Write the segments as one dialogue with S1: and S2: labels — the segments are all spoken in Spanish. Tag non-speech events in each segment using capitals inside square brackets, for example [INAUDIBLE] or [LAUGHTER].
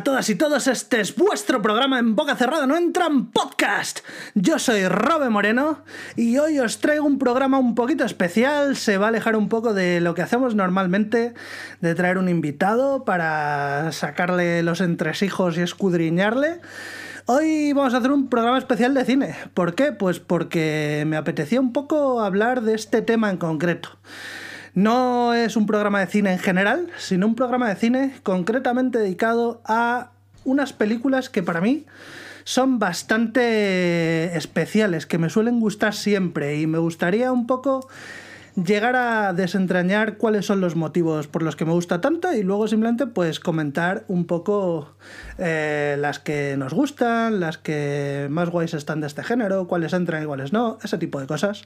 S1: a todas y todos, este es vuestro programa en Boca Cerrada, no entran podcast. Yo soy Robe Moreno y hoy os traigo un programa un poquito especial, se va a alejar un poco de lo que hacemos normalmente, de traer un invitado para sacarle los entresijos y escudriñarle. Hoy vamos a hacer un programa especial de cine. ¿Por qué? Pues porque me apetecía un poco hablar de este tema en concreto. No es un programa de cine en general, sino un programa de cine concretamente dedicado a unas películas que para mí son bastante especiales, que me suelen gustar siempre y me gustaría un poco llegar a desentrañar cuáles son los motivos por los que me gusta tanto y luego simplemente pues comentar un poco eh, las que nos gustan, las que más guays están de este género, cuáles entran y cuáles no, ese tipo de cosas.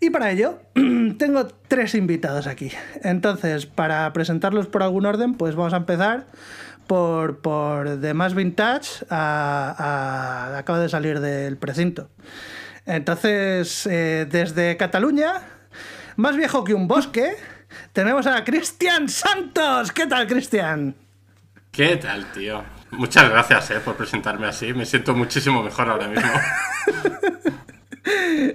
S1: Y para ello [CLEARS THROAT] tengo tres invitados aquí. Entonces, para presentarlos por algún orden, pues vamos a empezar por, por The Más Vintage. A, acaba de salir del precinto. Entonces, eh, desde Cataluña, más viejo que un bosque, [LAUGHS] tenemos a Cristian Santos. ¿Qué tal, Cristian?
S2: ¿Qué tal, tío? Muchas gracias eh, por presentarme así. Me siento muchísimo mejor ahora mismo. [LAUGHS]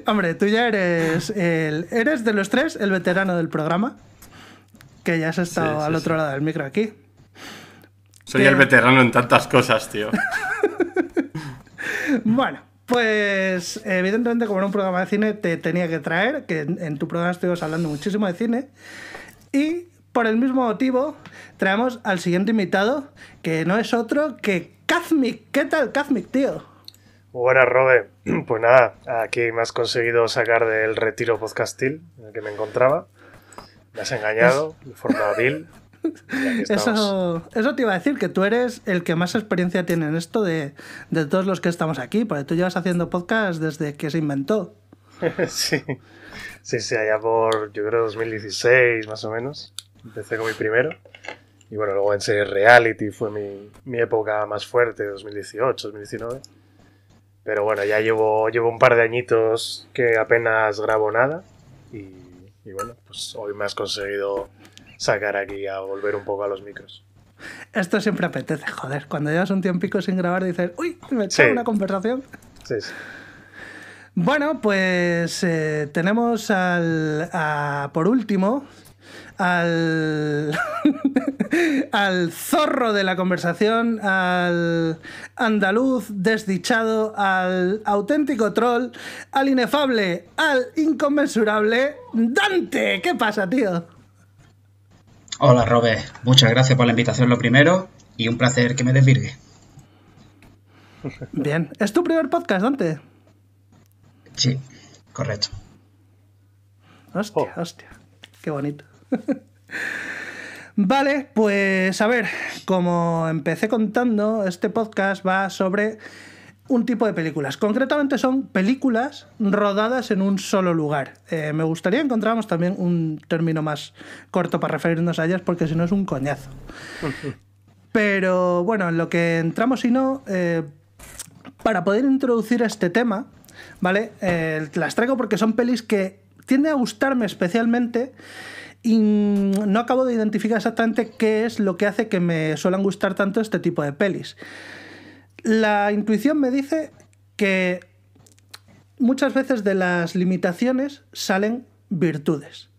S2: Hombre,
S1: tú ya eres el, eres de los tres el veterano del programa, que ya has estado al otro lado del micro aquí.
S2: Soy el veterano en tantas cosas, tío.
S1: [LAUGHS] bueno, pues evidentemente como era un programa de cine te tenía que traer, que en, tu programa estuvimos hablando muchísimo de cine, y por el mismo motivo traemos al siguiente invitado, que no es otro que Kazmik. ¿Qué tal, Kazmik, tío?
S3: Buenas, Robe. [CLEARS THROAT] Pues nada, aquí me has conseguido sacar del retiro podcastil en el que me encontraba.
S1: Me has engañado
S3: de forma vil. Eso,
S1: eso, te iba a decir, que tú eres el que más experiencia tiene en esto de, de todos los que estamos aquí, porque tú llevas haciendo podcast desde que se inventó. [LAUGHS] sí,
S3: sí, sí, allá por, yo creo, 2016 más o menos. Empecé con mi primero. Y bueno, luego en serie reality fue mi, mi época más fuerte, 2018, 2019. Pero bueno, ya llevo, llevo un par de añitos que apenas grabo nada. Y, bueno, pues hoy me has conseguido sacar aquí a volver un poco a los micros.
S1: Esto siempre apetece, joder. Cuando llevas un tiempico sin grabar dices, uy, me echó una conversación. Sí, sí. Bueno, pues eh, tenemos al, por último, [LAUGHS] al, zorro de la conversación, al andaluz desdichado, al auténtico troll, al inefable, al inconmensurable Dante. ¿Qué pasa, tío?
S4: Hola, Robert. Muchas gracias por la invitación, lo primero, y un placer que me desvirgue.
S1: Bien. ¿Es tu primer podcast, Dante?
S4: Sí, correcto.
S1: Hostia, oh. hostia. Qué bonito. [LAUGHS] vale, pues a ver, como empecé contando, este podcast va sobre un tipo de películas. Concretamente son películas rodadas en un solo lugar. Eh, me gustaría encontráramos también un término más corto para referirnos a ellas, porque si no es un coñazo.
S5: [LAUGHS]
S1: Pero bueno, en lo que entramos y no, eh, para poder introducir este tema, ¿vale? Eh, las traigo porque son pelis que tienden a gustarme especialmente y no acabo de identificar exactamente qué es lo que hace que me suelen gustar tanto este tipo de pelis. La intuición me dice que muchas veces de las limitaciones salen virtudes.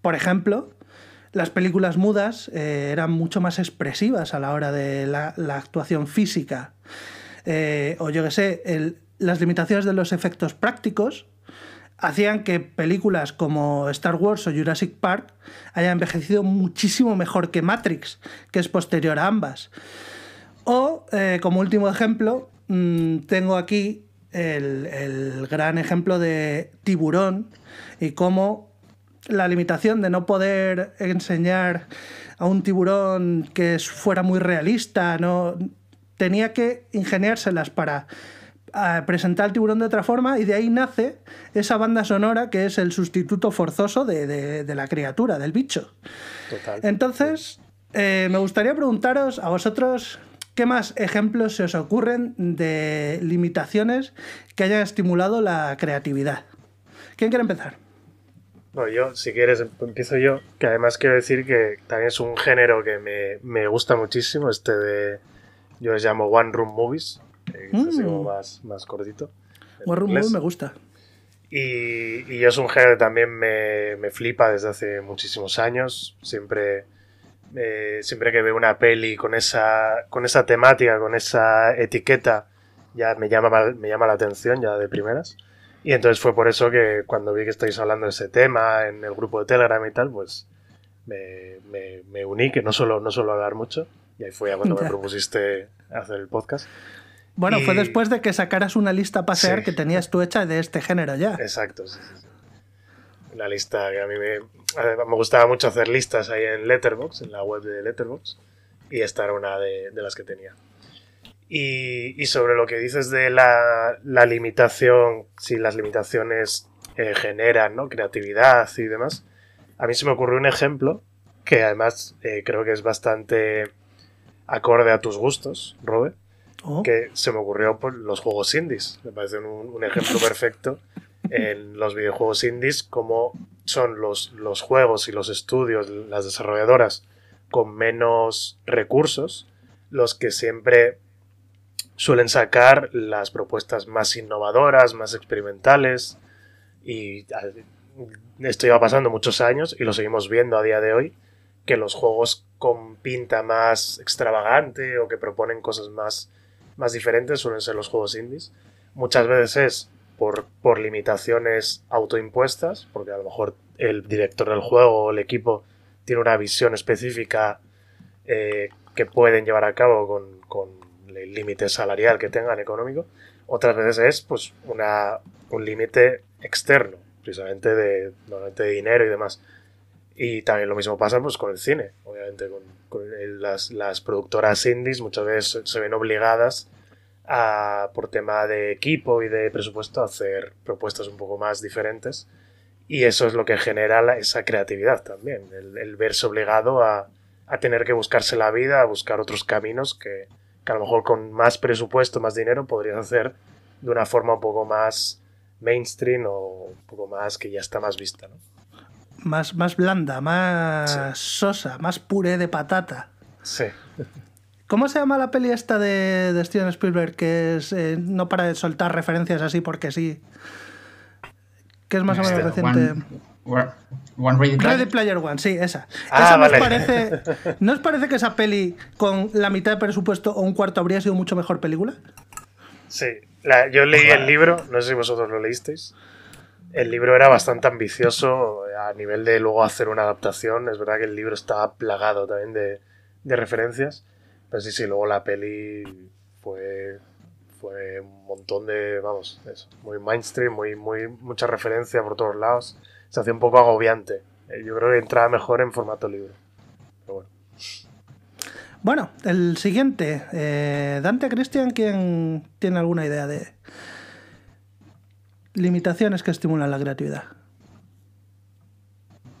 S1: Por ejemplo, las películas mudas eh, eran mucho más expresivas a la hora de la, actuación física. Eh, o yo que sé, las limitaciones de los efectos prácticos hacían que películas como Star Wars o Jurassic Park hayan envejecido muchísimo mejor que Matrix, que es posterior a ambas. O, eh, como último ejemplo, mm, tengo aquí el, el gran ejemplo de Tiburón y cómo la limitación de no poder enseñar a un tiburón que fuera muy realista, no tenía que ingeniárselas para a presentar al tiburón de otra forma y de ahí nace esa banda sonora que es el sustituto forzoso de, la criatura, del bicho. Entonces, eh, me gustaría preguntaros a vosotros qué más ejemplos se os ocurren de limitaciones que hayan estimulado la creatividad. ¿Quién quiere empezar?
S3: Bueno, yo, si quieres, empiezo yo, que además quiero decir que también es un género que me, me gusta muchísimo, este de, yo les llamo One Room Movies, Mm. más, más cortito.
S1: War Room me gusta.
S3: Y, y, es un género que también me, me flipa desde hace muchísimos años. Siempre, eh, siempre que veo una peli con esa, con esa temática, con esa etiqueta, ya me llama, me llama la atención ya de primeras. Y entonces fue por eso que cuando vi que estáis hablando de ese tema en el grupo de Telegram y tal, pues me, me, uní, que no suelo, no suelo hablar mucho. Y ahí fue ya cuando me propusiste hacer el podcast.
S1: Bueno, fue después de que sacaras una lista pasear que tenías tú hecha de este género ya.
S3: Exacto, sí, Una lista que a mí me, me gustaba mucho hacer listas ahí en Letterboxd, en la web de Letterboxd, y esta era una de, las que tenía. Y, sobre lo que dices de la, limitación, si las limitaciones eh, generan ¿no? creatividad y demás, a mí se me ocurrió un ejemplo que además eh, creo que es bastante acorde a tus gustos, Robert, Oh. que se me ocurrió por los juegos indies. Me parece un, ejemplo [LAUGHS] perfecto en los videojuegos indies, como son los, los juegos y los estudios, las desarrolladoras con menos recursos, los que siempre suelen sacar las propuestas más innovadoras, más experimentales, y esto lleva pasando muchos años y lo seguimos viendo a día de hoy, que los juegos con pinta más extravagante o que proponen cosas más más diferentes suelen ser los juegos indies. Muchas veces es por, por limitaciones autoimpuestas, porque a lo mejor el director del juego o el equipo tiene una visión específica eh, que pueden llevar a cabo con, el límite salarial que tengan económico. Otras veces es pues una, un límite externo, precisamente de, de dinero y demás. Y también lo mismo pasa pues, con el cine, obviamente, con, las, productoras indies muchas veces se ven obligadas a, por tema de equipo y de presupuesto, a hacer propuestas un poco más diferentes. Y eso es lo que genera esa creatividad también, el, verse obligado a, tener que buscarse la vida, a buscar otros caminos que, que a lo mejor con más presupuesto, más dinero, podrías hacer de una forma un poco más mainstream o un poco más que ya está más vista. ¿no?
S1: más, blanda, más sosa, más puré de patata. Sí. ¿Cómo se llama la peli esta de, Steven Spielberg que es, eh, no para de soltar referencias así porque sí? ¿Qué es más o este, menos reciente.
S4: One,
S1: Player One, sí, esa. Ah, esa nos parece, [LAUGHS] ¿No os parece que esa peli con la mitad de presupuesto o un cuarto habría sido mucho mejor película?
S3: Sí, yo leí el libro, no sé si vosotros lo leísteis el libro era bastante ambicioso a nivel de luego hacer una adaptación. Es verdad que el libro estaba plagado también de, referencias. Pero sí, sí, luego la peli fue, fue un montón de, vamos, eso, muy mainstream, muy, muy, mucha referencia por todos lados. Se hacía un poco agobiante. Eh, yo creo que entraba mejor en formato libro. Pero bueno.
S1: Bueno, el siguiente, eh, Dante Cristian, ¿quién tiene alguna idea de, limitaciones que estimulan la creatividad.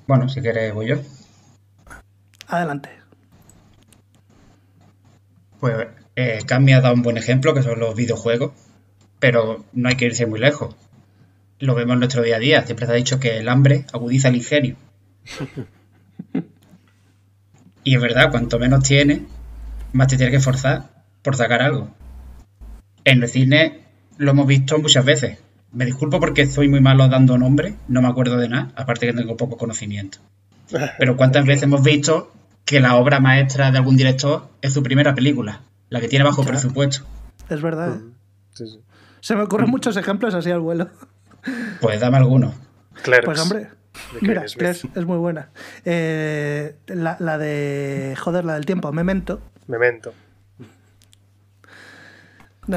S4: Bueno, si quieres voy yo. Adelante. Pues eh, Cami ha dado un buen ejemplo, que son los videojuegos, pero no hay que irse muy lejos. Lo vemos en nuestro día a día. Siempre se ha dicho que el hambre agudiza el ingenio. [LAUGHS] y es verdad, cuanto menos tienes, más te tienes que forzar por sacar algo. En el cine lo hemos visto muchas veces. Me disculpo porque soy muy malo dando nombre, no me acuerdo de nada, aparte que tengo poco conocimiento. [LAUGHS] Pero ¿cuántas veces hemos visto que la obra maestra de algún director es su primera película, la que tiene bajo presupuesto? Es verdad. ¿eh? Mm, Se me ocurren muchos ejemplos así al vuelo. Pues dame alguno. Claro. Pues hombre,
S1: Mira, es, es, muy buena. Eh, la, la,
S2: de.
S1: Joder, la del tiempo, Memento.
S2: Memento.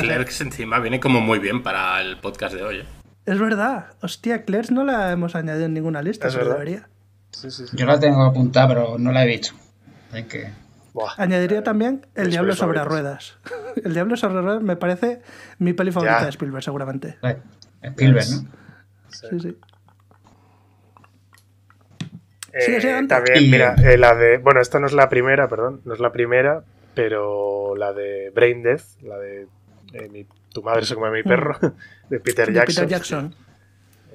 S2: Clerks encima viene como muy bien para el podcast de hoy. ¿eh?
S1: Es verdad. Hostia, Clerks no la hemos añadido en ninguna lista, es Yo la tengo apuntada, pero no la he dicho Añadiría también El Diablo sobre ruedas. [LAUGHS] El Diablo sobre ruedas me parece mi peli favorita de Spielberg, seguramente.
S4: Spielberg, ¿no?
S1: Sí, sí.
S3: Eh, sí también, mira, eh, la de. Bueno, esta no es la primera, perdón, no es la primera, pero la de Brain Death, la de tu madre se come a mi mm. perro, [LAUGHS] de Peter Jackson.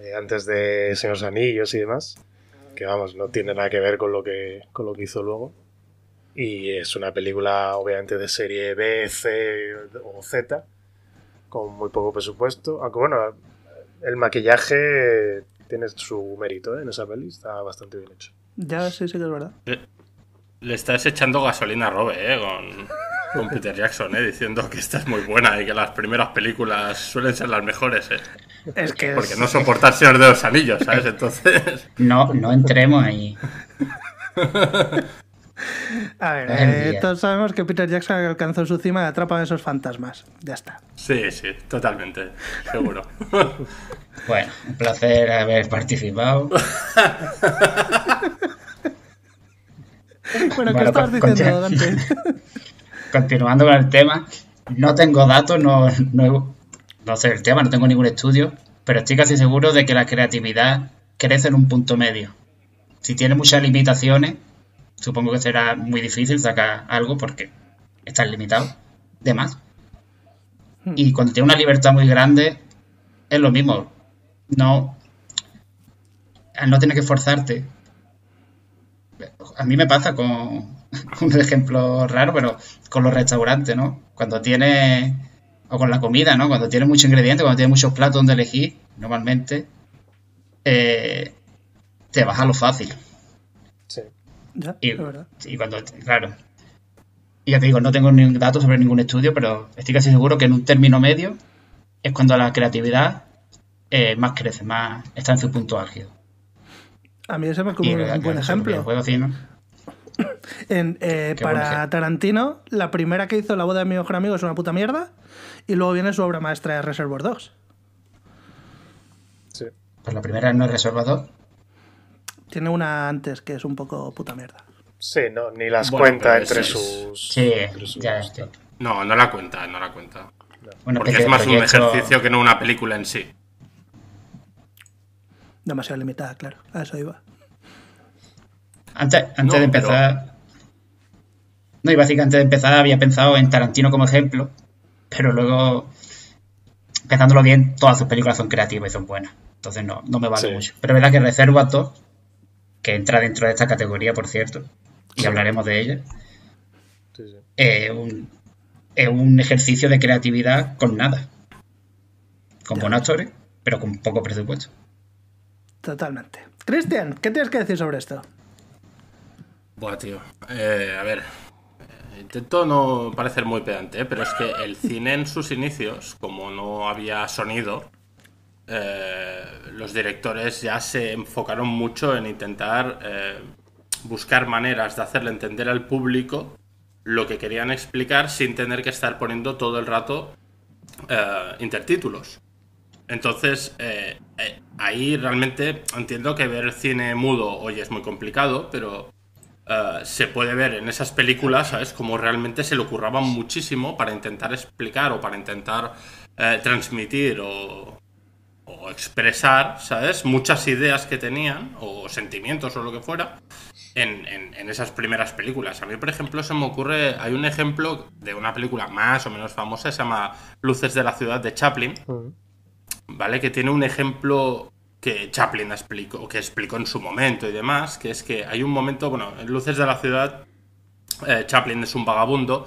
S3: Eh, antes de Señor Anillos y demás. Que vamos, no tiene nada que ver con lo que, con lo que hizo luego. Y es una película, obviamente, de serie B, C o Z, con muy poco presupuesto. Aunque bueno, el maquillaje tiene su mérito ¿eh? en esa peli, está bastante bien hecho.
S1: Ya, sí, sí que es verdad.
S2: Le, estás echando gasolina a Robe, ¿eh? Con con Peter Jackson, ¿eh? diciendo que esta es muy buena y que las primeras películas suelen ser las mejores. ¿eh? Es que Porque no soportar Señor de los Anillos,
S4: ¿sabes? Entonces. No, no entremos ahí. [LAUGHS]
S1: A ver, eh, todos sabemos que Peter Jackson alcanzó su cima de Atrapa de esos fantasmas.
S2: Ya está. Sí, sí, totalmente. Seguro. [LAUGHS] bueno, un placer haber
S4: participado. [LAUGHS] bueno, ¿qué estás pues, diciendo, Dante? continuando con el tema, no tengo datos, no, sé el tema, no tengo ningún estudio, pero estoy casi seguro de que la creatividad crece en un punto medio. Si tiene muchas limitaciones, supongo que será muy difícil sacar algo porque estás limitado de más. Hmm. Y cuando tiene una libertad muy grande, es lo mismo. No. no que forzarte. A mí me pasa con, [LAUGHS] un ejemplo raro, pero con los restaurantes, ¿no? Cuando tiene o con la comida, ¿no? Cuando tienes muchos ingredientes, cuando tienes muchos platos donde elegir, normalmente, eh, te vas a lo fácil. Sí. ¿Ya? Y, cuando, claro. Y ya te digo, no tengo ningún dato sobre ningún estudio, pero estoy casi seguro que en un término medio es cuando la creatividad eh, más crece, más está en su punto álgido.
S1: A mí eso me como un buen ejemplo. Puedo decir, ¿no? [LAUGHS] Eh, para Tarantino, la primera que hizo La boda de mi mejor amigo es una puta mierda. Y luego viene su obra maestra de Reservoir Dogs.
S4: Sí. Pues la primera no es
S1: Reservoir Dogs. Tiene una antes que es un poco puta mierda.
S2: Sí, no, ni las cuenta entre, sus...
S4: Sí, Ya
S2: No, no la cuenta, no la cuenta. Porque es más un ejercicio que no una película en sí.
S4: Demasiado limitada, claro. A eso iba. Antes, de empezar. No, y básicamente antes de empezar había pensado en Tarantino como ejemplo, pero luego, pensándolo bien, todas sus películas son creativas y son buenas. Entonces no, no me vale mucho. Pero es verdad que reservo a que entra dentro de esta categoría, por cierto, y hablaremos de ella. es, un, es un ejercicio de creatividad con nada. Con buenos actores, pero con poco presupuesto.
S1: Totalmente. Cristian, ¿qué tienes que decir sobre esto?
S4: Buah, tío. Eh,
S2: a ver. Eh, intento no parecer muy pedante, pero es que el cine en sus inicios, como no había sonido, eh, los directores ya se enfocaron mucho en intentar buscar maneras de hacerle entender al público lo que querían explicar sin tener que estar poniendo todo el rato intertítulos. Entonces, ahí realmente entiendo que ver cine mudo hoy es muy complicado, pero eh, se puede ver en esas películas, ¿sabes? Como realmente se le ocurraban muchísimo para intentar explicar o para intentar eh, transmitir o, expresar, ¿sabes? Muchas ideas que tenían o sentimientos o lo que fuera en, esas primeras películas. A mí, por ejemplo, se me ocurre, hay un ejemplo de una película más o menos famosa, se llama Luces de la Ciudad de Chaplin,
S5: mm.
S2: ¿vale? Que tiene un ejemplo que Chaplin explicó, que explicó en su momento y demás, que es que hay un momento, bueno, en Luces de la Ciudad, eh, Chaplin es un vagabundo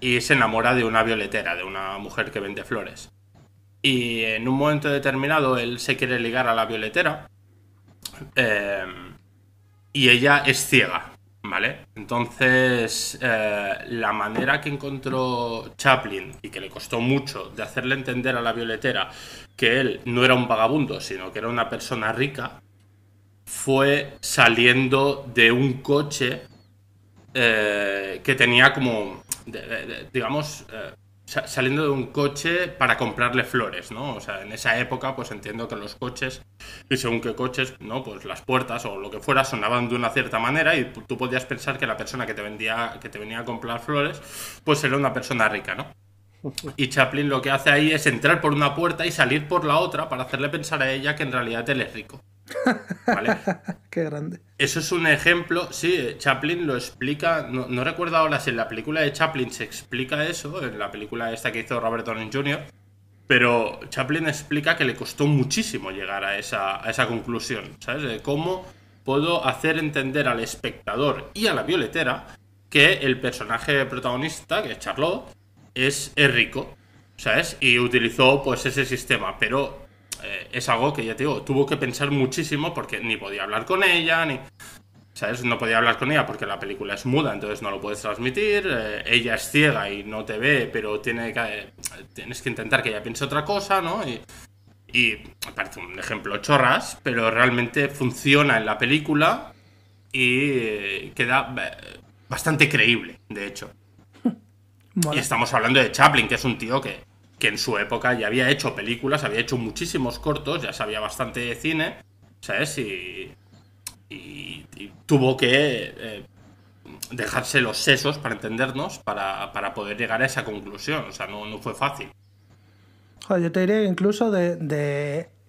S2: y se enamora de una violetera, de una mujer que vende flores. Y en un momento determinado él se quiere ligar a la violetera eh, y ella es ciega, entonces, eh, la manera que encontró Chaplin y que le costó mucho de hacerle entender a la violetera que él no era un vagabundo, sino que era una persona rica, fue saliendo de un coche eh, que tenía como, digamos, eh, saliendo de un coche para comprarle flores, ¿no? O sea, en esa época, pues entiendo que los coches, y según qué coches, ¿no? Pues las puertas o lo que fuera sonaban de una cierta manera y tú podías pensar que la persona que te vendía, que te venía a comprar flores, pues era una persona rica, ¿no? Y Chaplin lo que hace ahí es entrar por una puerta y salir por la otra para hacerle pensar a ella que en realidad él es rico.
S1: ¿Vale? [LAUGHS] Qué grande.
S2: Eso es un ejemplo, sí, eh, Chaplin lo explica, no, recuerdo ahora si en la película de Chaplin se explica eso, en la película esta que hizo Robert Downey Jr., pero Chaplin explica que le costó muchísimo llegar a esa, conclusión, ¿sabes? De cómo puedo hacer entender al espectador y a la violetera que el personaje protagonista, que es Charlotte, es, es rico, ¿sabes? Y utilizó pues ese sistema, pero eh, es algo que ya te digo, tuvo que pensar muchísimo porque ni podía hablar con ella, ni... ¿Sabes? No podía hablar con ella porque la película es muda, entonces no lo puedes transmitir. Eh, ella es ciega y no te ve, pero tienes que intentar que ella piense otra cosa, ¿no? Y, y parece un ejemplo chorras, pero realmente funciona en la película y eh, queda bastante creíble, de hecho. [LAUGHS] Y estamos hablando de Chaplin, que es un tío que que en su época ya había hecho películas, había hecho muchísimos cortos, ya sabía bastante de cine, ¿sabes? Y, y, tuvo que eh, dejarse los sesos para entendernos, para, poder llegar a esa conclusión, o sea, no, fue fácil.
S1: yo te diría incluso de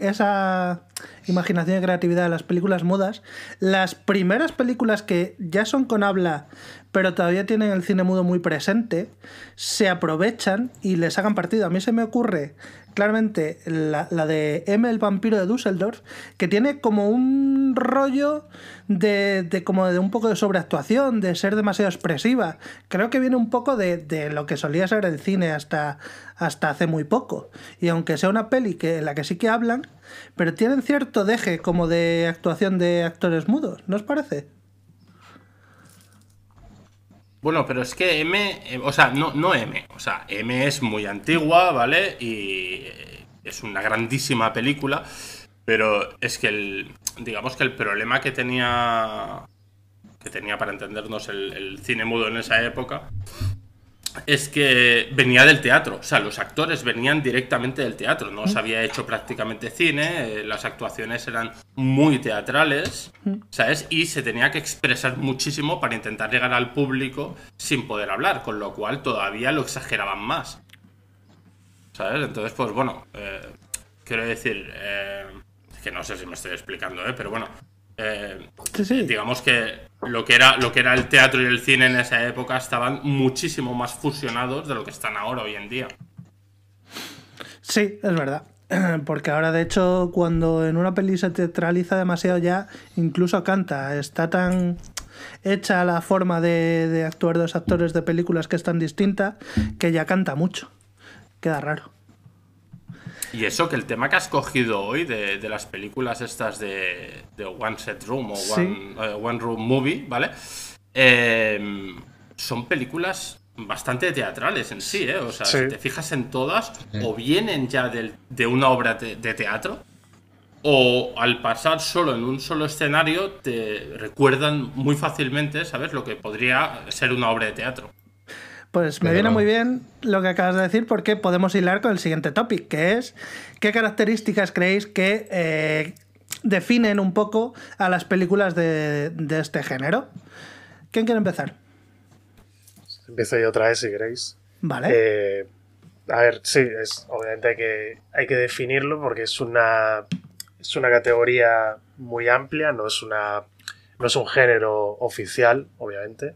S1: esa imaginación y creatividad de las películas mudas, las primeras películas que ya son con habla, pero todavía tienen el cine mudo muy presente, se aprovechan y les hagan partido. A mí se me ocurre claramente la, de M, el vampiro de Dusseldorf, que tiene como un rollo de, como de un poco de sobreactuación, de ser demasiado expresiva. Creo que viene un poco de, lo que solía ser el cine hasta, hasta hace muy poco. Y aunque sea una peli que, en la que sí que hablan, pero tienen cierto deje como de actuación de actores mudos, ¿no os parece?
S2: Bueno, pero es que M, eh, o sea, no, no M, o sea, M es muy antigua, ¿vale? Y eh, es una grandísima película, pero es que el, digamos que el problema que tenía, que tenía para entendernos el cine mudo en esa época es que venía del teatro, o sea, los actores venían directamente del teatro, no se había hecho prácticamente cine, eh, las actuaciones eran muy teatrales, ¿sabes? Y se tenía que expresar muchísimo para intentar llegar al público sin poder hablar, con lo cual todavía lo exageraban más. ¿Sabes? Entonces, pues bueno, eh, quiero decir, eh, que no sé si me estoy explicando, ¿eh? Pero bueno, eh, digamos que lo que, era, lo que era el teatro y el cine en esa época estaban muchísimo más fusionados de lo que están ahora hoy en día.
S1: Sí, es verdad. [CLEARS THROAT] Porque ahora, de hecho, cuando en una peli se teatraliza demasiado ya, incluso canta. Está tan hecha la forma de, actuar dos actores de películas que es tan distinta que ya canta mucho. Queda raro.
S2: Y eso que el tema que has cogido hoy de, de las películas estas de, One Set Room o eh, One, Room Movie, ¿vale? Em, son películas bastante teatrales en sí, ¿eh? O sea, te fijas en todas, o vienen ya de, una obra de teatro, o al pasar solo en un solo escenario, te recuerdan muy fácilmente, ¿sabes? Lo que podría ser una obra de teatro.
S1: Pues me viene muy bien lo que acabas de decir porque podemos hilar con el siguiente topic, que es qué características creéis que eh, definen un poco a las películas de, este género. ¿Quién quiere empezar?
S3: Empiezo yo otra vez si queréis. Vale. Eh, a ver, sí, es, obviamente hay que, hay que definirlo porque es una, es una categoría muy amplia, no es, una, no es un género oficial, obviamente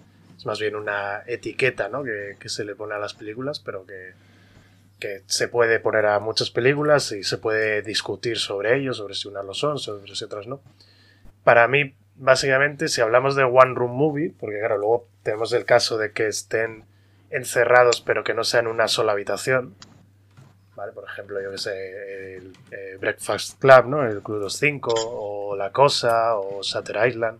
S3: más bien una etiqueta ¿no? que, se le pone a las películas, pero que, se puede poner a muchas películas y se puede discutir sobre ellos, sobre si unas lo son, sobre si otras no. Para mí, básicamente, si hablamos de One Room Movie, porque claro, luego tenemos el caso de que estén encerrados pero que no sean una sola habitación, ¿vale? Por ejemplo, yo que sé, el, eh, Breakfast Club, ¿no? El Club 25, o La Cosa, o Shutter Island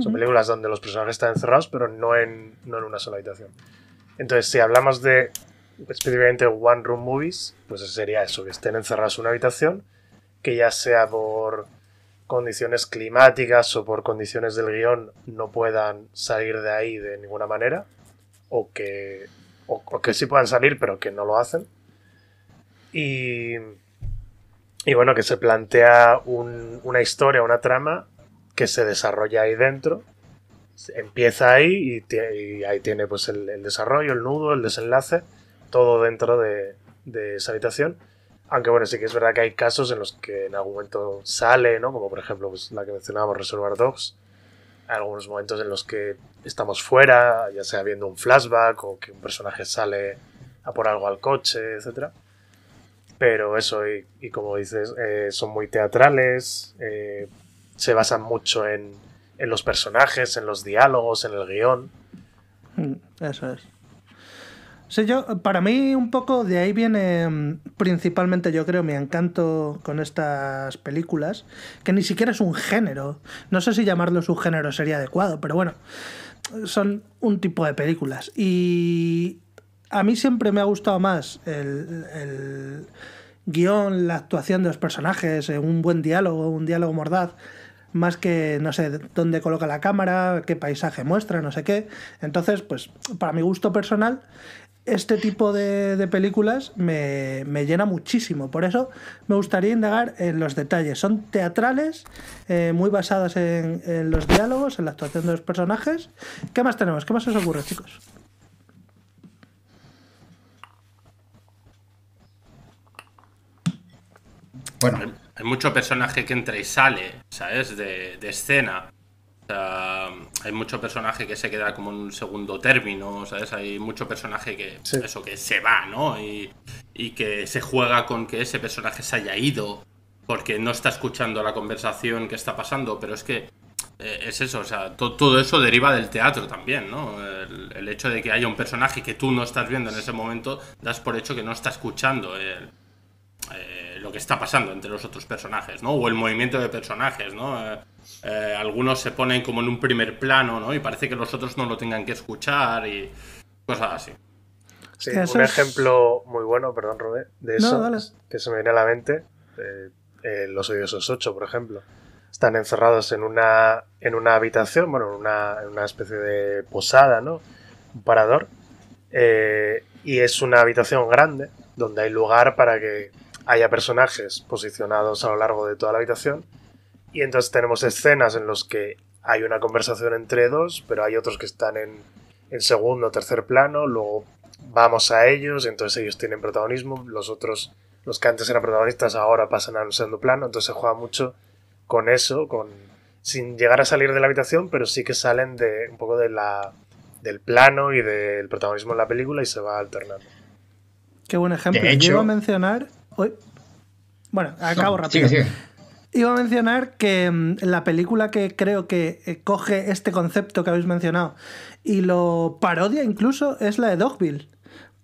S3: son películas donde los personajes están encerrados, pero no en, no en una sola habitación. Entonces, si hablamos de específicamente One Room Movies, pues sería eso, que estén encerrados en una habitación, que ya sea por condiciones climáticas o por condiciones del guión no puedan salir de ahí de ninguna manera, o que, que sí puedan salir, pero que no lo hacen. Y, y bueno, que se plantea una historia, una trama que se desarrolla ahí dentro. Empieza ahí y, ahí tiene pues el, desarrollo, el nudo, el desenlace, todo dentro de, esa habitación. Aunque bueno, sí que es verdad que hay casos en los que en algún momento sale, ¿no? Como por ejemplo pues, la que mencionábamos, Resolver Dogs. algunos momentos en los que estamos fuera, ya sea viendo un flashback o que un personaje sale a por algo al coche, etc pero eso, y, como dices, eh, son muy teatrales, eh, se basan mucho en, los personajes, en los diálogos, en el guión.
S1: Mm, eso es. Sí, yo, para mí un poco de ahí viene mm, principalmente, yo creo, mi encanto con estas películas, que ni siquiera es un género. No sé si llamarlo subgénero sería adecuado, pero bueno, son un tipo de películas. Y a mí siempre me ha gustado más el, el guión, la actuación de los personajes, eh, un buen diálogo, un diálogo mordaz más que no sé dónde coloca la cámara, qué paisaje muestra, no sé qué. Entonces, pues para mi gusto personal, este tipo de, películas me, llena muchísimo. Por eso me gustaría indagar en los detalles. Son teatrales, eh, muy basadas en, en, los diálogos, en la actuación de los personajes. ¿Qué más tenemos? ¿Qué más os ocurre,
S2: chicos? Bueno, hay mucho personaje que entra y sale, ¿sabes? De, escena. O sea, hay mucho personaje que se queda como en un segundo término, ¿sabes? Hay mucho personaje que, eso, que se va, ¿no? Y, que se juega con que ese personaje se haya ido porque no está escuchando la conversación que está pasando, pero es que eh, es eso, o sea, todo eso deriva del teatro también, ¿no? El, hecho de que haya un personaje que tú no estás viendo en ese momento, das por hecho que no está escuchando. el, eh, eh, lo que está pasando entre los otros personajes, ¿no? O el movimiento de personajes, ¿no? Eh, eh, algunos se ponen como en un primer plano, ¿no? Y parece que los otros no lo tengan que escuchar y cosas así. Sí, un ejemplo
S3: muy bueno, perdón, Robert, de eso que se me viene a la mente. los odiosos 8, por ejemplo. Están encerrados en una, en una habitación, bueno, en una, una especie de posada, ¿no? Un parador. y es una habitación grande donde hay lugar para que haya personajes posicionados a lo largo de toda la habitación. Y entonces tenemos escenas en las que hay una conversación entre dos, pero hay otros que están en, segundo o tercer plano, luego vamos a ellos, y entonces ellos tienen protagonismo, los otros, los que antes eran protagonistas, ahora pasan a un segundo plano, entonces se juega mucho con eso, con sin llegar a salir de la habitación, pero sí que salen de un poco del plano y del protagonismo en la película y se va alternando.
S1: Qué buen ejemplo. De Yo a mencionar bueno, acabo rápido. Iba a mencionar que mm, la película que creo que eh, coge este concepto que habéis mencionado y lo parodia incluso es la de Dogville.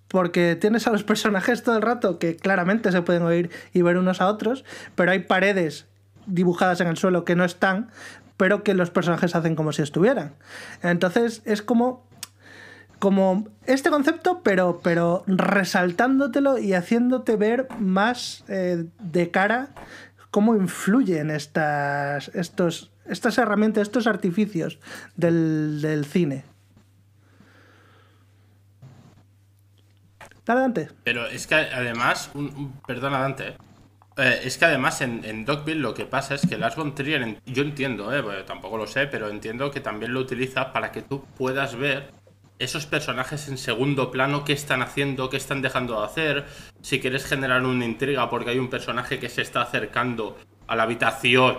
S1: Porque tienes a los [LAUGHS] personajes todo el rato que claramente se pueden oír y ver unos a otros, pero hay paredes dibujadas en el suelo que no están, pero que los personajes hacen como si estuvieran. Entonces es como como este concepto, pero, pero resaltándotelo y haciéndote ver más eh, de cara cómo influyen estas, estos, estas herramientas, estos artificios del, cine. Dale,
S2: Dante. Pero es que además, un, perdona, Dante. Eh, es que además en, en Dogville lo que pasa es que Lars von Trier, yo entiendo, eh, tampoco lo sé, pero entiendo que también lo utiliza para que tú puedas ver esos personajes en segundo plano, qué están haciendo, qué están dejando de hacer, si quieres generar una intriga porque hay un personaje que se está acercando a la habitación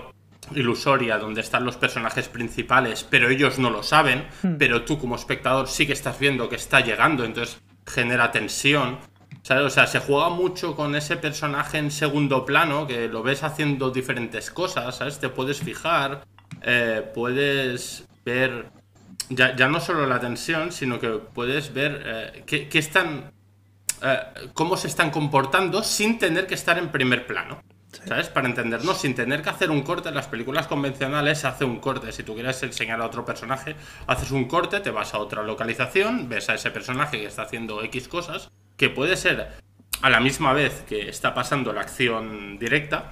S2: ilusoria donde están los personajes principales, pero ellos no lo saben, hmm. pero tú como espectador sí que estás viendo que está llegando, entonces genera tensión. ¿sabes? O sea, se juega mucho con ese personaje en segundo plano, que lo ves haciendo diferentes cosas, ¿sabes? Te puedes fijar, eh, puedes ver ya, no solo la tensión, sino que puedes ver eh, qué, están, eh, cómo se están comportando sin tener que estar en primer plano. ¿Sabes? Para entendernos, sin tener que hacer un corte, en las películas convencionales hace un corte. Si tú quieres enseñar a otro personaje, haces un corte, te vas a otra localización, ves a ese personaje que está haciendo X cosas, que puede ser a la misma vez que está pasando la acción directa,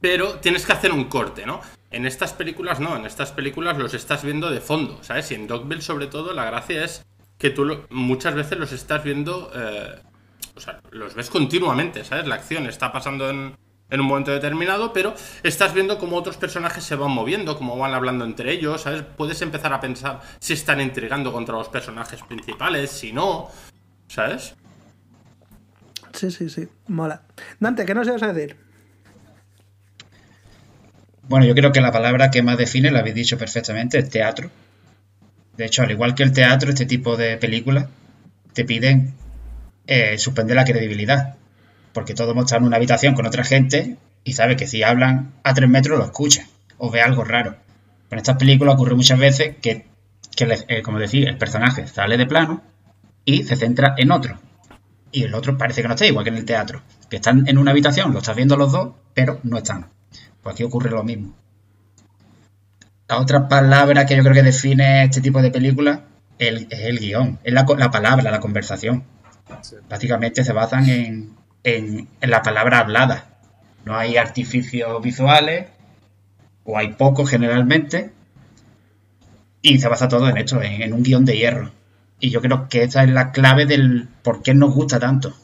S2: pero tienes que hacer un corte, ¿no? En estas películas no, en estas películas los estás viendo de fondo, ¿sabes? Y en Dogville sobre todo la gracia es que tú muchas veces los estás viendo, eh, o sea, los ves continuamente, ¿sabes? La acción está pasando en, en un momento determinado, pero estás viendo cómo otros personajes se van moviendo, cómo van hablando entre ellos, ¿sabes? Puedes empezar a pensar si están intrigando contra los personajes principales, si no, ¿sabes?
S1: Sí, sí, sí, mola. Dante, ¿qué nos ibas a decir?
S4: Bueno, yo creo que la palabra que más define, la habéis dicho perfectamente, es teatro. De hecho, al igual que el teatro, este tipo de películas te piden eh, suspender la credibilidad. Porque todos mundo en una habitación con otra gente y sabe que si hablan a tres metros lo escucha o ve algo raro. Pero en estas películas ocurre muchas veces que, eh, como decía, el personaje sale de plano y se centra en otro. Y el otro parece que no está igual que en el teatro. Que están en una habitación, lo estás viendo los dos, pero no están. Pues aquí ocurre lo mismo. La otra palabra que yo creo que define este tipo de película es el guión, es la, palabra, la conversación. Básicamente se basan en, la palabra hablada. No hay artificios visuales, o hay pocos generalmente, y se basa todo en esto, en, en un guión de hierro. Y yo creo que esa es la clave del por qué nos gusta tanto.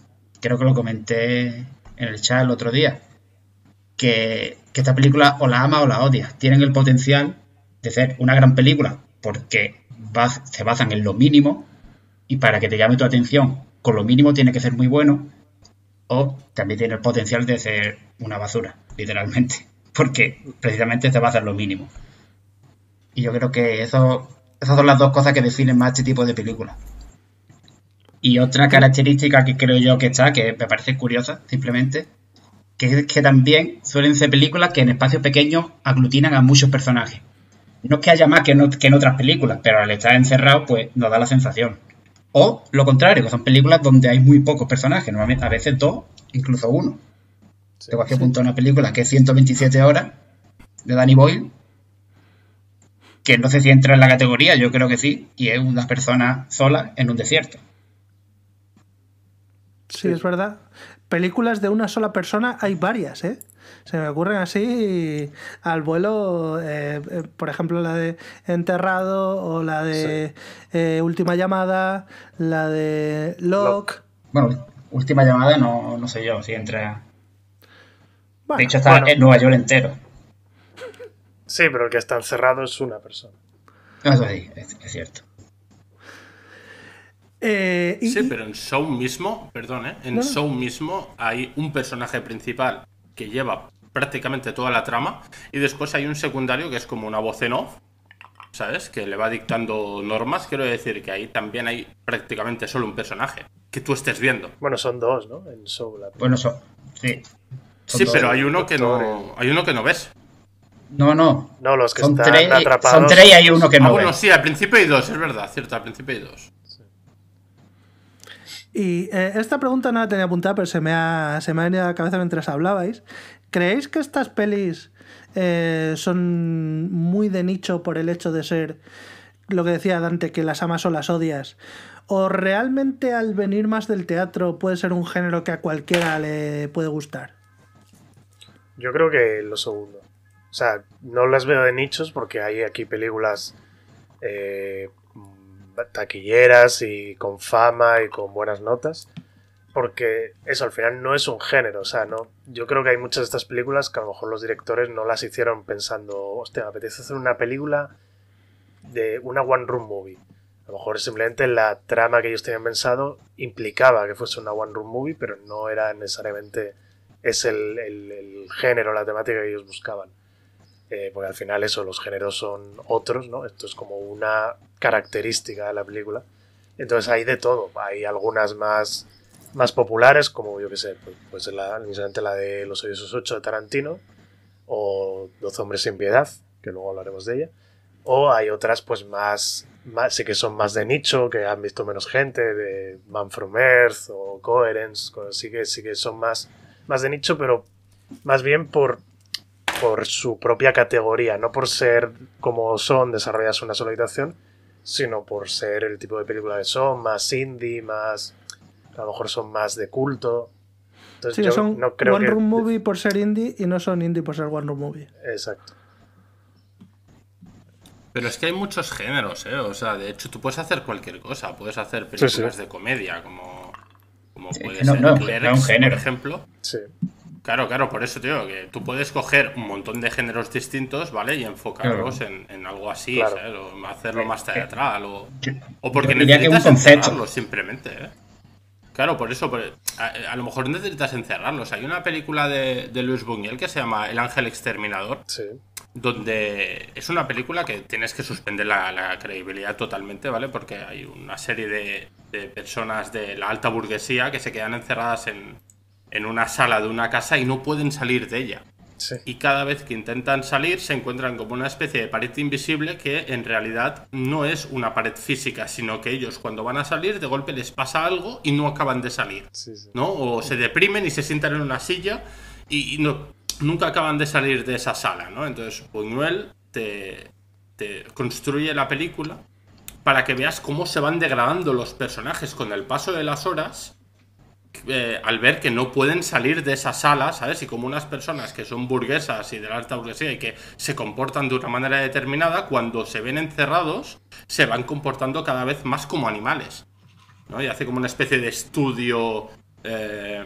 S4: Creo que lo comenté en el chat el otro día que, esta película o la ama o la odia. Tienen el potencial de ser una gran película porque se basan en lo mínimo y para que te llame tu atención con lo mínimo tiene que ser muy bueno o también tiene el potencial de ser una basura, literalmente, [LAUGHS] porque precisamente se basa en lo mínimo. Y yo creo que eso, esas son las dos cosas que definen más este tipo de película Y otra característica que creo yo que está, que me parece curiosa, simplemente, que, también suelen ser películas que en espacios pequeños aglutinan a muchos personajes. No es que haya más que, en otras películas, pero al estar encerrado, pues nos da la sensación. O lo contrario, que son películas donde hay muy pocos personajes, normalmente a veces dos, incluso uno. Sí, de cualquier punto una película que es 127 horas de Danny Boyle, que no sé si entra en la categoría, yo creo que sí, y es una persona sola en un desierto sí, es verdad.
S1: Películas de una sola persona hay varias, ¿eh? Se me ocurren así al vuelo, eh, eh, por ejemplo, la de Enterrado o la de eh, Última Llamada, la de Locke.
S4: Bueno, Última Llamada no, sé yo, si entra... Bueno, de está en Nueva York entero.
S3: Sí, pero el que está encerrado es una persona.
S4: Eso sí, es
S2: cierto. Eh, sí, pero en Show mismo, perdón, ¿eh? en Show mismo hay un personaje principal que lleva prácticamente toda la trama y después hay un secundario que es como una voz en off, ¿sabes? Que le va dictando normas. Quiero decir que ahí también hay prácticamente solo un personaje que tú estés viendo. Bueno, son dos, ¿no? En Show.
S4: bueno, son. Sí. sí, pero hay
S2: uno que no, hay uno que no ves. No, no. No, los que son están atrapados. Son tres y hay uno que no. ves ah, bueno, sí, al principio hay dos, es verdad, cierto, al principio hay dos.
S1: Y eh, esta pregunta no la tenía apuntada, pero se me, ha, se me venido a la cabeza mientras hablabais. ¿Creéis que estas pelis eh, son muy de nicho por el hecho de ser lo que decía Dante, que las amas o las odias? ¿O realmente al venir más del teatro puede ser un género que a cualquiera le puede gustar?
S3: Yo creo que lo segundo. O sea, no las veo de nichos porque hay aquí películas eh, taquilleras y con fama y con buenas notas. Porque eso al final no es un género, o sea, no, yo creo que hay muchas de estas películas que a lo mejor los directores no las hicieron pensando, hostia, me apetece hacer una película de una One Room Movie. A lo mejor simplemente la trama que ellos tenían pensado implicaba que fuese una One Room Movie, pero no era necesariamente es el género, la temática que ellos buscaban. Eh, porque al final eso, los géneros son otros, ¿no? Esto es como una característica de la película. Entonces hay de todo, hay algunas más,
S4: más populares,
S3: como yo que sé, pues, pues la la, la de Los Odiosos 8 de Tarantino, o Dos Hombres sin Piedad, que luego hablaremos de ella, o hay otras pues más, más sí que son más de nicho, que han visto menos gente, de Man From Earth o Coherence, sí que, sí que son más, más de nicho, pero más bien por, por su propia categoría, no por ser como son desarrolladas una sola habitación, sino por ser el tipo de película que son, más indie, más. a lo mejor son más de culto.
S1: Entonces yo son no creo One Room Movie por ser indie y no son indie por ser One Room Movie.
S2: Exacto. Pero es que hay muchos géneros, ¿eh? O sea, de hecho, tú puedes hacer cualquier cosa. Puedes hacer películas de comedia, como, como puede ser un género. ejemplo. Sí. Claro, claro, por eso, tío, que tú puedes coger un montón de géneros distintos, ¿vale? Y enfocarlos en, algo así, ¿sabes? O hacerlo más teatral o, o porque necesitas encerrarlos simplemente, ¿eh? Claro, por eso, a, lo mejor necesitas encerrarlos. Hay una película de, Luis Buñuel que se llama El Ángel Exterminador. donde es una película que tienes que suspender la, credibilidad totalmente, ¿vale? Porque hay una serie de, personas de la alta burguesía que se quedan encerradas en, en una sala de una casa y no pueden salir de ella. Y cada vez que intentan salir se encuentran como una especie de pared invisible que en realidad no es una pared física, sino que ellos cuando van a salir de golpe les pasa algo y no acaban de salir. ¿no? O se deprimen y se sientan en una silla y, no, nunca acaban de salir de esa sala. ¿no? Entonces Buñuel te, te construye la película para que veas cómo se van degradando los personajes con el paso de las horas eh, al ver que no pueden salir de esa sala, ¿sabes? Y como unas personas que son burguesas y de la alta burguesía y que se comportan de una manera determinada, cuando se ven encerrados, se van comportando cada vez más como animales. ¿no? Y hace como una especie de estudio, eh,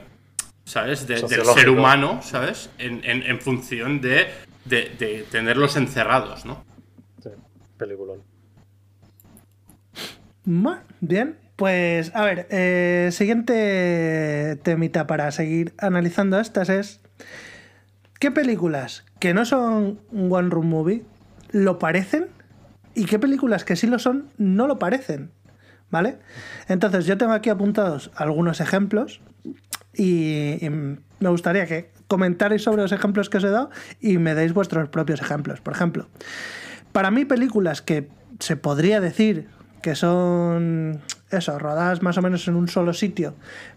S2: ¿sabes? del ser humano, ¿sabes? En, función de, de, tenerlos encerrados, ¿no? Sí, peliculón.
S1: Bien, pues a ver, eh, siguiente temita para seguir analizando estas es, ¿qué películas que no son One Room Movie lo parecen? ¿Y qué películas que sí lo son no lo parecen? ¿Vale? Entonces yo tengo aquí apuntados algunos ejemplos y, me gustaría que comentarais sobre los ejemplos que os he dado y me deis vuestros propios ejemplos. Por ejemplo, para mí películas que se podría decir que son eso, rodadas más o menos en un solo sitio,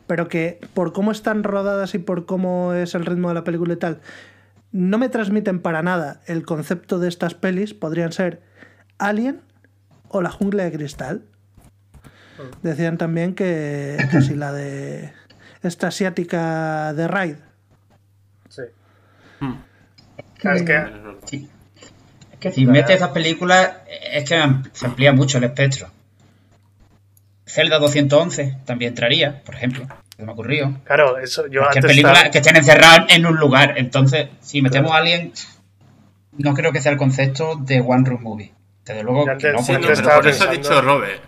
S1: pero que por cómo están rodadas y por cómo es el ritmo de la película y tal, no me transmiten para nada el concepto de estas pelis, podrían ser Alien o La Jungla de Cristal. Decían también que, si la de esta asiática de
S4: Raid. Sí. Hmm. Es que, si, si metes esas películas, es que se amplía mucho el espectro. Zelda 211 también entraría, por ejemplo. se me ha ocurrido.
S3: Claro, eso yo pues antes
S4: estaba... que estén encerradas en un lugar. Entonces, si metemos a alguien, no creo que sea el concepto de One Room Movie. Desde luego que no, por eso ha dicho
S2: Robert.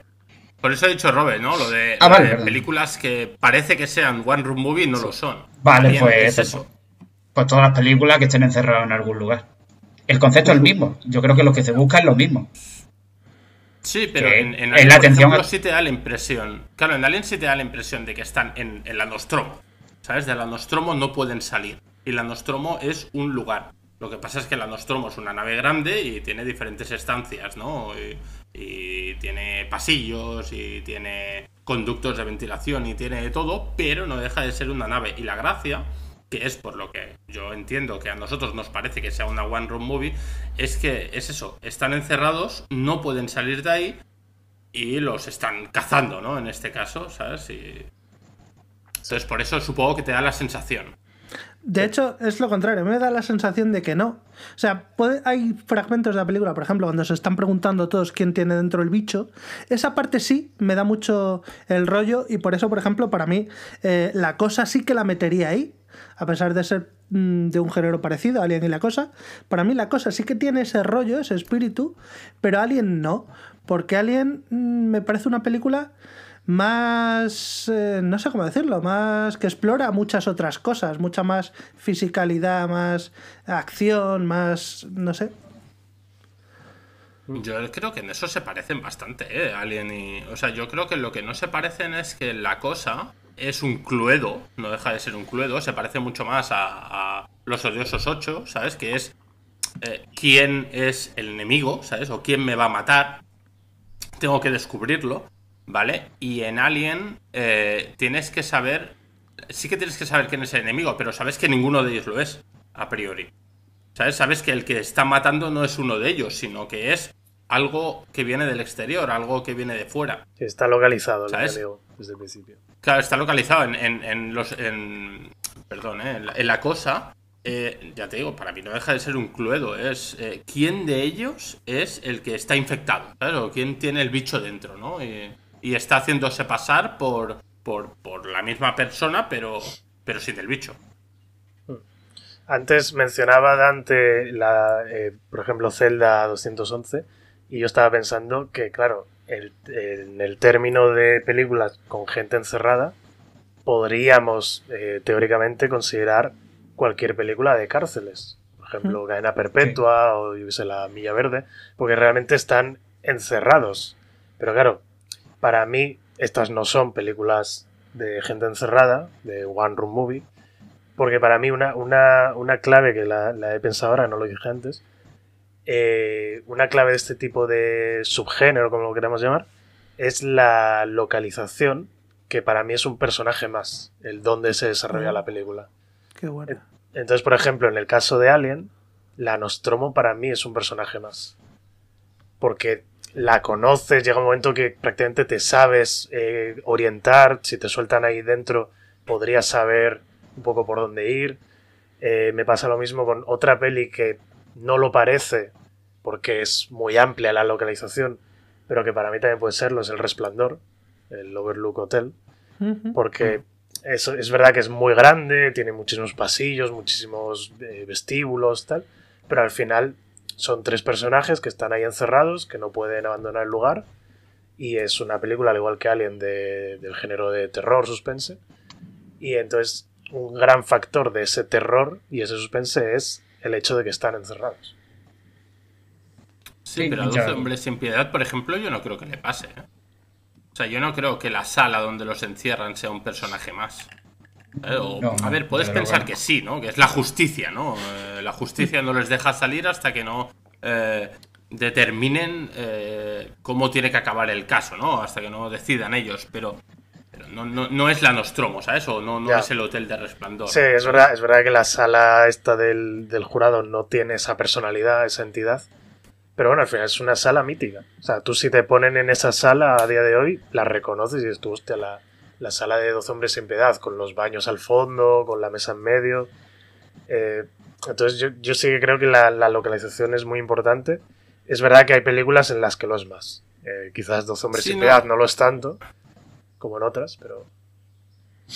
S2: Por eso ha dicho Robert, ¿no? Lo de, ah, películas que parece que sean One Room Movie no lo son. Vale, pues eso.
S4: Pues todas las películas que estén encerradas en algún lugar. El concepto es el mismo. Yo creo que lo que se busca es lo mismo.
S2: Sí, pero en, en, la atención... sí te da la impresión. Claro, en Alien sí te da la impresión de que están en, el la Nostromo. ¿Sabes? De la Nostromo no pueden salir. Y la Nostromo es un lugar. Lo que pasa es que la Nostromo es una nave grande y tiene diferentes estancias, ¿no? Y, y tiene pasillos y tiene conductos de ventilación y tiene de todo, pero no deja de ser una nave. Y la gracia es por lo que yo entiendo que a nosotros nos parece que sea una One Room Movie, es que es eso, están encerrados, no pueden salir de ahí y los están cazando, ¿no? En este caso, ¿sabes? Entonces por eso supongo que te da la sensación.
S1: De hecho, es lo contrario, me da la sensación de que no. O sea, hay fragmentos de la película, por ejemplo, cuando se están preguntando todos quién tiene dentro el bicho. Esa parte sí me da mucho el rollo y por eso, por ejemplo, para mí eh, la cosa sí que la metería ahí a pesar de ser mm, de un género parecido, Alien y la cosa, para mí la cosa sí que tiene ese rollo, ese espíritu, pero Alien no, porque Alien mm, me parece una película más, eh, no sé cómo decirlo, más que explora muchas otras cosas, mucha más fisicalidad, más acción, más, no sé.
S2: Yo creo que en eso se parecen bastante, ¿eh? Alien y... O sea, yo creo que lo que no se parecen es que la cosa es un cluedo, no deja de ser un cluedo, se parece mucho más a, Los Odiosos ocho, ¿sabes? Que es eh, quién es el enemigo, ¿sabes? O quién me va a matar. Tengo que descubrirlo, ¿vale? Y en Alien eh, tienes que saber, sí que tienes que saber quién es el enemigo, pero sabes que ninguno de ellos lo es, a priori. ¿Sabes? Sabes que el que está matando no es uno de ellos, sino que es algo que viene del exterior, algo que viene de fuera. Está
S3: localizado, ¿sabes? desde el principio.
S2: Claro, está localizado en, los. perdón, eh, en, la, cosa. Eh, ya te digo, para mí no deja de ser un cluedo. Es eh, quién de ellos es el que está infectado, claro, quién tiene el bicho dentro, ¿no? Y, está haciéndose pasar por, por, la misma persona, pero, pero sin el bicho.
S3: Hmm. Antes mencionaba Dante, la, por ejemplo, Zelda 211, y yo estaba pensando que, claro, en el término de películas con gente encerrada, podríamos eh, teóricamente considerar cualquier película de cárceles. Por ejemplo, Cadena Perpetua o La Milla Verde, porque realmente están encerrados. Pero claro, para mí estas no son películas de gente encerrada, de One Room Movie, porque para mí una, una, clave que la, la he pensado ahora, no lo dije antes, eh, una clave de este tipo de subgénero, como lo queremos llamar, es la localización, que para mí es un personaje más, el dónde se desarrolla la película. Qué bueno. Entonces, por ejemplo, en el caso de Alien, la Nostromo para mí es un personaje más. Porque la conoces, llega un momento que prácticamente te sabes eh, orientar, si te sueltan ahí dentro podrías saber un poco por dónde ir. Eh, me pasa lo mismo con otra peli que no lo parece porque es muy amplia la localización, pero que para mí también puede serlo, es El Resplandor, el Overlook Hotel, porque es, es verdad que es muy grande, tiene muchísimos pasillos, muchísimos eh, vestíbulos, tal, pero al final son tres personajes que están ahí encerrados, que no pueden abandonar el lugar, y es una película, al igual que Alien, del género de terror, suspense, y entonces un gran factor de ese terror y ese suspense es el hecho de que están encerrados.
S2: Sí, pero a 12 hombres sin piedad, por ejemplo, yo no creo que le pase. ¿eh? O sea, yo no creo que la sala donde los encierran sea un personaje más. ¿eh? a ver, puedes pensar que sí, ¿no? Que es la justicia, ¿no? Eh, la justicia no les deja salir hasta que no determinen cómo tiene que acabar el caso, ¿no? Hasta que no decidan ellos. Pero no, no, no es la Nostromo, ¿sabes? O no, no es el hotel de resplandor. Sí, es verdad,
S3: es verdad que la sala esta del, del, jurado no tiene esa personalidad, esa entidad. Pero bueno, al final es una sala mítica. O sea, tú si te ponen en esa sala a día de hoy, la reconoces y dices a hostia, la, la sala de dos hombres en piedad, con los baños al fondo, con la mesa en medio. Eh, entonces yo, yo, sí que creo que la, localización es muy importante. Es verdad que hay películas en las que lo es más. Eh, quizás Dos hombres sin en piedad no. no lo es tanto,
S2: como en otras, pero.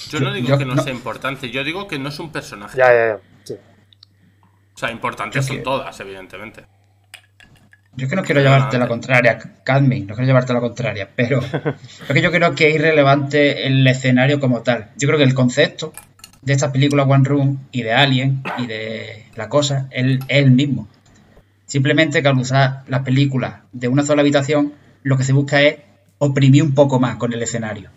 S2: Yo no digo que no, sea importante, yo digo que no es un personaje. O sea, importantes son todas, evidentemente.
S4: Yo es que no quiero llevarte la contraria, Cadmi, no quiero llevarte la contraria, pero [LAUGHS] que yo creo que es irrelevante el escenario como tal. Yo creo que el concepto de esta película One Room y de Alien y de la cosa es el mismo. Simplemente que al usar las películas de una sola habitación, lo que se busca es oprimir un poco más con el escenario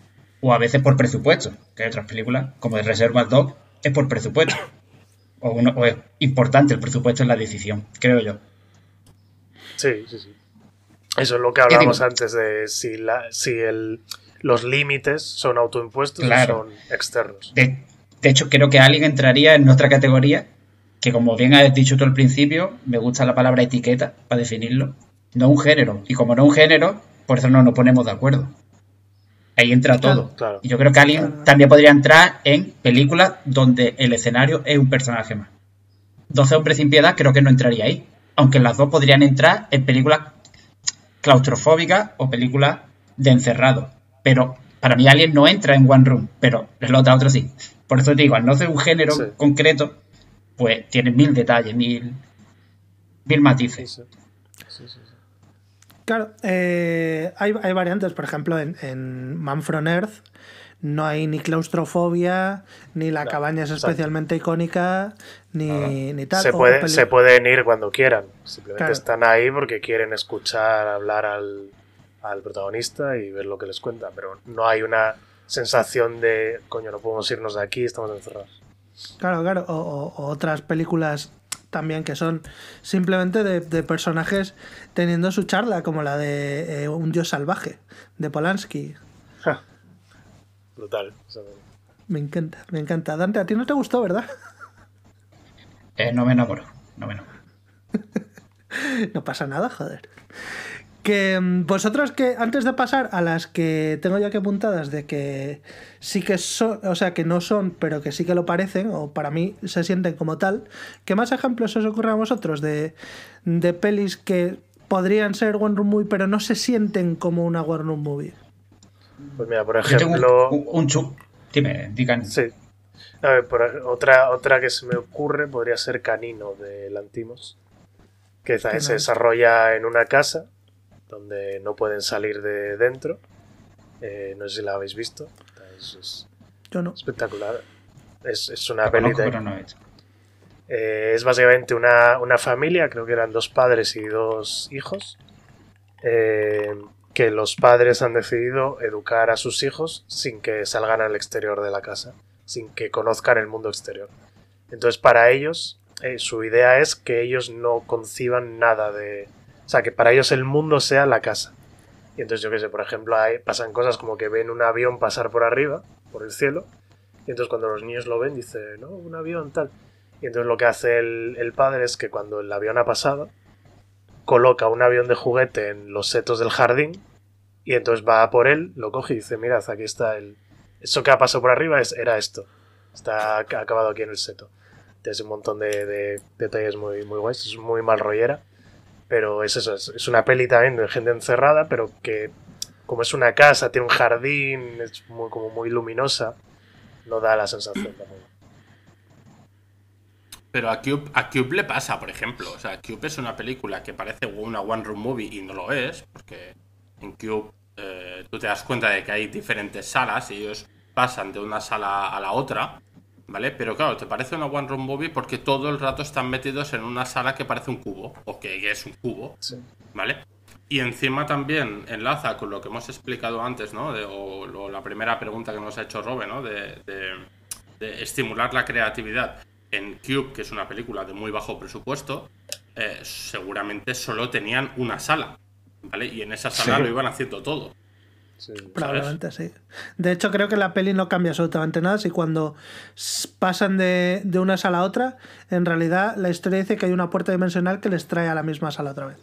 S4: o a veces por presupuesto, que hay otras películas, como de Reservas dog, es por presupuesto. O, es importante el presupuesto en la decisión, creo yo.
S3: Sí, sí, sí. Eso es lo que hablamos antes de si, la, si el, los límites son autoimpuestos o son externos. De,
S4: de hecho, creo que alguien entraría en nuestra categoría, que como bien has dicho tú al principio, me gusta la palabra etiqueta para definirlo, no un género. Y como no un género, por eso no nos ponemos de acuerdo. Ahí entra todo. Y yo creo que alguien también podría entrar en películas donde el escenario es un personaje más. 12 hombres sin piedad creo que no entraría ahí. Aunque las dos podrían entrar en películas claustrofóbicas o películas de encerrado. Pero para mí Alien no entra en One Room, pero el otro otro sí. Por eso te digo, al no ser un género concreto, pues tiene mil detalles, mil, matices.
S1: Claro, eh, hay, variantes. Por ejemplo, en, en Man from Earth no hay ni claustrofobia, ni la cabaña es especialmente icónica, ni, tal. Se, puede, se,
S3: pueden ir cuando quieran. Simplemente están ahí porque quieren escuchar hablar al, al protagonista y ver lo que les cuenta. Pero no hay una sensación de, coño, no podemos irnos de aquí, estamos encerrados.
S1: Claro, claro. o, otras películas también que son simplemente de, personajes teniendo su charla, como la de eh, Un dios salvaje, de Polanski. Me encanta, me encanta. Dante, a ti no te gustó, ¿verdad?
S4: Eh, no me enamoro, no me enamoro.
S1: [LAUGHS] no pasa nada, joder. Que mm, vosotros que, antes de pasar a las que tengo ya que apuntadas de que sí que son, o sea, que no son, pero que sí que lo parecen, o para mí se sienten como tal, ¿qué más ejemplos os ocurren a vosotros de, pelis que podrían ser One Room Movie, pero no se sienten como una One Room Movie?
S3: Pues mira, por ejemplo... un, chup Dime, Sí. otra, otra que se me ocurre podría ser Canino de Lantimos, que se desarrolla en una casa donde no pueden salir de dentro. Eh, no sé si la habéis visto. Es, es Espectacular. Es, una película. Eh, es básicamente una, familia, creo que eran dos padres y dos hijos, eh, que los padres han decidido educar a sus hijos sin que salgan al exterior de la casa, sin que conozcan el mundo exterior. Entonces, para ellos, su idea es que ellos no conciban nada de, sea, que para ellos el mundo sea la casa. Y entonces yo qué sé, por ejemplo, pasan cosas como que ven un avión pasar por arriba, por el cielo, y entonces cuando los niños lo ven dice, no, un avión tal. Y entonces lo que hace el, padre es que cuando el avión ha pasado, coloca un avión de juguete en los setos del jardín y entonces va por él, lo coge y dice, mirad, aquí está el... Eso que ha pasado por arriba es, era esto. Está acabado aquí en el seto. Entonces un montón de, detalles muy, muy guays, es muy mal rollera. Pero es eso, es, una peli también de gente encerrada, pero que como es una casa, tiene un jardín, es muy, como muy luminosa, no da la sensación
S2: Pero a Cube, a Cube le pasa, por ejemplo. O sea, Cube es una película que parece una One Room Movie y no lo es, porque en Cube eh, tú te das cuenta de que hay diferentes salas y ellos pasan de una sala a la otra ¿vale? Pero claro, te parece una One Room Movie porque todo el rato están metidos en una sala que parece un cubo, o que es un cubo, ¿vale? Y encima también enlaza con lo que hemos explicado antes, ¿no? De, o, la primera pregunta que nos ha hecho Robe, ¿no? De, estimular la creatividad en Cube, que es una película de muy bajo presupuesto, eh, seguramente solo tenían una sala, ¿vale? Y en esa sala lo iban haciendo todo. Probablemente
S1: sí. De hecho, creo que la peli no cambia absolutamente nada. Si cuando pasan de, una sala a otra, en realidad la historia dice que hay una puerta dimensional que les trae a la misma sala otra vez.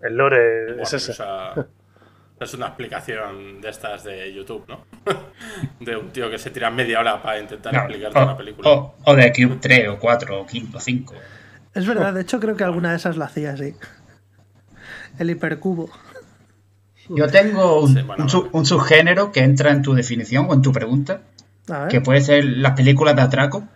S2: El lore es [LAUGHS] es una explicación de estas de YouTube, ¿no? [LAUGHS] de un tío que se tira media hora para intentar explicar explicarte
S4: una película. O, de Cube 3 o 4 o 5 o 5.
S1: Es verdad, oh. de hecho creo que alguna de esas la
S4: hacía, así El hipercubo. Yo tengo [LAUGHS] un, subgénero que entra en tu definición o en tu pregunta, que puede ser las películas de atraco.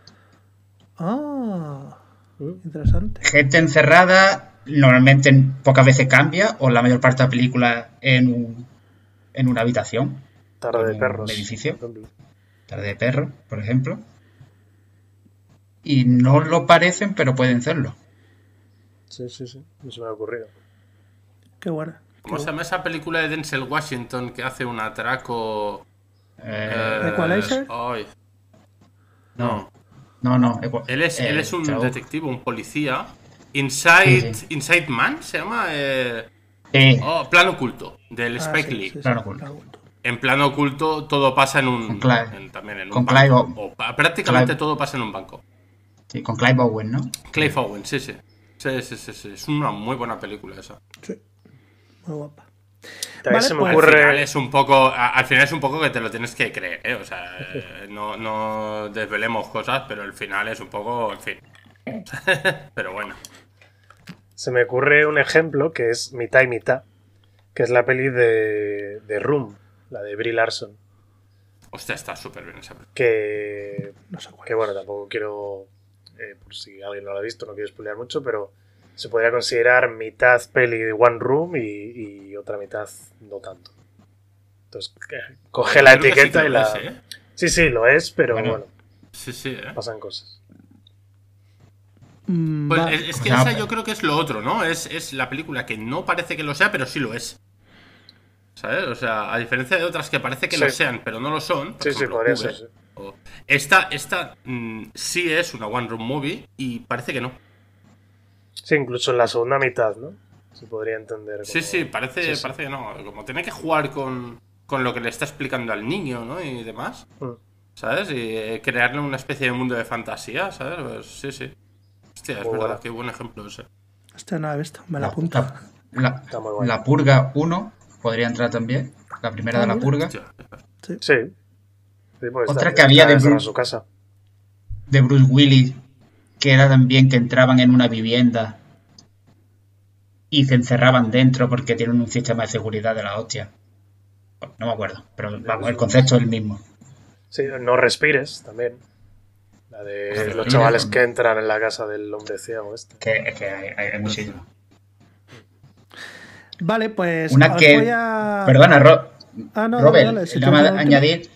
S1: Ah, interesante.
S4: Gente encerrada normalmente pocas veces cambia o la mayor parte de la película en, una habitación. Tarde de perros. edificio. Tarde de perro, por ejemplo. Y no lo parecen, pero pueden serlo.
S1: Sí, sí,
S2: sí. No se me ha ocurrido.
S1: Qué
S4: bueno
S2: ¿Cómo se llama esa película de Denzel Washington que hace un atraco? Eh, es? Eh,
S4: no. No, no. Él es, eh, un detectivo,
S2: detective, un policía. Inside, Inside Man se llama. Eh, sí. Oh, plano oculto, del ah, Spike Lee. Plano oculto. En plano oculto todo pasa en un. también en un banco. prácticamente todo pasa en un banco.
S4: Sí, con Clive Owen, ¿no?
S2: Clive Owen, sí. Sí, sí, sí, sí. Es una muy buena película esa. Sí
S1: guapa. se me pues, ocurre. Al
S2: final es un poco, al final es un poco que te lo tienes que creer, ¿eh? O sea, [LAUGHS] no, desvelemos cosas, pero al final es un poco, en fin. [LAUGHS] pero bueno. Se
S3: me ocurre un ejemplo que es mitad y mitad, que es la peli de, de Room, la de Brie Larson.
S2: Hostia, está súper bien esa
S3: Que, que bueno, tampoco quiero, eh, por si alguien no la ha visto, no quiero spoilear mucho, pero se podría considerar mitad peli de One Room y, otra mitad no tanto.
S2: Entonces, eh, coge la etiqueta y la... ¿eh?
S3: Sí, sí, lo es, pero bueno.
S2: sí, sí, ¿eh? Pasan cosas.
S5: Mm, pues es, que esa yo
S2: creo que es lo otro, ¿no? Es, es la película que no parece que lo sea, pero sí lo es. ¿Sabes? O sea, a diferencia de otras que parece que lo sean, pero no lo son. Sí, sí, podría Esta, mm, sí es una One Room Movie y parece que no. Sí, incluso en la segunda mitad, ¿no?
S3: Se podría entender. Sí, sí, parece, parece que
S2: no. Como tiene que jugar con, con, lo que le está explicando al niño, ¿no? Y demás. Mm. ¿Sabes? Y eh, crearle una especie de mundo de fantasía, ¿sabes? Pues, sí, sí. Hostia, es verdad, qué buen ejemplo ese.
S1: Esta no la
S4: he visto, me la apunto. La, la, Purga 1 podría entrar también. La primera de la Purga. Sí.
S3: sí. Pues Otra que había de Bruce, su
S4: casa. de Bruce Willis que era también que entraban en una vivienda y se encerraban dentro porque tienen un sistema de seguridad de la hostia. No me acuerdo, pero el concepto es el mismo.
S3: Sí, no respires también. La de los chavales que entran en la casa del hombre ciego. Este. Que, que hay, hay, muchísimo.
S4: Vale, pues. Una que. Voy
S1: a... Perdona, Rob. Ah, no, Robert, le añadir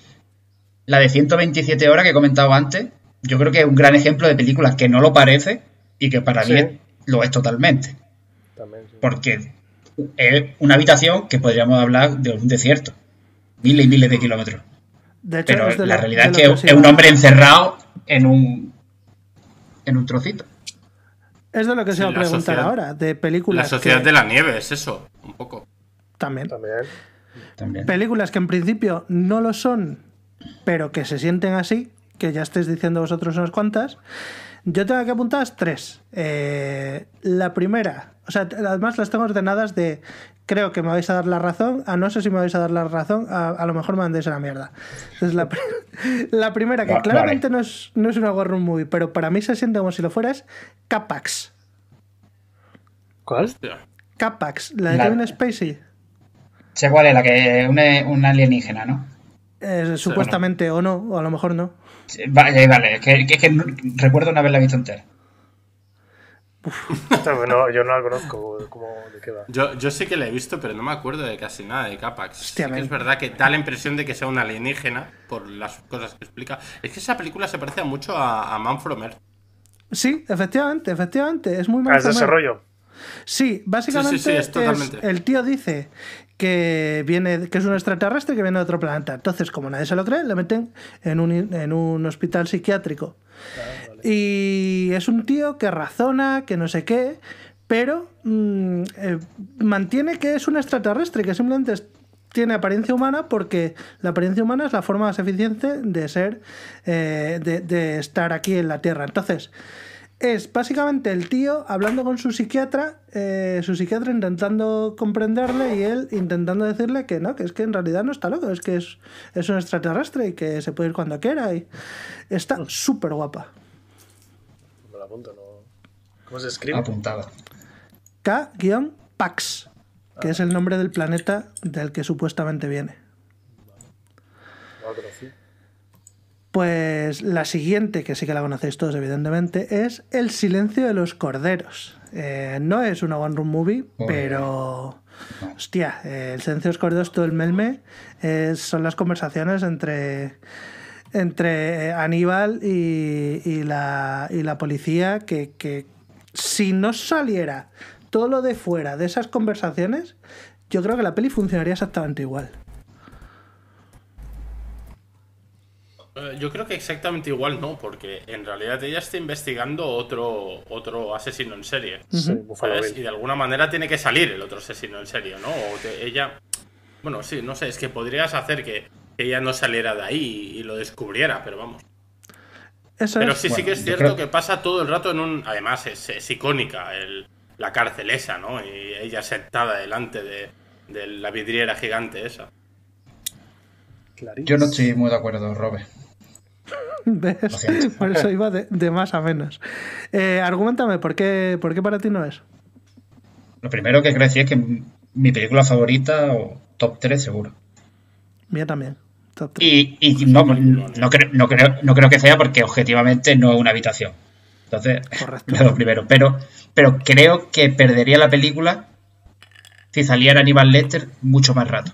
S4: la de 127 horas que he comentado antes, yo creo que es un gran ejemplo de película que no lo parece y que para mí lo es totalmente. Porque es una habitación que podríamos hablar de un desierto, miles y miles de mm. kilómetros.
S1: De Pero la, realidad es que, es un hombre
S4: encerrado en un, en un trocito.
S2: Es de lo que se va a preguntar ahora, de películas. La sociedad de la nieve, es eso, un poco. También. También. Películas
S1: que en principio no lo son, pero que se sienten así, que ya estáis diciendo vosotros unas cuantas. Yo tengo que apuntadas tres. Eh, la primera, o sea, además las tengo ordenadas de creo que me vais a dar la razón, a no sé si me vais a dar la razón, a, lo mejor me mandéis a la mierda. [LAUGHS] la, primera, que claramente no, es, no es una Warroom Movie, pero para mí se siente como si lo fuera, es Capax. ¿Cuál? Capax, la de Kevin Spacey.
S4: Sé cuál es, la que un alienígena, ¿no?
S1: Eh,
S3: supuestamente,
S4: o no, o a lo mejor no. Vale, vale, es que, recuerdo no haberla visto entera.
S2: [LAUGHS] no, yo no la conozco de qué Yo, sé que la he visto, pero no me acuerdo de casi nada de Capax. es verdad que da la impresión de que sea un alienígena por las cosas que explica. Es que esa película se parece mucho a, a Man from Earth.
S1: Sí, efectivamente, efectivamente. Es muy mal ah, ¿Es desarrollo?
S2: Sí, básicamente sí, sí,
S1: el tío dice, que viene, que es un extraterrestre que viene de otro planeta. Entonces, como nadie se lo cree, Lo meten en un, en un hospital psiquiátrico. Y es un tío que razona, que no sé qué, pero mm, eh, mantiene que es un extraterrestre, que simplemente tiene apariencia humana porque la apariencia humana es la forma más eficiente de ser, eh, de, de estar aquí en la Tierra. Entonces, es básicamente el tío hablando con su psiquiatra, eh, su psiquiatra intentando comprenderle y él intentando decirle que no, que es que en realidad no está loco, es que es, un extraterrestre y que se puede ir cuando quiera. Y está súper guapa.
S3: Me la apunto, ¿no? ¿Cómo se escribe? Apuntada.
S1: K-Pax, que es el nombre del planeta del que supuestamente viene. Pues la siguiente, que sí que la conocéis todos, evidentemente, es El silencio de los corderos. Eh, no es una One Room Movie, pero. Hostia, eh, El silencio de los corderos, todo el melme, son las conversaciones entre entre eh, Aníbal y, la, la, policía que si no saliera todo lo de fuera de esas conversaciones, yo creo que la peli funcionaría exactamente igual.
S2: Eh, yo creo que exactamente igual no, porque en realidad ella está investigando otro, otro asesino en serie. Y de alguna manera tiene que salir el otro asesino en serie, ¿no? O que ella. Bueno, sí, no sé, es que podrías hacer que, ella no saliera de ahí y, lo descubriera, pero vamos.
S1: pero sí, sí que es cierto que
S2: pasa todo el rato en un. Además, es, icónica la cárcel esa, ¿no? Y ella sentada delante de, la vidriera gigante esa.
S4: Yo no estoy muy de acuerdo, Robert.
S1: [LAUGHS] por eso iba de, más a menos. Eh, argumentame, ¿por qué, ¿por para ti no es?
S4: Lo primero que crecí es que mi película favorita, o top 3 seguro. Mía también. Y, no, creo, que sea porque objetivamente no es una habitación. Entonces, lo primero. Pero, pero creo que perdería la película si saliera Aníbal Lester mucho más rato.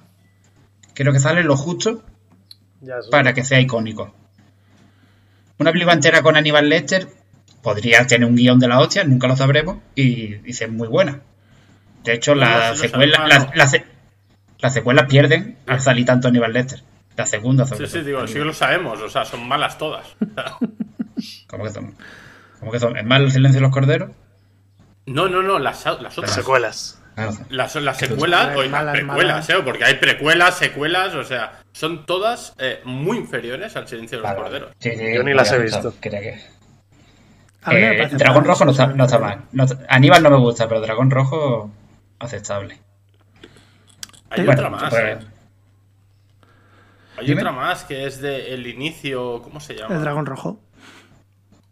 S4: Creo que sale lo justo para que sea icónico. Una película entera con Aníbal Lester podría tener un guión de la hostia, nunca lo sabremos, y dice muy buena. De hecho, las secuelas la, pierden al salir tanto Aníbal Lester. La segunda sobre Sí, sí,
S2: digo, sí lo sabemos, o sea, son malas todas.
S4: [LAUGHS] ¿Cómo que son? ¿Es malo el silencio de los corderos?
S2: No, no, no, las, otras. Las secuelas. Las, secuelas o las precuelas, ¿eh? porque hay precuelas, secuelas, o sea, son todas eh, muy inferiores al silencio de los corderos. Sí, Yo ni las he visto.
S4: creo que... Eh, Dragón Rojo no está, mal. Aníbal no me gusta, pero Dragón Rojo aceptable. Hay otra más. Pues,
S2: hay otra más que es de el inicio, ¿cómo se llama? El Dragón Rojo.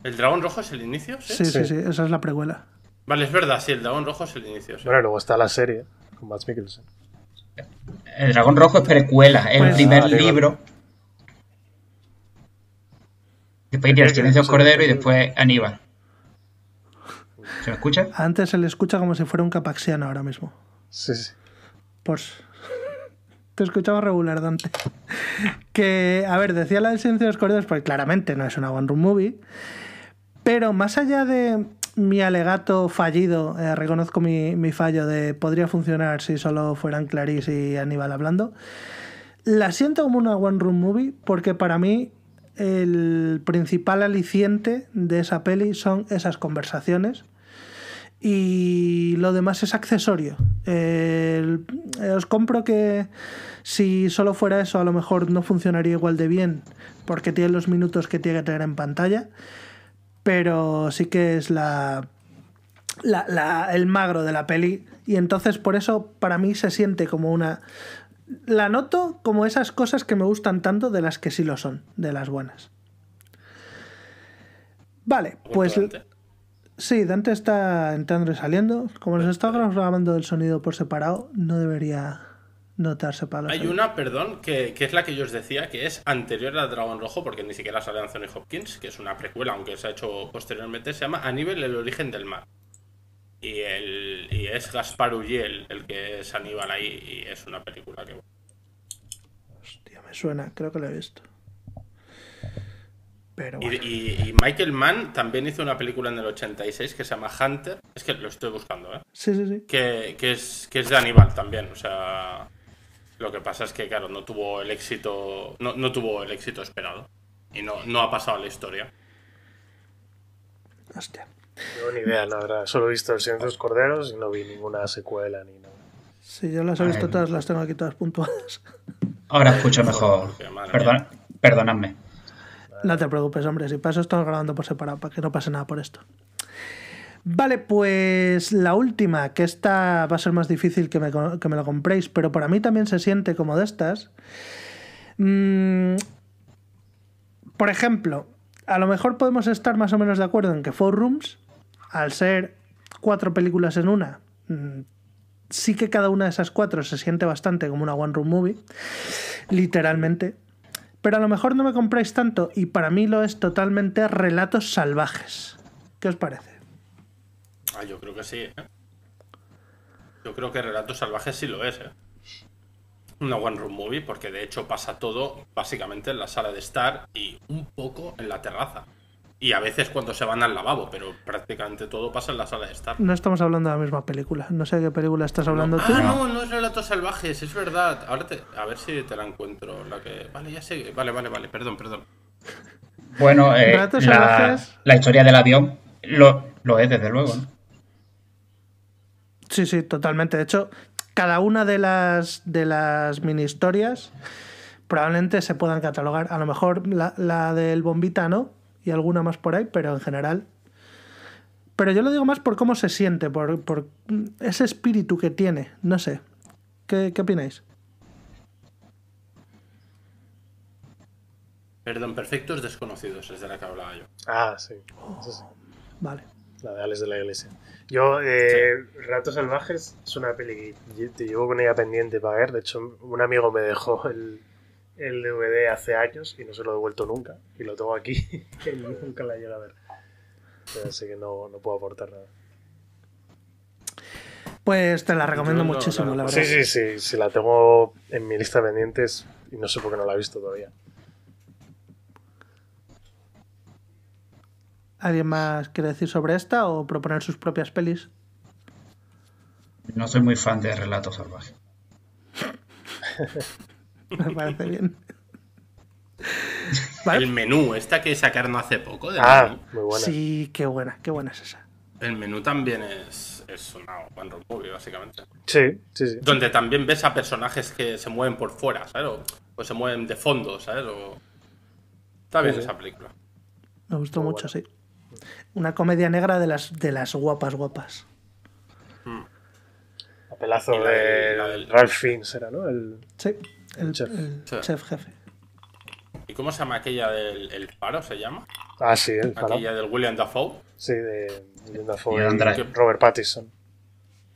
S2: ¿El Dragón Rojo es el inicio? sí, sí, sí
S1: esa es la precuela.
S2: Vale, es verdad, sí, el dragón rojo es el inicio. Bueno, luego está la serie con Max Mikkelsen.
S4: El dragón rojo es precuela, el pues, primer libro. Después iría el silencio
S1: cordero y después
S4: Aníbal. ¿Se me
S1: escucha? Antes se le escucha como si fuera un capaxiano ahora mismo. Sí, sí. Pues. Te escuchaba regular, Dante. Que, a ver, decía la del silencio de los corderos, porque claramente no es una One Room Movie. Pero más allá de mi alegato fallido, eh, reconozco mi, fallo de podría funcionar si solo fueran Clarice y Aníbal hablando. La siento como una One Room Movie porque para mí el principal aliciente de esa peli son esas conversaciones y lo demás es accesorio. Eh, os compro que si solo fuera eso a lo mejor no funcionaría igual de bien porque tiene los minutos que tiene que tener en pantalla, pero sí que es la, el magro de la peli. Y entonces por eso para mí se siente como una... La noto como esas cosas que me gustan tanto de las que sí lo son, de las buenas. Vale, pues... Sí, Dante está entrando y saliendo. Como nos está grabando el sonido por separado, no debería hay una,
S2: perdón, que, es la que yo os decía, que es anterior a Dragón Rojo, porque ni siquiera sale Anthony Hopkins, que es una precuela, aunque se ha hecho posteriormente, se llama Aníbal el origen del mar. Y, el, es Gaspar Ulliel el que es Aníbal ahí, y es una película que...
S1: Hostia, me suena, creo que la he visto.
S2: Pero y, Michael Mann también hizo una película en el 86 que se llama Hunter. Es que lo estoy buscando, ¿eh? Sí, sí, sí. Que, es, que es de Aníbal también, o sea... Lo que pasa es que, claro, no tuvo el éxito, no, tuvo el éxito esperado. Y no, no ha pasado a la historia. Hostia. No, ni
S3: idea, la verdad. Solo he visto El Silencio los Corderos y no vi ninguna secuela ni nada.
S1: Sí, yo las he visto todas, las tengo aquí todas puntuadas.
S4: Ahora escucho mejor. Perdón, perdonadme.
S1: No te preocupes, hombre. Si paso, estamos grabando por separado para que no pase nada por esto. Vale, pues la última, que esta va a ser más difícil que me, la compréis, pero para mí también se siente como de estas. Mm, por ejemplo, a lo mejor podemos estar más o menos de acuerdo en que Four Rooms, al ser cuatro películas en una, mm, sí que cada una de esas cuatro se siente bastante como una One Room Movie, literalmente. Pero a lo mejor no me compráis tanto y para mí lo es totalmente Relatos Salvajes. ¿Qué os parece?
S2: Ah, yo creo que sí. ¿eh? Yo creo que Relatos Salvajes sí lo es. ¿eh? Una One Room Movie, porque de hecho pasa todo básicamente en la sala de estar y un poco en la terraza. Y a veces cuando se van al lavabo, pero prácticamente todo pasa en la sala de estar. No
S1: estamos hablando de la misma película. No sé de qué película estás hablando ah, tú. Ah, no,
S2: no es Relatos Salvajes, es verdad. Ahora a ver si te la encuentro. La que... Vale, ya sé. Vale, vale, vale. Perdón, perdón.
S4: Bueno, eh, la, historia del avión lo, lo es, desde luego.
S1: Sí, sí, totalmente. De hecho, cada una de las, de las mini historias probablemente se puedan catalogar. A lo mejor la, la del bombita no, y alguna más por ahí, pero en general. Pero yo lo digo más por cómo se siente, por, ese espíritu que tiene. No sé. ¿Qué, opináis?
S2: Perdón, perfectos desconocidos es de la que hablaba yo. Ah,
S3: sí. Vale.
S2: La de Alex de la Iglesia.
S3: Yo, eh, Ratos Salvajes es una peli que te llevo con ella pendiente para ver. De hecho, un amigo me dejó el, DVD hace años y no se lo he devuelto nunca. Y lo tengo aquí [LAUGHS] que nunca la llevo a ver. Así que no, puedo aportar nada.
S1: Pues te la recomiendo muchísimo, la verdad. Sí, sí,
S3: sí, si La tengo en mi lista pendientes y no sé por qué no la he visto todavía.
S1: ¿Alguien más quiere decir sobre esta o proponer sus propias pelis?
S4: No soy muy fan de Relatos Salvajes.
S1: [LAUGHS] Me parece bien.
S2: [LAUGHS] El menú, esta que sacaron hace poco. Ah, muy buena.
S1: Sí, qué buena, qué buena es esa.
S2: El menú también es, es una One Room Movie, básicamente.
S1: Sí, sí, sí.
S3: Donde
S2: también ves a personajes que se mueven por fuera, ¿sabes? O, se mueven de fondo, ¿sabes? O... Está bien esa película.
S1: Me gustó mucho, sí. Una comedia negra de las, de las guapas, guapas.
S2: Hmm. a Pelazo de, del Ralph
S3: Fiennes era, ¿no? El, sí,
S1: el, chef. el
S3: chef. jefe.
S2: ¿Y cómo se llama aquella del el ¿Se llama?
S3: Ah, sí, el faro Aquella
S2: del William Dafoe. Sí, de William Dafoe Robert Pattinson.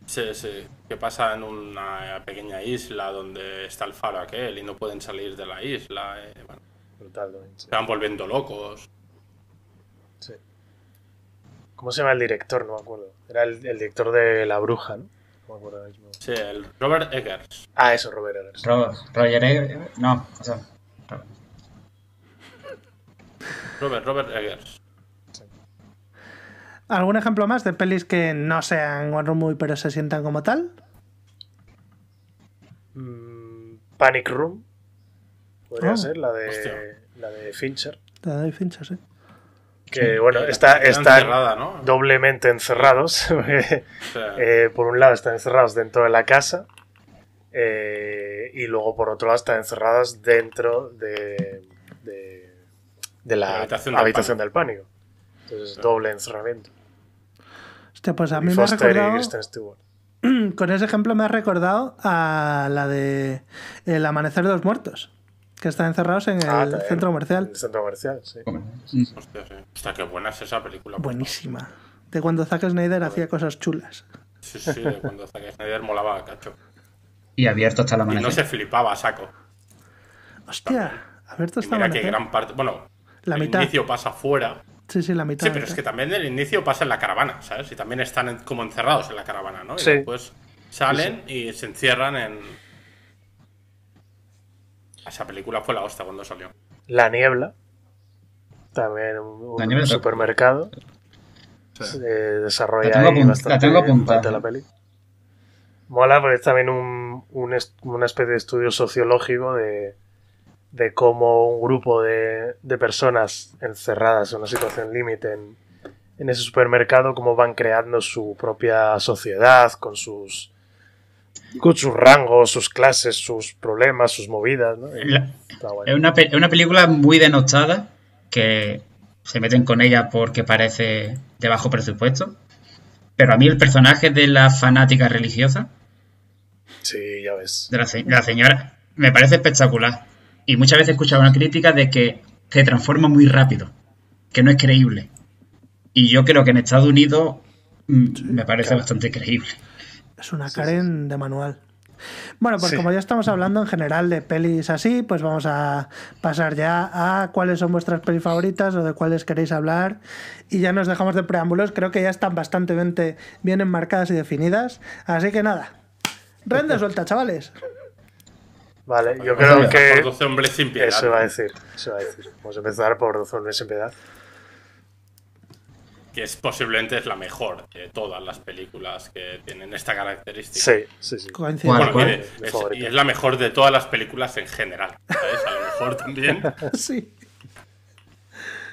S2: Sí, sí, que pasa en una pequeña isla donde está el faro aquel y no pueden salir de la isla. Eh, Brutal, Se van volviendo locos.
S3: ¿Cómo se llama el director? No me acuerdo. Era el, director de La Bruja, ¿no?
S2: No me acuerdo Sí, el Robert Eggers. Ah, eso, Robert Eggers.
S4: Robert, Roger Eggers. No, o sea.
S2: Robert, Robert, Eggers.
S1: ¿Algún ejemplo más de pelis que no sean Room movie pero se sientan como tal?
S3: Mm, Panic Room. Podría oh. ser la de, la de Fincher.
S1: La de Fincher, sí
S5: que bueno, está, están
S3: doblemente encerrados. [LAUGHS] Eh, por un lado están encerrados dentro de la casa eh, y luego por otro lado están encerrados dentro de, de, la, habitación, del, pánico. Entonces, doble encerramiento.
S1: pues a mí [CLEARS THROAT] Con ese ejemplo me ha recordado a la de El amanecer de los muertos que están encerrados en ah, el centro comercial.
S2: En el centro comercial, sí. Hostia, sí. Hasta buena es esa película.
S1: Buenísima. De cuando Zack Snyder hacía cosas chulas. Sí, sí, de cuando
S2: Zack Snyder molaba a cacho.
S4: Y abierto hasta la mañana. Y no se
S2: flipaba, saco.
S4: Hostia, abierto hasta la Mira que gran parte. Bueno, la el inicio
S2: pasa fuera.
S4: Sí, sí,
S1: la mitad. Sí, pero es que
S2: también el inicio pasa en la caravana, ¿sabes? Y también están como encerrados en la caravana, ¿no? Y sí. después salen y se encierran en esa película fue la hostia cuando salió. La niebla. También
S3: un, supermercado. desarrolla la ahí la, la peli. Mola porque es también una especie de estudio sociológico de, cómo un grupo de, personas encerradas en una situación límite en, en, ese supermercado, cómo van creando su propia sociedad con sus con sus rangos, sus clases, sus problemas, sus movidas. es, una,
S4: es, una, película muy denotada que se meten con ella porque parece de bajo presupuesto. Pero a mí el personaje de la fanática religiosa. Sí, ya ves. De la, señora. Me parece espectacular. Y muchas veces he escuchado una crítica de que se transforma muy rápido. Que no es creíble. Y yo creo que en Estados Unidos mm, me parece bastante creíble.
S1: Es una Karen de manual. Bueno, pues como ya estamos hablando en general de pelis así, pues vamos a pasar ya a cuáles son vuestras pelis favoritas o de cuáles queréis hablar. Y ya nos dejamos de preámbulos, creo que ya están bastante bien enmarcadas y definidas. Así que nada, rende suelta, chavales.
S3: Vale, yo creo que. Eso va a decir. Eso va a decir. Vamos a empezar por 12 hombres sin piedad
S2: que es posiblemente es la mejor de todas las películas que tienen esta característica. Sí, sí, sí. ¿Cuál, Es, y es la mejor de todas las películas en general. ¿sabes? A lo mejor también.
S3: [LAUGHS] sí.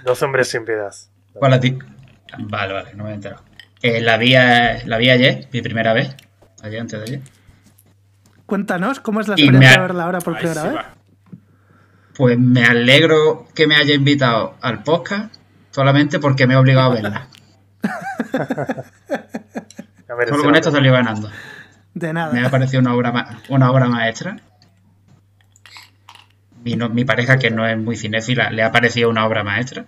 S3: Dos hombres sin piedad.
S4: ¿Cuál a ti? Vale, vale, no me he enterado. Eh, la, vi la ayer, mi primera vez. Ayer, antes de ayer.
S1: Cuéntanos, ¿cómo es la experiencia de verla ahora por primera vez?
S4: Pues me alegro que me haya invitado al podcast solamente porque me he obligado a verla. [LAUGHS] Solo con esto salió ganando. De nada. Me ha parecido una obra, una obra maestra. Mi, mi pareja, que no es muy cinéfila, le ha parecido una obra maestra.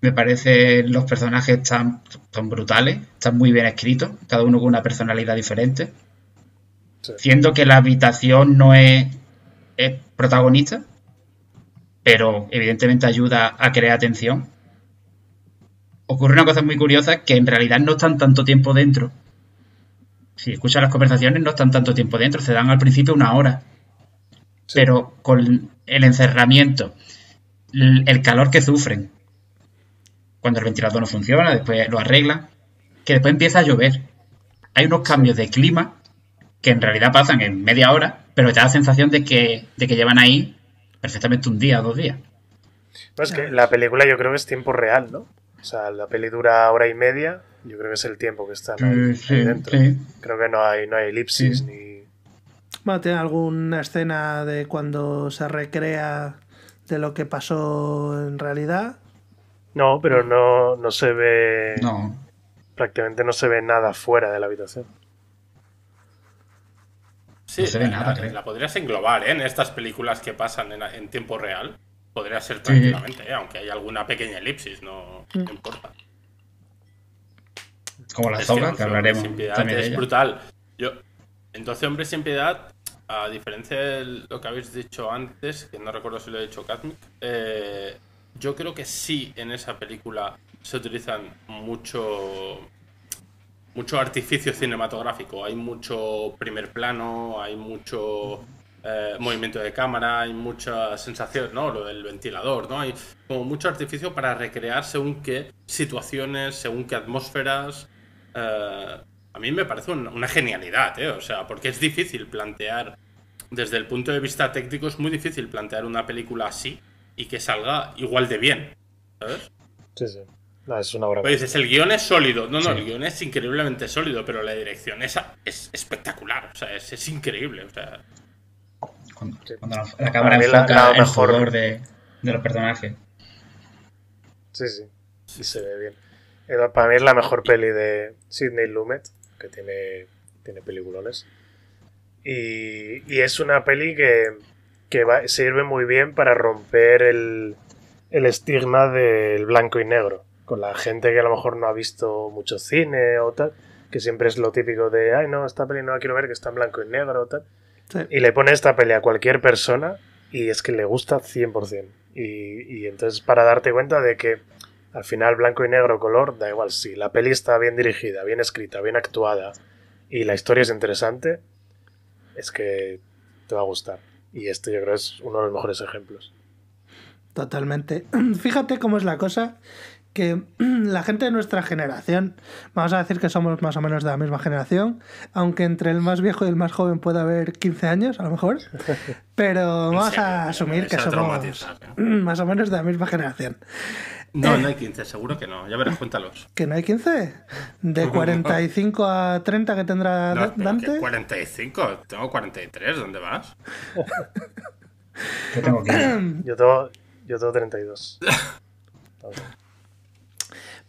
S4: Me parece los personajes están son brutales, están muy bien escritos, cada uno con una personalidad diferente. Siendo que la habitación no es protagonista, pero evidentemente ayuda a crear atención. Ocurre una cosa muy curiosa que en realidad no están tanto tiempo dentro. Si escuchas las conversaciones, no están tanto tiempo dentro, se dan al principio una hora. Pero con el encerramiento, el calor que sufren, cuando el ventilador no funciona, después lo arreglan, que después empieza a llover. Hay unos cambios de clima que en realidad pasan en media hora, pero te da la sensación de que, de que llevan ahí perfectamente un día o dos días.
S3: pues que la película yo creo que es tiempo real, ¿no? O sea, la peli dura hora y media, yo creo que es el tiempo que está ahí, dentro. Creo que no hay, no hay elipsis ni...
S1: Bueno, tiene alguna escena de cuando se recrea de lo que pasó en realidad.
S2: No,
S3: pero mm. no, no se ve... No. Prácticamente no se ve nada fuera de la habitación.
S2: Sí, la, podrías englobar ¿eh? en estas películas que pasan en, tiempo real. Podría ser tranquilamente, ¿eh? aunque hay alguna pequeña elipsis, no, mm. importa.
S4: Como la que, hablaremos. también es brutal.
S2: Yo, entonces, Hombre sin Piedad, a diferencia de lo que habéis dicho antes, que no recuerdo si lo he dicho Katmik, eh, yo creo que sí en esa película se utilizan mucho mucho artificio cinematográfico, hay mucho primer plano, hay mucho eh, movimiento de cámara, hay mucha sensación, ¿no? Lo del ventilador, ¿no? Hay como mucho artificio para recrear según qué situaciones, según qué atmósferas. Eh, a mí me parece una genialidad, ¿eh? O sea, porque es difícil plantear, desde el punto de vista técnico, es muy difícil plantear una película así y que salga igual de bien, ¿sabes? Sí, sí es una obra. el guión es sólido. No, no, el guión es increíblemente sólido, pero la dirección es, es espectacular. O sea, es, increíble. O sea. Cuando, la, cámara mejor de, los personajes.
S3: Sí, sí. Sí, se ve bien. para mí es la mejor peli de Sidney Lumet, que tiene, tiene peliculones. Y, es una peli que, que sirve muy bien para romper el, el estigma del blanco y negro con la gente que a lo mejor no ha visto mucho cine o tal, que siempre es lo típico de, ay, no, esta peli no la quiero ver, que está en blanco y negro o tal. Y le pone esta peli a cualquier persona y es que le gusta 100%. Y, y entonces para darte cuenta de que al final blanco y negro, color, da igual, si la peli está bien dirigida, bien escrita, bien actuada y la historia es interesante, es que te va a gustar. Y este yo creo es uno de los mejores ejemplos.
S1: Totalmente. [CLEARS THROAT] Fíjate cómo es la cosa que [CLEARS THROAT] la gente de nuestra generación, vamos a decir que somos más o menos de la misma generación, aunque entre el más viejo y el más joven puede haber 15 años a lo mejor, [LAUGHS] pero vamos a asumir que somos [CLEARS THROAT] más o menos de la misma generación.
S2: No, no eh, hay 15, seguro que no, ya verás, cuéntalos.
S1: ¿Que no hay 15? ¿De 45 [LAUGHS] a 30 que tendrá no, Dante? Que
S2: 45, tengo 43, ¿dónde vas?
S3: [LAUGHS] [CLEARS THROAT] yo tengo Yo tengo, yo tengo 32.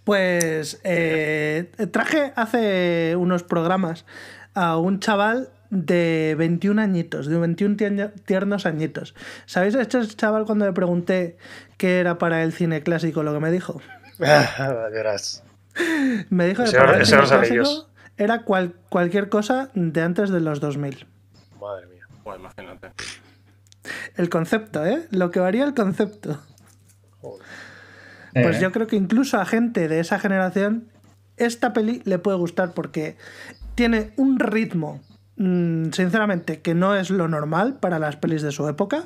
S1: Pues eh, traje hace unos programas a un chaval de 21 añitos, de 21 tiernos añitos. ¿Sabéis este chaval cuando le pregunté qué era para el cine clásico lo que me dijo? Ah, me dijo el era cual, cualquier cosa de antes de los 2000.
S2: Madre mía. imagínate.
S1: El concepto, ¿eh? Lo que varía el concepto. Pues eh. yo creo que incluso a gente de esa generación, esta peli le puede gustar porque tiene un ritmo, mm, sinceramente, que no es lo normal para las pelis de su época.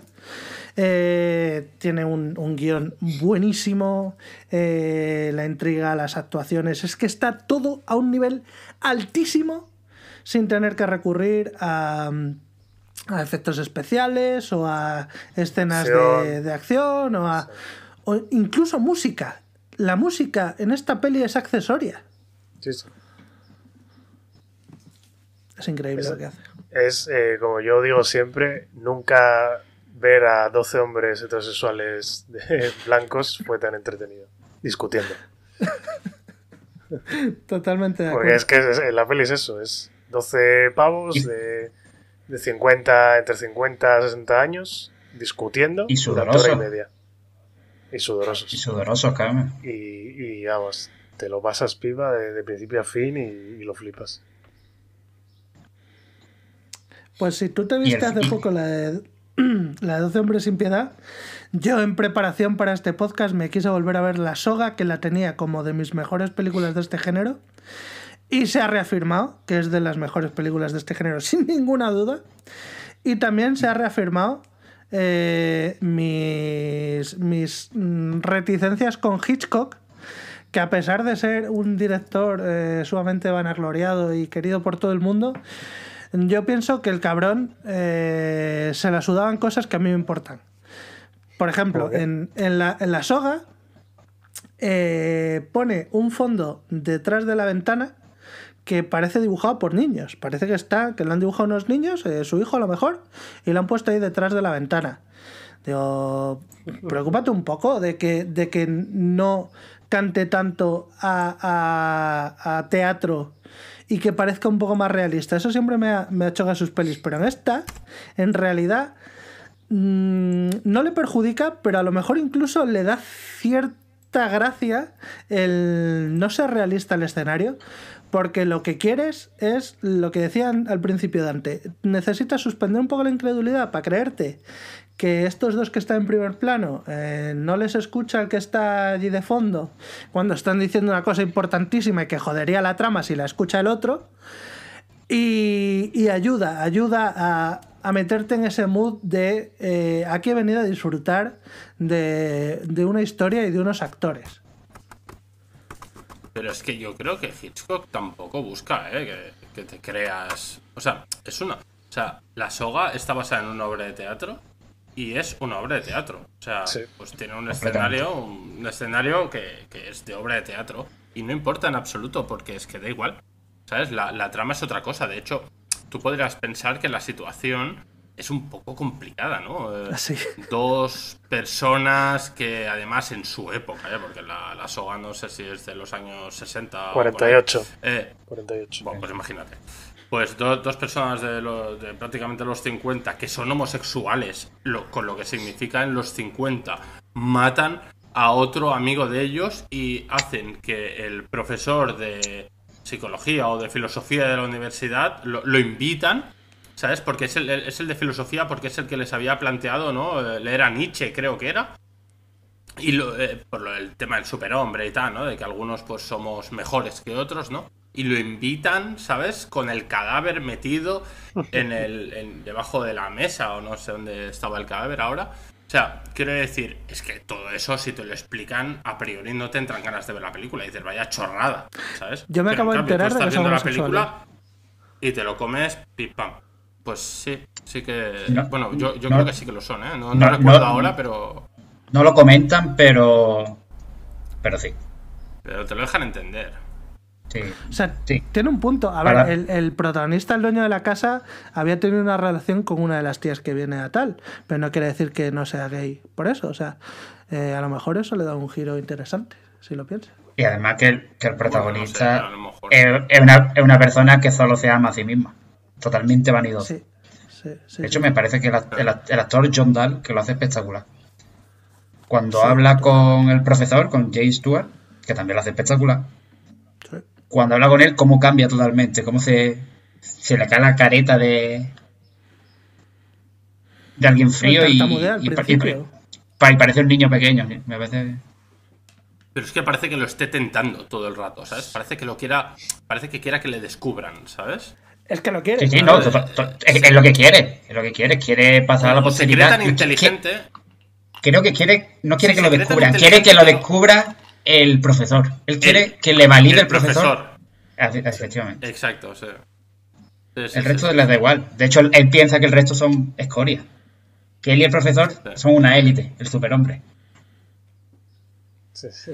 S1: Eh, tiene un, guión buenísimo, eh, la intriga, las actuaciones, es que está todo a un nivel altísimo sin tener que recurrir a, mm, efectos especiales o a escenas de, acción o a o incluso música. La música en esta peli es accesoria. Es increíble es, lo que hace.
S3: Es, eh, como yo digo siempre, nunca ver a 12 hombres heterosexuales [LAUGHS] blancos fue tan entretenido,
S1: discutiendo. [LAUGHS] Totalmente Porque es
S3: que la peli es eso, es 12 pavos de, de 50, entre 50 a 60 años, discutiendo y su y media. Y sudorosos. Y sudoroso Carmen. Y, y vamos, te lo pasas piba de, principio a fin y, lo flipas.
S1: Pues si tú te viste hace poco la de, [CLEARS THROAT] la de 12 hombres sin piedad, yo en preparación para este podcast me quise volver a ver La Soga, que la tenía como de mis mejores películas de este género. Y se ha reafirmado que es de las mejores películas de este género, [LAUGHS] sin ninguna duda. Y también se ha reafirmado eh, mis, mm, reticencias con Hitchcock, que a pesar de ser un director eh, sumamente vanagloriado y querido por todo el mundo, yo pienso que el cabrón eh, se la sudaban cosas que a mí me importan. Por ejemplo, en, la, soga pone un fondo detrás de la ventana que parece dibujado por niños. Parece que está, que lo han dibujado unos niños, eh, su hijo a lo mejor, y lo han puesto ahí detrás de la ventana. Digo, preocúpate un poco de que, de que no cante tanto a, teatro y que parezca un poco más realista. Eso siempre me ha, me chocado sus pelis, pero en esta, en realidad, mm, no le perjudica, pero a lo mejor incluso le da cierta gracia el no ser realista el escenario, porque lo que quieres es lo que decían al principio Dante. Necesitas suspender un poco la incredulidad para creerte que estos dos que están en primer plano eh, no les escucha el que está allí de fondo cuando están diciendo una cosa importantísima y que jodería la trama si la escucha el otro. Y, ayuda, ayuda a, meterte en ese mood de eh, aquí he venido a disfrutar de una historia y de unos actores.
S2: Pero es que yo creo que Hitchcock tampoco busca ¿eh? que, te creas. O sea, es una. O sea, la soga está basada en una obra de teatro y es una obra de teatro. O sea, pues tiene un escenario, un escenario que, es de obra de teatro. Y no importa en absoluto, porque es que da igual. ¿Sabes? La, la, trama es otra cosa. De hecho, tú podrías pensar que la situación es un poco complicada, ¿no? Eh, ah, dos personas que además en su época, ¿eh? porque la, soga no sé si es de los años 60 48. eh, 48. Bueno, pues imagínate. Pues dos personas de, prácticamente los 50 que son homosexuales, con lo que significa en los 50, matan a otro amigo de ellos y hacen que el profesor de psicología o de filosofía de la universidad lo, lo invitan ¿Sabes? Porque es el, es el de filosofía, porque es el que les había planteado, ¿no? Leer eh, a Nietzsche, creo que era. Y eh, por lo, el tema del superhombre y tal, ¿no? De que algunos pues somos mejores que otros, ¿no? Y lo invitan, ¿sabes? Con el cadáver metido en el, debajo de la mesa o no sé dónde estaba el cadáver ahora. O sea, quiero decir, es que todo eso, si te lo explican, a priori no te entran ganas de ver la película. Y dices, vaya chorrada, ¿sabes? Yo me acabo de enterar de que ¿eh? película y te lo comes pim pam. Pues sí, sí que. bueno, yo, creo que sí que lo son, ¿eh? No, recuerdo ahora, pero.
S4: No lo comentan, pero.
S2: Pero sí. Pero te lo dejan entender. Sí.
S1: O sea, tiene un punto. A ver, el, protagonista, el dueño de la casa, había tenido una relación con una de las tías que viene a tal, pero no quiere decir que no sea gay. Por eso, o sea, eh, a lo mejor eso le da un giro interesante, si lo piensas.
S4: Y además que el, protagonista es una persona que solo se ama a sí misma totalmente vanidoso. de hecho, me parece que el, actor John Dahl, que lo hace espectacular. Cuando habla con el profesor, con James Stewart, que también lo hace espectacular. Cuando habla con él, cómo cambia totalmente, cómo se, le cae la careta de, de alguien frío y, y, y, y, parece un niño pequeño. Me parece...
S2: Pero es que parece que lo esté tentando todo el rato, ¿sabes? Parece que lo quiera, parece que quiera que le descubran, ¿sabes?
S4: Es que lo quiere. es, lo que quiere. Es lo que quiere. Quiere pasar a la posibilidad. inteligente. creo que quiere, no quiere que lo descubran, quiere que lo descubra el profesor. Él quiere que le valide el, profesor. Efectivamente. Exacto, el resto les da igual. De hecho, él piensa que el resto son escoria. Que él y el profesor son una élite, el superhombre.
S3: Sí, sí.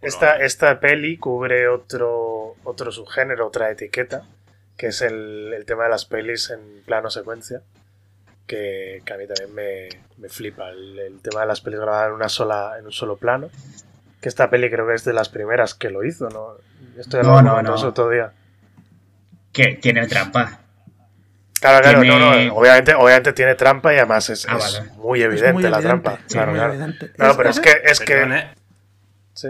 S3: Este esta peli cubre otro otro subgénero, otra etiqueta, que es el, tema de las pelis en plano secuencia, que, a mí también me, flipa. El, tema de las pelis grabadas en, una sola, en un solo plano, que esta peli creo que es de las primeras que lo hizo, ¿no? estoy no, no, no. otro día.
S4: Que tiene trampa. Claro, claro, no,
S3: obviamente, obviamente tiene trampa y además es, ah, muy evidente la trampa. claro, claro. No, pero es que,
S2: es que... Sí.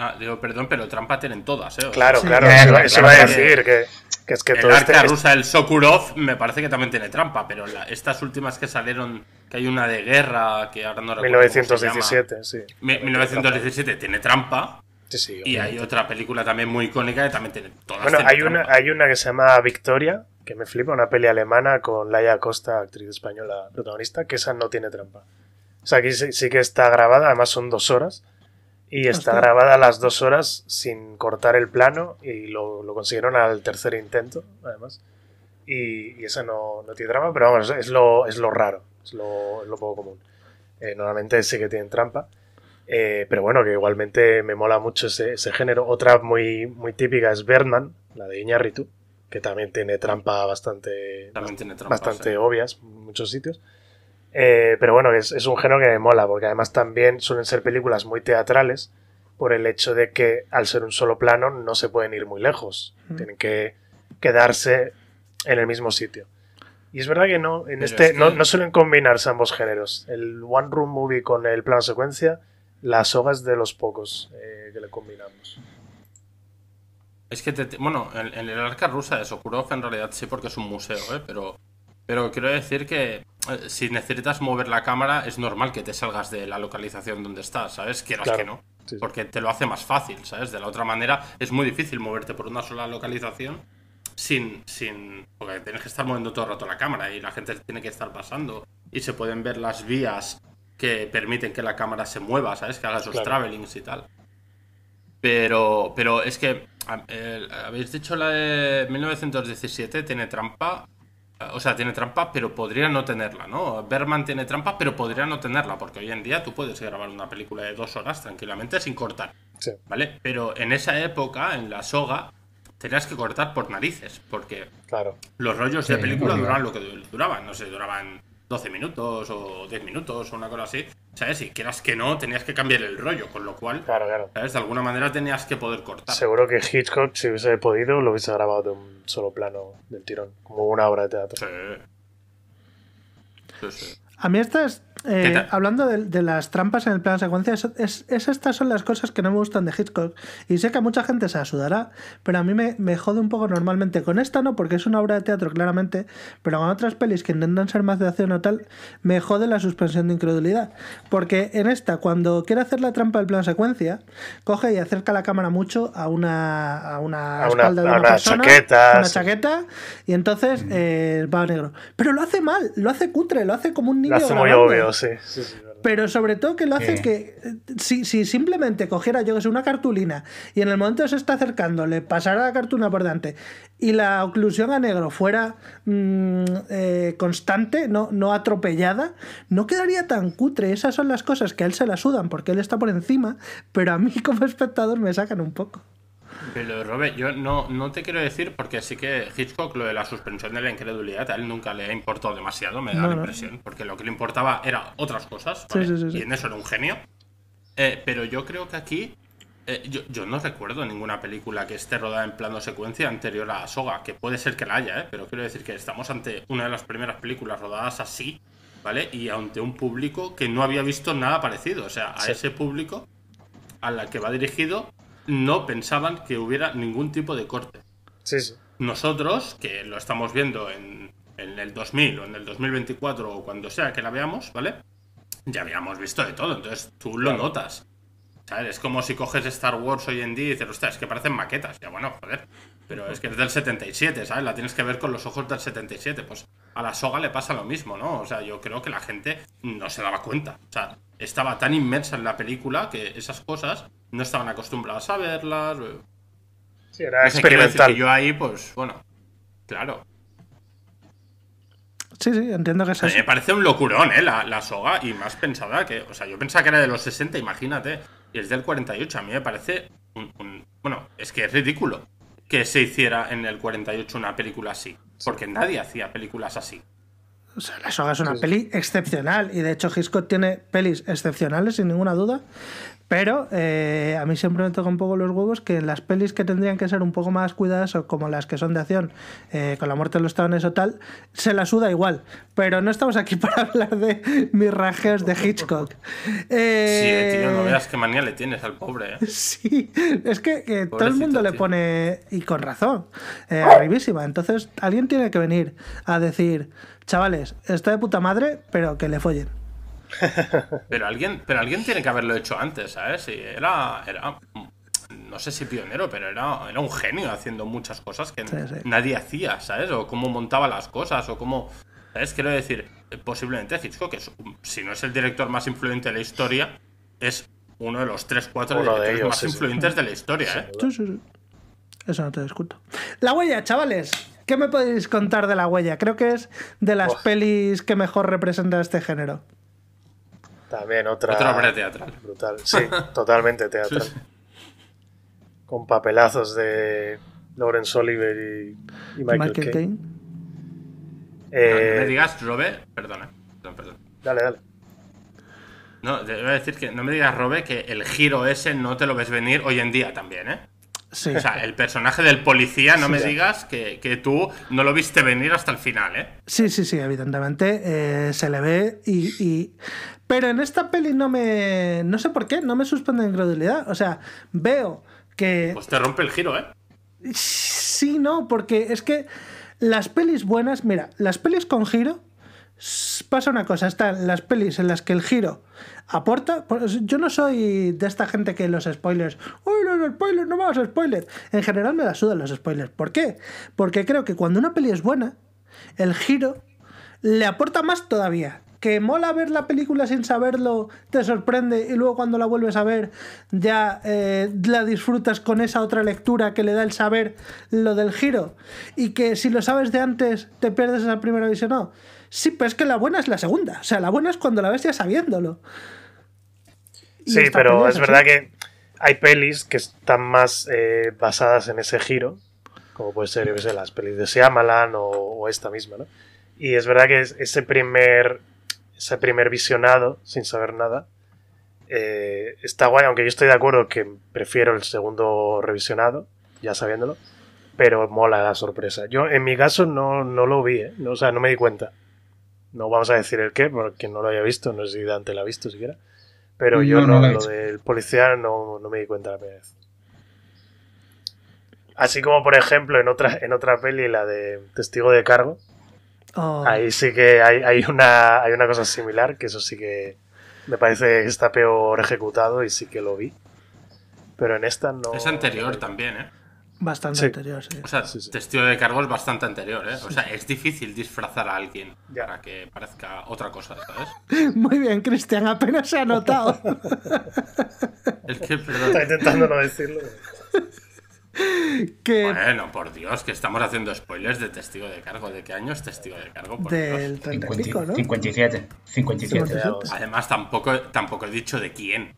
S2: Ah, digo, perdón, pero trampa tienen todas, ¿eh? Claro, claro, eso va a decir que, es que el este rusa, el Sokurov, me parece que también tiene trampa, pero estas últimas que salieron, que hay una de guerra, que ahora no recuerdo 1917, sí. 1917 tiene trampa. Sí, sí, y hay otra película también muy icónica que también tiene todas Bueno, hay una,
S3: hay una que se llama Victoria, que me flipa, una peli alemana con Laia Costa, actriz española protagonista, que esa no tiene trampa. O sea, aquí sí que está grabada, además son dos horas. Y ah, está grabada a las dos horas sin cortar el plano y lo, consiguieron al tercer intento, además. Y, y eso no, tiene drama, pero vamos, es lo, es lo raro, es lo, poco común. Eh, normalmente sí que tienen trampa, eh, pero bueno, que igualmente me mola mucho ese, género. Otra muy, muy típica es Birdman, la de Iñarritu, que también tiene trampa bastante, bastante obvias en muchos sitios. Eh, pero bueno, es, es, un género que me mola, porque además también suelen ser películas muy teatrales por el hecho de que al ser un solo plano no se pueden ir muy lejos, tienen que quedarse en el mismo sitio. Y es verdad que no, en este, No, suelen combinarse ambos géneros, el One Room Movie con el plano secuencia, la soga es de los pocos eh, que le combinamos.
S2: Es que, bueno, en, el arca rusa de Sokurov en realidad sí porque es un museo, ¿eh? pero pero quiero decir que eh, si necesitas mover la cámara, es normal que te salgas de la localización donde estás, ¿sabes? Quieras que no. Porque te lo hace más fácil, ¿sabes? De la otra manera, es muy difícil moverte por una sola localización sin. sin porque tienes que estar moviendo todo el rato la cámara y la gente tiene que estar pasando. Y se pueden ver las vías que permiten que la cámara se mueva, ¿sabes? Que haga esos travelings y tal. Pero, pero es que. Habéis dicho la de 1917 tiene trampa. Eh, o sea, tiene trampa, pero podría no tenerla, ¿no? Berman tiene trampa, pero podría no tenerla, porque hoy en día tú puedes grabar una película de dos horas tranquilamente sin cortar, ¿vale? Pero en esa época, en la soga, tenías que cortar por narices, porque los rollos de película duraban lo que duraban, no sé, duraban 12 minutos o 10 minutos o una cosa así. ¿Sabes? Si quieras que no, tenías que cambiar el rollo, con lo cual, ¿sabes? De alguna manera tenías que poder cortar.
S3: Seguro que Hitchcock, si hubiese podido, lo hubiese grabado de un solo plano del tirón, como una obra de teatro.
S1: A mí estas eh, hablando de, las trampas en el plan secuencia, es, estas son las cosas que no me gustan de Hitchcock. Y sé que a mucha gente se asudará, pero a mí me, me jode un poco normalmente. Con esta no, porque es una obra de teatro, claramente, pero con otras pelis que intentan ser más de acción o tal, me jode la suspensión de incredulidad. Porque en esta, cuando quiere hacer la trampa del plan secuencia, coge y acerca la cámara mucho a una, a una, espalda de una, persona, una chaqueta, y entonces eh, va negro. Pero lo hace mal, lo hace cutre, lo hace como un niño. Lo hace pero sobre todo que lo hace que si, simplemente cogiera yo que sé una cartulina y en el momento que se está acercando le pasara la cartulina por delante y la oclusión a negro fuera mm, eh, constante no, no atropellada no quedaría tan cutre esas son las cosas que a él se la sudan porque él está por encima pero a mí como espectador me sacan un poco
S2: pero Robert, yo no, no te quiero decir porque sí que Hitchcock lo de la suspensión de la incredulidad a él nunca le ha importado demasiado, me da la impresión, porque lo que le importaba era otras cosas, y en eso era un genio. Eh, pero yo creo que aquí eh, yo, yo, no recuerdo ninguna película que esté rodada en plano secuencia anterior a Soga, que puede ser que la haya, ¿eh? pero quiero decir que estamos ante una de las primeras películas rodadas así, ¿vale? Y ante un público que no había visto nada parecido, o sea, a ese público a la que va dirigido no pensaban que hubiera ningún tipo de corte. Sí, Nosotros, que lo estamos viendo en, el 2000 o en el 2024 o cuando sea que la veamos, ¿vale? Ya habíamos visto de todo, entonces tú lo notas. ¿Sabes? Es como si coges Star Wars hoy en día y dices, ostras, es que parecen maquetas. Ya bueno, joder. Pero es que es del 77, ¿sabes? La tienes que ver con los ojos del 77. Pues a la soga le pasa lo mismo, ¿no? O sea, yo creo que la gente no se daba cuenta. O sea, estaba tan inmersa en la película que esas cosas no estaban acostumbrados a verlas. Eh. Sí, era Yo ahí, pues, bueno, claro.
S1: Sí, sí, entiendo que es Me parece un locurón, ¿eh? La,
S2: la, soga y más pensada que. O sea, yo pensaba que era de los 60, imagínate. Y es del 48. A mí me parece un, Bueno, es que es ridículo que se hiciera en el 48 una película así. Porque nadie hacía películas así. O sea,
S1: La Soga es una peli excepcional. Y de hecho, Hitchcock tiene pelis excepcionales, sin ninguna duda. Pero eh, a mí siempre me toca un poco los huevos que en las pelis que tendrían que ser un poco más cuidadas, o como las que son de acción, eh, con la muerte de los trones o tal, se la suda igual. Pero no estamos aquí [LAUGHS] para hablar de mis rajeos de Hitchcock. [LAUGHS] sí, eh, tío, no veas
S2: qué manía le tienes al pobre. [LAUGHS]
S1: Sí, es que todo el mundo le pone, y con razón, arribísima. Entonces alguien tiene que venir a decir, chavales, está de puta madre, pero que le follen.
S2: [LAUGHS] Pero alguien, pero alguien tiene que haberlo hecho antes, ¿sabes? era, era no sé si pionero, pero era, era un genio haciendo muchas cosas que nadie hacía, ¿sabes? O cómo montaba las cosas, o cómo, ¿sabes? Quiero decir, posiblemente Hitchcock, que si no es el director más influyente de la historia, es uno de los 3, 4 directores más influyentes de la historia, ¿eh? Sí, sí,
S1: sí. Eso no te discuto. La huella, chavales. ¿Qué me podéis contar de la huella? Creo que es de las pelis que mejor representa este género.
S3: También otra. Otra teatral. Brutal, sí, [LAUGHS] totalmente teatral. Con papelazos de Lawrence Oliver y, Michael,
S2: eh, ah, No, me digas Robe perdona. No, Dale, dale. No, te decir que no me digas Robe que el giro ese no te lo ves venir hoy en día también, ¿eh? O sea, el personaje del policía, no me digas que, tú no lo viste venir hasta el final, ¿eh?
S1: Sí, sí, sí, evidentemente eh, se le ve y, Pero en esta peli no me... No sé por qué, no me suspende en incredulidad O sea, veo que...
S2: Pues te rompe el giro, ¿eh?
S1: Sí, no, porque es que las pelis buenas, mira, las pelis con giro pasa una cosa, están las pelis en las que el giro aporta. yo no soy de esta gente que los spoilers. ¡Uy, los spoilers! ¡No más spoilers! En general me la sudan los spoilers. ¿Por qué? Porque creo que cuando una peli es buena, el giro le aporta más todavía. Que mola ver la película sin saberlo, te sorprende y luego cuando la vuelves a ver ya eh, la disfrutas con esa otra lectura que le da el saber lo del giro. Y que si lo sabes de antes te pierdes esa primera visión. No Sí, pero es que la buena es la segunda. O sea, la buena es cuando la ves ya sabiéndolo. sí,
S3: pero es verdad que hay pelis que están más eh, basadas en ese giro, como puede ser, yo sé, las pelis de Seamalan o, o esta misma, ¿no? Y es verdad que ese primer, ese primer visionado, sin saber nada, eh, está guay, aunque yo estoy de acuerdo que prefiero el segundo revisionado, ya sabiéndolo, pero mola la sorpresa. Yo en mi caso no, lo vi, ¿eh? o sea, no me di cuenta. No vamos a decir el qué, porque no lo haya visto, no sé si Dante la ha visto siquiera. Pero yo no, lo del policial no, me di cuenta la primera vez. Así como, por ejemplo, en otra, en otra peli, la de Testigo de Cargo. Oh. Ahí sí que hay, una, hay una cosa similar, que eso sí que me parece que está peor ejecutado y sí que lo vi. Pero en esta no. Es anterior
S2: también, ¿eh?
S1: Bastante anterior,
S2: sí. O sea, testigo de cargo es bastante anterior, ¿eh? O sea, es difícil disfrazar a alguien para que parezca otra cosa, ¿sabes?
S1: [LAUGHS] Muy bien, Cristian, apenas se ha notado. [LAUGHS]
S2: es que, perdón. Está intentando no decirlo. Bueno, por Dios, que estamos haciendo spoilers de testigo de cargo. ¿De qué año es testigo de cargo? Del ¿no?
S4: 57. 57.
S2: Además, tampoco, tampoco he dicho de quién,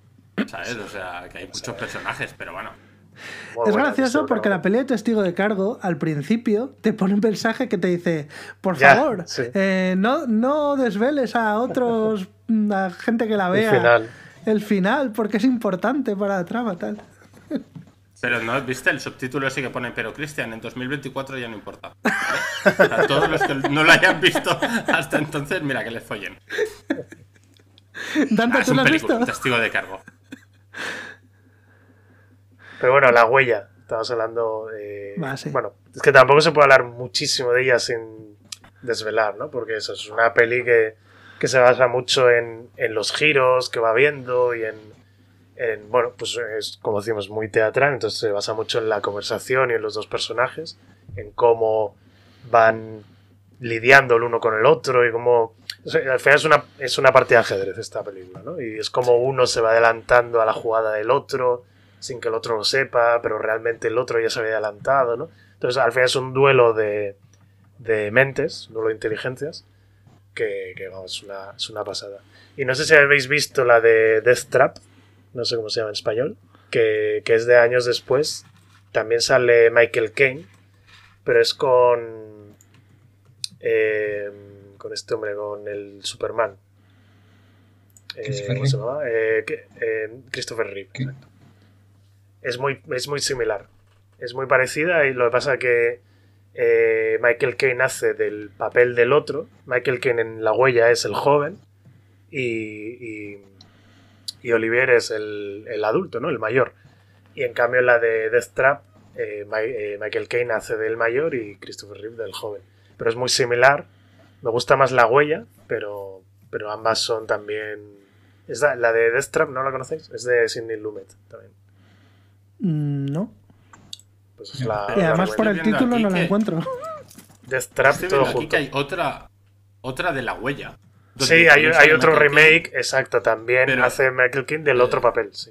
S2: ¿sabes? O sea, que hay muchos personajes, pero bueno es gracioso porque la
S1: pelea de testigo de cargo, al principio, te pone un mensaje que te dice, por favor, eh, no, no desveles a otros, [LAUGHS] mm, a gente que la vea. El final. porque es importante para la trama, tal.
S2: [LAUGHS] Pero no, viste, el subtítulo sí que pone, pero Cristian, en 2024 ya no importa. A todos los que no lo hayan visto hasta entonces, mira que les follen. Ah, visto? testigo de cargo. [LAUGHS]
S3: Pero bueno, la huella, estamos hablando ah, Bueno, es que tampoco se puede hablar muchísimo de ella sin desvelar, ¿no? Porque eso es una peli que, se basa mucho en, los giros que va viendo y en, Bueno, pues es, como decimos, muy teatral, entonces se basa mucho en la conversación y en los dos personajes, en cómo van lidiando el uno con el otro y cómo... al final es una, es una parte de ajedrez esta película, ¿no? Y es como uno se va adelantando a la jugada del otro sin que el otro lo sepa, pero realmente el otro ya se había adelantado, ¿no? Entonces al final es un duelo de, de mentes, duelo de inteligencias, que, es una, pasada. Y no sé si habéis visto la de Death Trap, no sé cómo se llama en español, que, es de años después. También sale Michael Caine, pero es con. Eh, con este hombre, con el Superman. Eh, ¿Cómo se llama? Eh, eh, Christopher Reeve es muy, es muy similar. Es muy parecida y lo que pasa es que eh, Michael Caine hace del papel del otro. Michael Caine en La huella es el joven y, y, Olivier es el, adulto, ¿no? El mayor. Y en cambio la de Death Trap, eh, eh, Michael Caine hace del mayor y Christopher Reeve del joven. Pero es muy similar. Me gusta más La huella, pero, pero ambas son también... Es la, la de Death Trap, ¿no la conocéis? Es de Sidney Lumet también.
S1: Mm, no. Pues y además por el título no la encuentro.
S3: De aquí Que hay otra, otra de la huella. Sí, hay, otro remake, exacto, también hace Michael King del eh, otro papel, sí.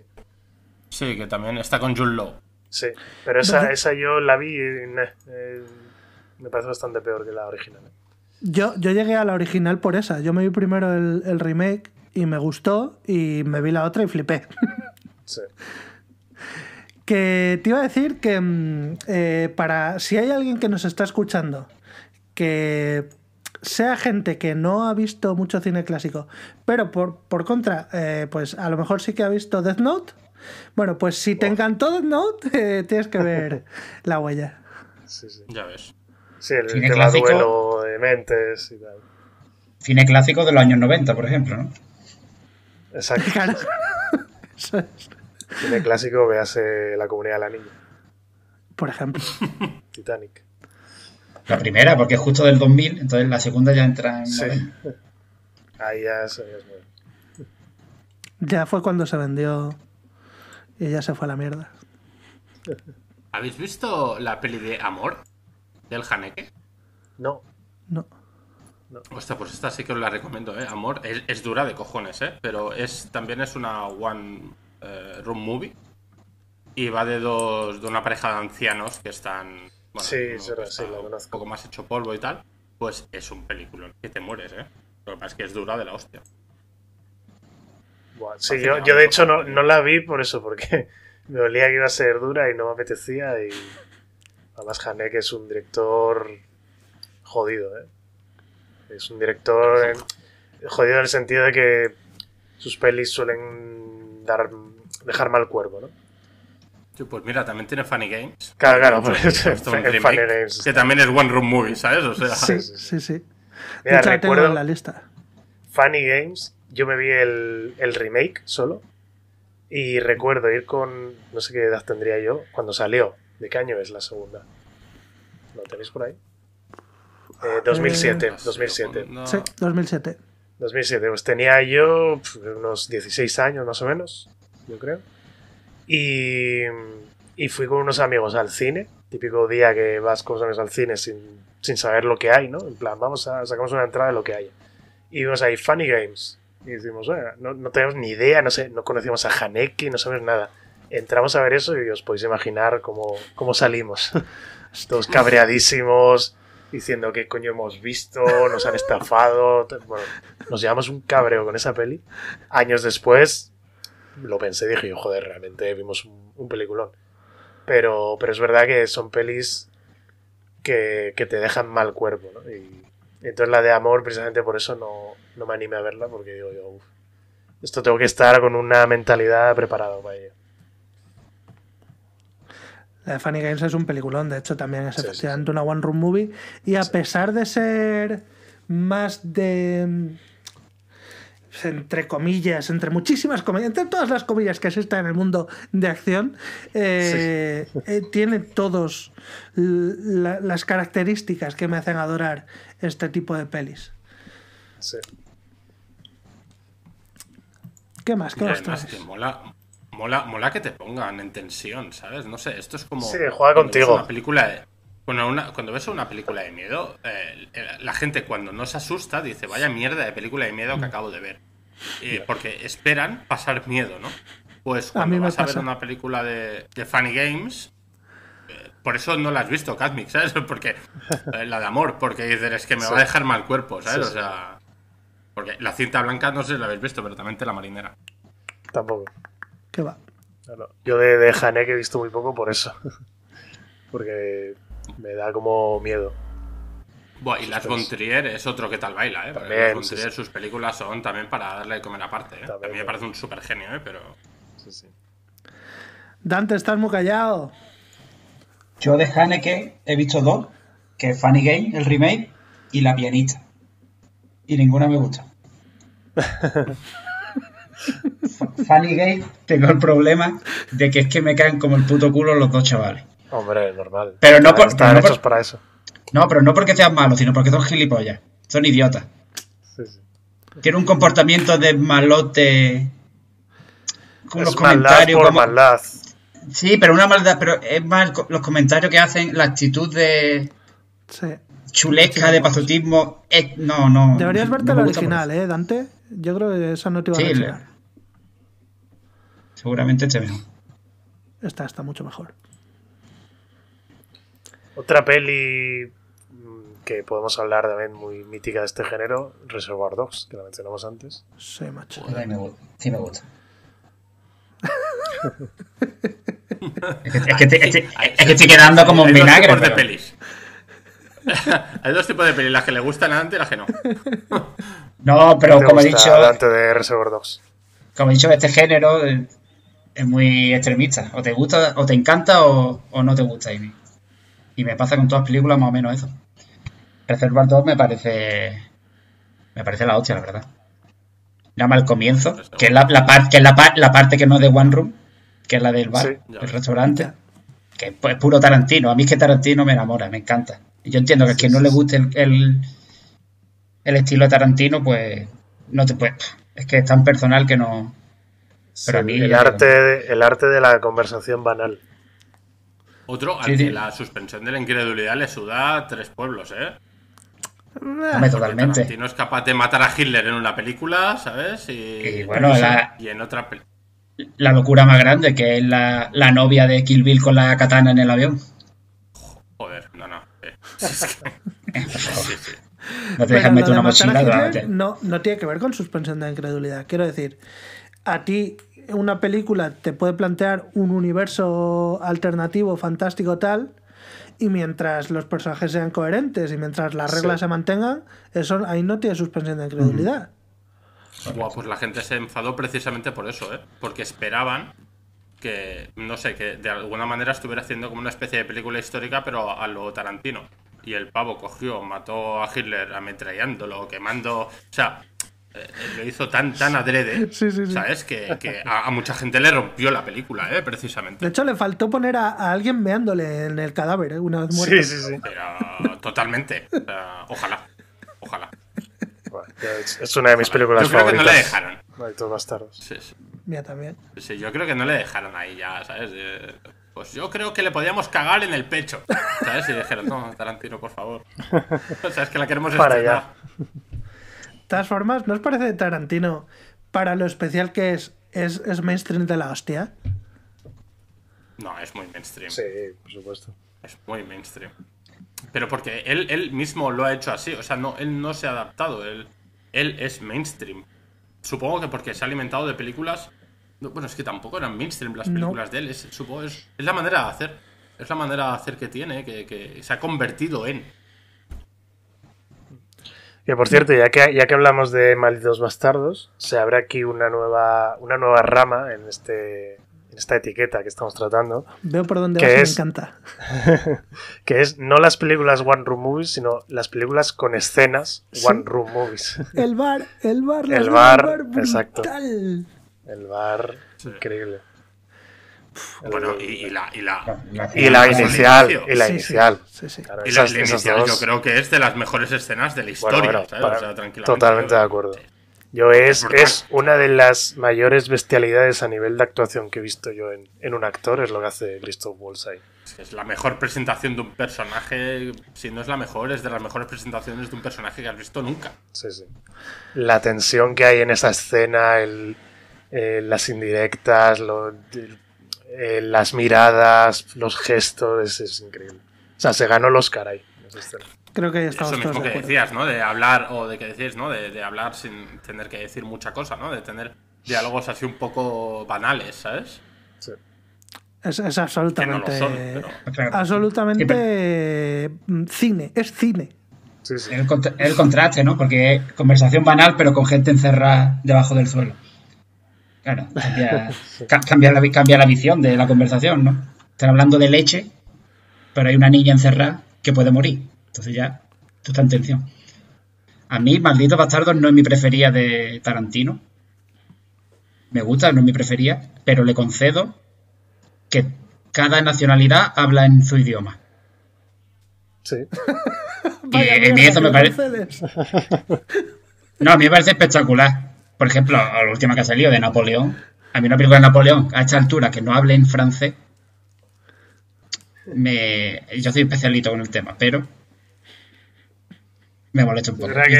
S2: Sí, que también está con Jun Law.
S1: Sí, pero
S3: esa, esa yo la vi y eh, me parece bastante peor que la original.
S1: Yo, yo llegué a la original por esa. Yo me vi primero el, el remake y me gustó y me vi la otra y flipé. Sí. [LAUGHS] Que te iba a decir que mm, eh, para si hay alguien que nos está escuchando, que sea gente que no ha visto mucho cine clásico, pero por, contra, eh, pues a lo mejor sí que ha visto Death Note. Bueno, pues si te encantó Death Note, [LAUGHS] eh, tienes que ver [LAUGHS] La Huella.
S3: Sí, sí. Ya ves. Sí, el cine clásico, duelo de mentes y tal.
S4: Cine clásico de los años 90, por ejemplo, ¿no? Exacto. [LAUGHS] Eso es
S3: el clásico, vease La Comunidad de la Niña.
S4: Por ejemplo. [LAUGHS] Titanic. La primera, porque es justo del 2000, entonces la segunda ya entra en... Sí.
S2: [LAUGHS] Ahí ya es,
S1: ya, fue cuando se vendió y ya se fue a la mierda. [LAUGHS]
S2: ¿Habéis visto la peli de Amor? ¿Del Haneke? No. No. No. pues esta sí que os la recomiendo, ¿eh? Amor, es, dura de cojones, ¿eh? Pero es, también es una one, eh, room movie. Y va de dos de una pareja de ancianos que están. Bueno, Un poco más hecho polvo y tal. Pues es un película que te mueres, ¿eh? Lo que pasa es que es dura de la hostia. yo, yo, de hecho no,
S3: la vi por eso, porque [LAUGHS] me olía que iba a ser dura y no me apetecía. Y además Janek es un director jodido, ¿eh? Es un director jodido en el sentido de que sus pelis suelen dar
S2: dejar mal cuervo, ¿no? pues mira, también tiene Funny Games. Claro, claro, pues, [LAUGHS] Funny Games. Que también es One Room Movie, ¿sabes? sí, sí, sí.
S1: Mira, recuerdo en la lista.
S3: Funny Games, yo me vi el, remake solo. Y recuerdo ir con. No sé qué edad tendría yo cuando salió. ¿De qué año es la segunda? ¿Lo tenéis por ahí?
S1: 2007, 2007. Eh, ah, sí, 2007.
S3: 2007, pues tenía yo pues, unos 16 años más o menos yo creo. Y, fui con unos amigos al cine, típico día que vas con unos amigos al cine sin, sin saber lo que hay, ¿no? En plan, vamos a sacamos una entrada de lo que hay. Y vimos ahí Funny Games. Y decimos, no, tenemos ni idea, no, sé, no conocíamos a Haneke, no sabemos nada. Entramos a ver eso y os podéis imaginar cómo, cómo salimos. [LAUGHS] Todos cabreadísimos, diciendo qué coño hemos visto, nos han estafado. Bueno, nos llevamos un cabreo con esa peli. Años después, lo pensé y dije, joder, realmente vimos un, peliculón. Pero, pero es verdad que son pelis que, que te dejan mal cuerpo, ¿no? Y, entonces la de amor, precisamente por eso no, no me animé a verla, porque digo yo, uff, esto tengo que estar con una mentalidad preparada para ello.
S1: La de Fanny Games es un peliculón, de hecho también es una One Room Movie. Y a pesar de ser más de pues, entre comillas, entre muchísimas comillas, entre todas las comillas que existen en el mundo de acción, eh, eh, tiene todos las características que me hacen adorar este tipo de pelis. Sí. ¿Qué más? ¿Qué más
S2: mola, mola, que te pongan en tensión, ¿sabes? No sé, esto es como. juega contigo. Una película de, cuando ves una película de miedo, eh, eh, la gente cuando no se asusta dice, vaya mierda de película de miedo que mm. acabo de ver. Eh, porque esperan pasar miedo, ¿no? Pues cuando vas a ver una película de, Funny Games, por eso no la has visto, Catmic, ¿sabes? [LAUGHS] Porque la de amor, porque dices, es que me va a dejar mal cuerpo, ¿sabes? O sea, porque la cinta blanca no sé si la habéis visto, pero también la marinera. Tampoco.
S3: ¿Qué va? Yo de, de que he visto muy poco por eso. [LAUGHS] porque
S2: me da como miedo. Buah, y Las von es otro que tal baila, ¿eh? También, Las sus películas son también para darle de comer aparte, ¿eh? a mí me parece un super genio, ¿eh? Pero... Sí, sí.
S4: Dante, estás muy callado. Yo de Haneke he visto dos, que es Funny Game, el remake, y La Pianista. Y ninguna me gusta. [LAUGHS] Funny Game, tengo el problema de que es que me caen como el puto culo los dos chavales.
S3: Hombre, normal. Pero no, están para eso.
S4: No, pero no porque sean malos, sino porque son gilipollas. Son idiotas. Sí, Tienen un comportamiento de malote. Sí, pero una maldad, pero es más los comentarios que hacen, la actitud de. chuleca, de pasotismo. No, no. Deberías verte la original,
S1: ¿eh, Dante? Yo creo que esa no te iba a sí,
S4: Seguramente esté mejor.
S1: Está, está mucho mejor.
S3: Otra peli mm, que podemos hablar también muy mítica de este género, Reservoir Dogs, que la mencionamos antes.
S4: Sí, macho. Sí, me gusta. [LAUGHS] es que, estoy, quedando como un vinagre. Hay dos tipos de
S2: pelis. [LAUGHS] Hay dos tipos de pelis, las que le gustan antes y las que no.
S4: No, pero como he dicho.
S2: de Reservoir Dogs.
S4: Como he dicho, este género es muy extremista. O te gusta, o te encanta, o, o no te gusta, Amy. Y me pasa con todas las películas más o menos eso. Reservoir 2 me parece. Me parece la hostia, la verdad. Nada mal comienzo, que es la, la, parte que no es de One Room, que es la del bar, del el restaurante, que es, puro Tarantino. A mí es que Tarantino me enamora, me encanta. Y yo entiendo que a quien no le guste el, el, estilo Tarantino, pues no te puede. Es que es tan personal que no. Pero a mí, el,
S3: arte, el arte de la conversación banal.
S2: Otro, la suspensión de la incredulidad le suda a tres pueblos, ¿eh?
S4: Totalmente. totalmente.
S2: no es capaz de matar a Hitler en una película, ¿sabes? Y, bueno, la, en otra
S4: La locura más grande, que es la, novia de Kill Bill con la katana en el avión.
S2: Joder,
S5: no, no. [LAUGHS] No te dejas meter una mochila.
S1: No, no tiene que ver con suspensión de incredulidad. Quiero decir, a ti una película te puede plantear un universo alternativo, fantástico, tal, y mientras los personajes sean coherentes y mientras las reglas se mantengan, eso ahí no tiene suspensión de credibilidad.
S2: Wow, pues la gente se enfadó precisamente por eso, ¿eh? porque esperaban que, no sé, que de alguna manera estuviera haciendo como una especie de película histórica, pero a lo Tarantino. Y el pavo cogió, mató a Hitler ametrallándolo, quemando. O sea, eh, lo hizo tan, tan adrede, [LAUGHS] ¿sabes? Que, a, mucha gente le rompió la película, ¿eh? precisamente. De hecho,
S1: le faltó poner a, alguien veándole en el cadáver, ¿eh? una vez muerto. Sí, sí,
S2: sí. totalmente. ojalá. Ojalá. es, una de mis películas favoritas yo creo favoritas. Que no le dejaron. todos bastardos. Sí, sí. Mía también. Sí, yo creo que no le dejaron ahí ya, ¿sabes? Eh, pues yo creo que le podíamos cagar en el pecho, ¿sabes? Y dijeron, no, Tarantino, por favor. [LAUGHS] O sea, es que la queremos Para
S1: todas formas, ¿no os parece Tarantino para lo especial que es? Es, mainstream de la hostia.
S2: No, es muy mainstream. Sí, por supuesto. Es muy mainstream. Pero porque él, él mismo lo ha hecho así. O sea, no, él no se ha adaptado. Él, él es mainstream. Supongo que porque se ha alimentado de películas. bueno, es que tampoco eran mainstream las películas de él. Es, supongo es, la manera de hacer. Es la manera de hacer que tiene, que, que se ha convertido en.
S3: Que por cierto, ya que, ya que hablamos de malditos bastardos, se abre aquí una nueva, una nueva rama en, este, en esta etiqueta que estamos tratando. Veo por dónde vas, es, me encanta. [LAUGHS] que es no las películas One Room Movies, sino las películas con escenas One Room Movies. El
S1: bar, el bar, el bar, exacto. El
S3: bar, increíble.
S2: Bueno, y, la, inicial. Y la inicial. yo creo que es de las mejores escenas de la historia. totalmente de acuerdo. Yo es, es,
S3: una de las mayores bestialidades a nivel de actuación que he visto yo en, un actor, es lo que hace Christoph Waltz ahí.
S2: Es la mejor presentación de un personaje, si no es la mejor, es de las mejores presentaciones de un personaje que has visto nunca. Sí, sí.
S3: La tensión que hay en esa escena, eh, las indirectas, lo,
S2: eh, las
S3: miradas, los gestos, es, increíble. O sea, se ganó el Oscar ahí. Creo que
S1: estamos
S2: Eso mismo que decías, ¿no? De hablar, o de que decís, ¿no? De, hablar sin tener que decir mucha cosa, ¿no? De tener diálogos así un poco banales, ¿sabes?
S4: Sí. Es, absolutamente.
S1: Absolutamente.
S4: Mm, cine, es cine. Sí, El, el contraste, ¿no? Porque conversación banal, pero con gente encerrada debajo del suelo. Claro, [LAUGHS] cambia, la, visión de la conversación, ¿no? Están hablando de leche, pero hay una niña encerrada que puede morir. Entonces ya, tú estás en tensión. A mí, Maldito Bastardo no es mi preferida de Tarantino. Me gusta, no es mi preferida, pero le concedo que cada nacionalidad habla en su idioma. Sí.
S5: [LAUGHS] y eso
S4: No, a mí me parece espectacular por ejemplo, la última que ha salido de Napoleón, a mí una película de Napoleón a esta altura que no hable en francés, yo soy especialito con el tema, pero me molesta un poco. Que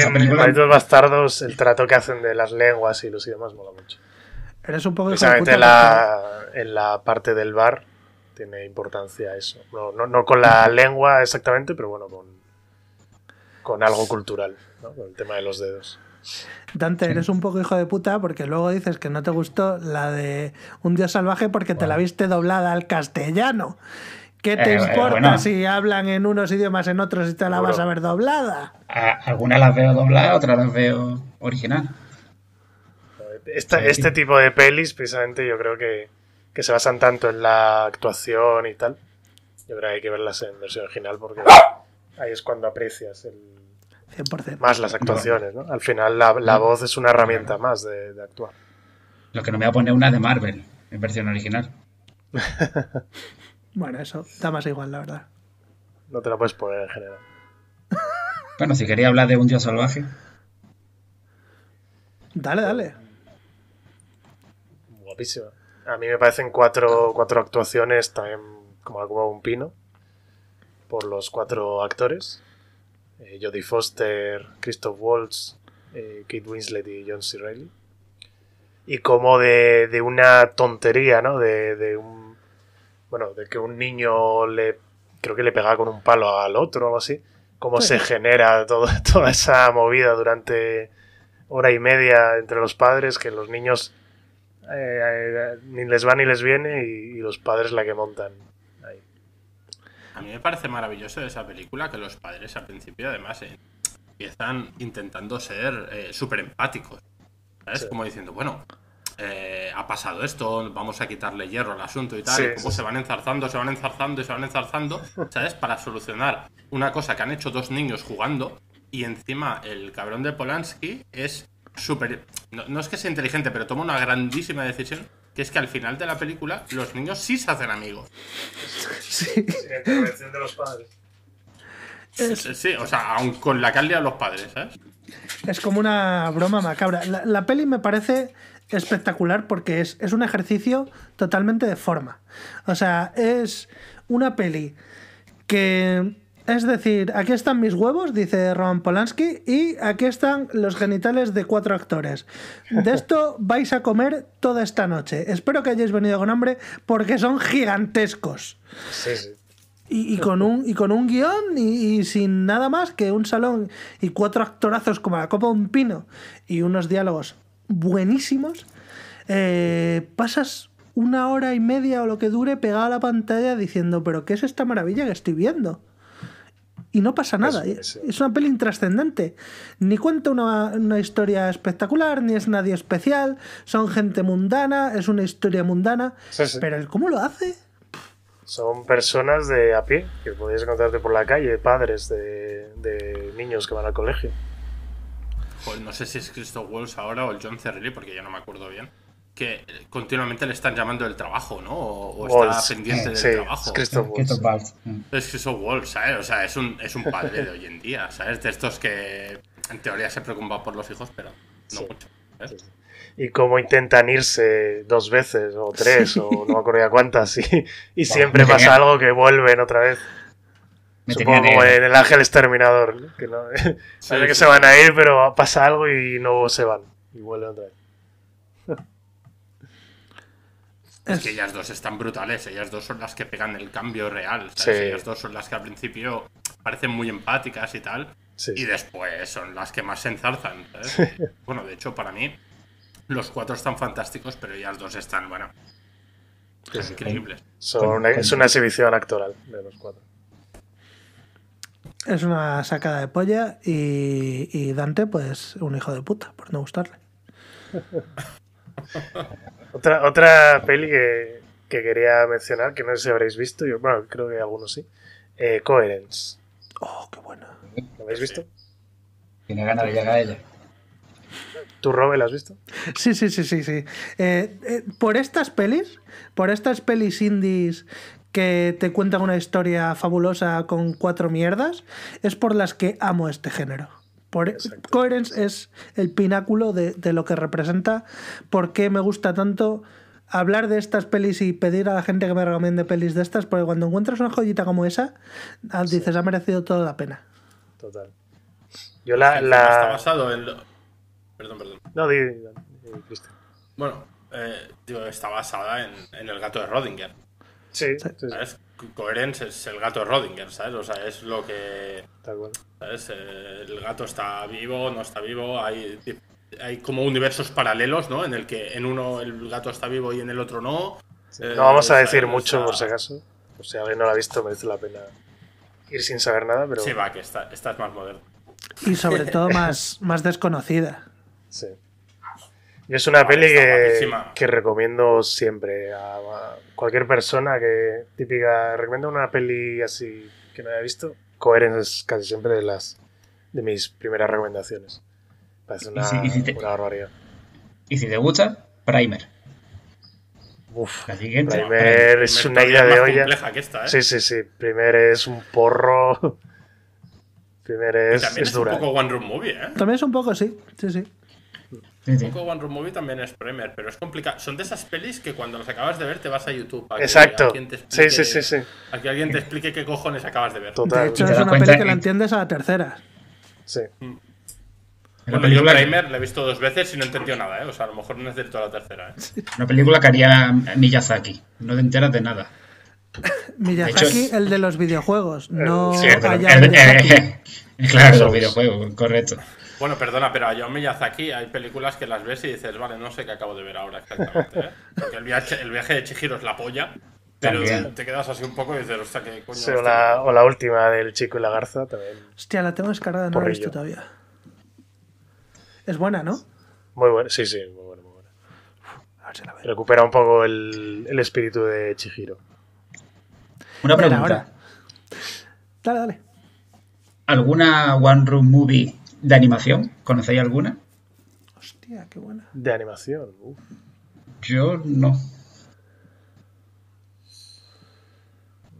S4: los
S3: bastardos el trato que hacen de las lenguas y los idiomas mola mucho.
S4: Eres un poco Exactamente
S3: en la parte del bar tiene importancia eso. No, no, con la lengua exactamente, pero bueno, con, con algo cultural, con el tema de los dedos.
S1: Dante, eres un poco hijo de puta porque luego dices que no te gustó la de Un Dios Salvaje porque te la viste doblada al castellano. ¿Qué te eh, eh, importa si hablan en unos
S4: idiomas, en otros y te la vas a
S1: ver doblada?
S4: algunas las veo dobladas, otras las veo original.
S3: este tipo de pelis, precisamente, yo creo que, que, se basan tanto en la actuación y tal. Yo creo que hay que verlas en versión original porque ¡Ah! ahí es cuando aprecias el, más las actuaciones, ¿no? Al final la, voz es una herramienta más de, actuar.
S4: Lo que no me va a poner una de Marvel en versión original. [LAUGHS]
S1: bueno, eso da más igual, la verdad.
S4: No
S3: te la puedes poner en general.
S4: [LAUGHS] bueno, si quería hablar de un dios salvaje.
S1: Dale, dale.
S3: Guapísima. A mí me parecen cuatro, actuaciones también como algo un pino por los cuatro actores eh, Jodie Foster, Christoph Waltz, eh, Kate Winslet y John C. Reilly. Y como de, una tontería, ¿no? De, de, un. Bueno, de que un niño le. Creo que le pegaba con un palo al otro o algo así. Cómo se genera todo, [LAUGHS] toda esa movida durante hora y media entre los padres, que los niños eh, ni les va ni les
S2: viene y los padres la que montan. A mí me parece maravilloso de esa película que los padres al principio además eh, empiezan intentando ser eh, súper empáticos. ¿Sabes? Como diciendo, bueno, eh, ha pasado esto, vamos a quitarle hierro al asunto y tal, y se van enzarzando, se van enzarzando y se van enzarzando, [LAUGHS] ¿sabes? Para solucionar una cosa que han hecho dos niños jugando y encima el cabrón de Polanski es súper... no es que sea inteligente, pero toma una grandísima decisión es que al final de la película los niños sí se hacen amigos. Sí. intervención de los padres. Sí, o sea, con la calidad de los padres, ¿eh?
S1: Es como una broma macabra. La, peli me parece espectacular porque es, es, un ejercicio totalmente de forma. O sea, es una peli que es decir, aquí están mis huevos, dice Roman Polanski, y aquí están los genitales de cuatro actores. De esto [LAUGHS] vais a comer toda esta noche. Espero que hayáis venido con hambre porque son gigantescos. Sí, Y, con un, y con un guión y, sin nada más que un salón y cuatro actorazos como la copa de un pino y unos diálogos buenísimos, eh, pasas una hora y media o lo que dure pegado a la pantalla diciendo, pero ¿qué es esta maravilla que estoy viendo? y no pasa nada. Es, una peli intrascendente. Ni cuenta una, historia espectacular, ni es nadie especial. Son gente mundana, es una historia mundana. Pero cómo lo hace.
S3: Son personas de a pie que podéis encontrarte por la calle, padres de, niños que van al colegio.
S2: Pues no sé si es Christopher Wills ahora o el John Cerrilli, porque ya no me acuerdo bien que continuamente le están llamando del trabajo, ¿no? O, está pendiente del trabajo. Es que Es ¿sabes? O sea, es un, es un padre de hoy en día, ¿sabes? De estos que en teoría se preocupa por los hijos, pero no mucho.
S3: Y cómo intentan irse dos veces o tres o no me acuerdo ya cuántas y, [LAUGHS] siempre pasa algo que vuelven otra vez. Supongo como en el Ángel Exterminador, ¿no? [LAUGHS] que, que se van a ir pero pasa algo y no se van y vuelven otra vez.
S2: Es que ellas dos están brutales, ellas dos son las que pegan el cambio real. Ellas dos son las que al principio parecen muy empáticas y tal. Y después son las que más se enzarzan. Bueno, de hecho, para mí, los cuatro están fantásticos, pero ellas dos están, bueno,
S3: increíbles. es una exhibición actoral de los cuatro.
S1: Es una sacada de polla y, y Dante, pues, un hijo de puta, por no gustarle. [LAUGHS]
S3: Otra, peli que, que quería mencionar, que no sé si habréis visto, yo bueno, creo que algunos sí. Eh, Coherence. Oh, qué buena. lo habéis visto?
S4: Tiene ganas de llegar a ella.
S3: ¿Tú, Robe, la has visto?
S1: Sí, sí, sí, sí, sí. Eh, eh, por estas pelis, por estas pelis indies que te cuentan una historia fabulosa con cuatro mierdas, es por las que amo este género. Coherence es el pináculo de, lo que representa, por qué me gusta tanto hablar de estas pelis y pedir a la gente que me recomiende pelis de estas, porque cuando encuentras una joyita como esa, ah, dices, ha merecido toda la pena.
S2: Total. Yo la... Está basado en... Perdón, perdón.
S3: No, di, Bueno,
S2: eh, digo, está basada en, en, El gato de Rodinger. Sí, sí, sí coherencia es el gato Rodinger, ¿sabes? O sea, es lo que... ¿Sabes? Eh, el gato está vivo, no está vivo, hay, hay como universos paralelos, ¿no? En el que en uno el gato está vivo y en el otro no. Eh, no vamos a decir mucho, por si
S3: acaso. O sea, alguien no lo ha visto, merece la pena ir sin saber nada, pero... Sí, va, que esta es más moderna
S1: Y sobre todo más, más desconocida. Sí
S3: es una peli que, recomiendo siempre a, cualquier persona que típica. Recomiendo una peli así que no haya visto. Coherence es casi siempre de las de mis primeras recomendaciones. Parece una, te, barbaridad.
S4: Y si te gusta, Primer.
S3: Uf, Primer, es una idea de olla. ¿eh? Sí, sí, sí. Primer es un porro. [LAUGHS]
S2: Primer es, también es, un poco ¿eh? One Room Movie, ¿eh?
S1: También es un poco, sí. Sí, sí.
S2: Sí, sí. One Room Movie también es Premier, pero es complicado. Son de esas pelis que cuando las acabas de ver te vas a YouTube. A Exacto. Que explique, sí, sí, sí, sí. alguien te explique qué cojones acabas de ver. Total. De hecho, es una peli que la
S4: entiendes a la tercera.
S2: Sí. la mm. película Primer la he visto dos veces y no entendió nada, ¿eh? O sea, a lo mejor no es a la tercera, ¿eh?
S4: Una película que haría Miyazaki. No te enteras de nada.
S2: [LAUGHS] Miyazaki, el de los videojuegos, eh, no sí, [LAUGHS] eh, claro, el, el, Claro, los videojuegos, correcto. Bueno, perdona, pero a John Miyazaki hay películas que las ves y dices, vale, no sé qué acabo de ver ahora exactamente. ¿eh? Porque el viaje, el viaje de Chihiro es la polla. Pero te quedas así un poco y dices, hostia, qué coño. o, la,
S3: o, la, última del chico y la garza también.
S1: Hostia, la tengo descargada, no la he visto todavía. Es buena, ¿no?
S3: Muy buena, sí, sí, muy buena, muy
S1: buena.
S3: a ver Recupera un poco el, el espíritu de Chihiro. Una pregunta.
S4: Dale, dale. ¿Alguna One Room Movie de animación. ¿Conocéis alguna?
S2: Hostia, qué buena.
S3: De animación.
S4: Yo no.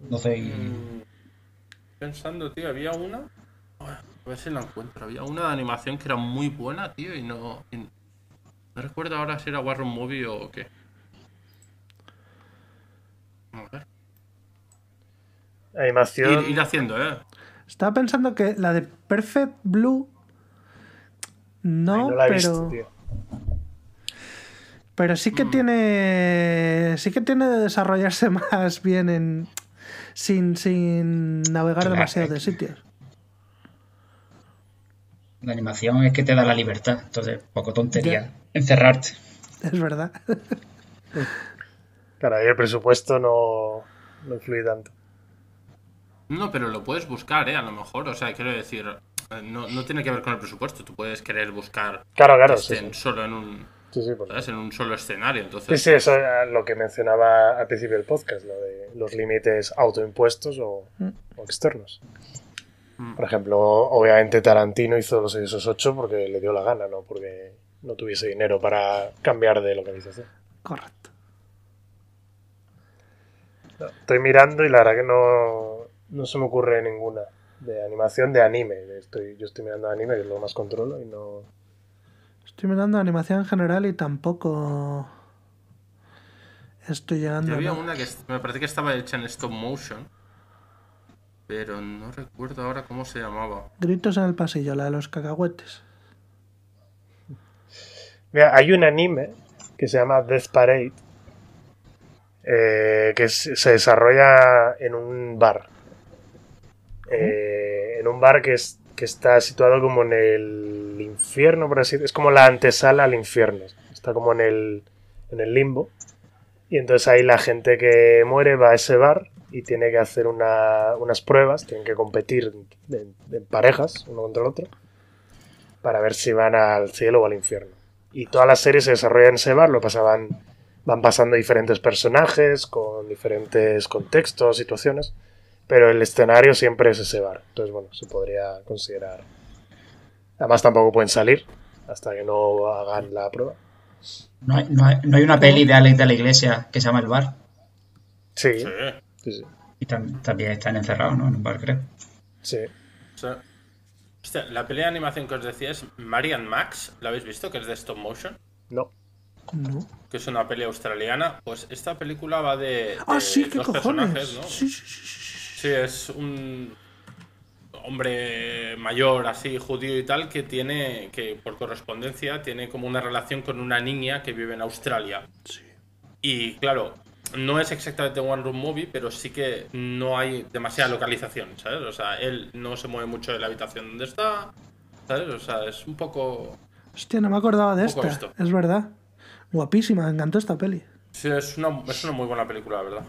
S4: No sé. Mm,
S2: pensando, tío, había una. A ver si la encuentro. Había una de animación que era muy buena, tío, y no. no recuerdo ahora si era Warren Movie o qué. A ver. Animación. Ir, ir haciendo, eh.
S1: Estaba pensando que la de Perfect Blue no, pero. Pero sí que mm. tiene. Sí que tiene de desarrollarse [LAUGHS] más bien en. Sin, sin navegar demasiado de sitios.
S4: La animación es que te da la libertad, entonces, poco tontería. Encerrarte. Es verdad. Claro, ahí el
S3: presupuesto no, no influye tanto.
S2: No, pero lo puedes buscar, ¿eh? A lo mejor, o sea, quiero decir, eh, no, tiene que ver con el presupuesto. Tú puedes querer buscar claro, claro, solo en un, solo escenario. Entonces, sí, sí, eso
S3: es lo que mencionaba al principio del podcast, lo de los límites autoimpuestos o, externos. Mm. Por ejemplo, obviamente Tarantino hizo los esos ocho porque le dio la gana, no porque no tuviese dinero para cambiar de localización. Correcto. estoy mirando y la verdad que no, no se me ocurre ninguna de animación de anime. Estoy, yo estoy mirando anime, que es lo más controlo y no.
S1: Estoy mirando animación en general y tampoco estoy llegando. había
S2: una que me parece que estaba hecha en stop motion, pero no recuerdo ahora cómo se llamaba.
S1: Gritos en el pasillo, la de los cacahuetes.
S3: Mira, hay un anime que se llama Death Parade, eh, que se desarrolla en un bar eh, en un bar que, está situado como en el infierno, por así decirlo. Es como la antesala al infierno. Está como en el, limbo. Y entonces ahí la gente que muere va a ese bar y tiene que hacer unas pruebas, tienen que competir en, parejas, uno contra el otro, para ver si van al cielo o al infierno. Y toda la serie se desarrolla en ese bar, lo pasaban, van pasando diferentes personajes, con diferentes contextos, situaciones. Pero el escenario siempre es ese bar. Entonces, bueno, se podría considerar. Además, tampoco pueden salir hasta que no
S4: hagan la prueba. No hay, una peli de Alex de la Iglesia que se llama El Bar. Sí. sí. Y también están encerrados, ¿no? En un bar, creo. Sí.
S2: la peli de animación que os decía es Marian Max, ¿la habéis visto? Que es de stop motion. No. No. Que es una peli australiana. Pues esta película va de. ah, sí, qué cojones. Sí, sí, sí. Sí, es un hombre mayor, así, judío y tal, que tiene, que por correspondencia, tiene como una relación con una niña que vive en Australia. Sí. Y claro, no es exactamente One Room Movie, pero sí que no hay demasiada localización, ¿sabes? O sea, él no se mueve mucho de la habitación donde está, ¿sabes? O sea, es un poco...
S1: Hostia, no me acordaba de esto. es verdad. Guapísima, me encantó esta peli.
S2: Sí, es una, es una muy buena película, la verdad.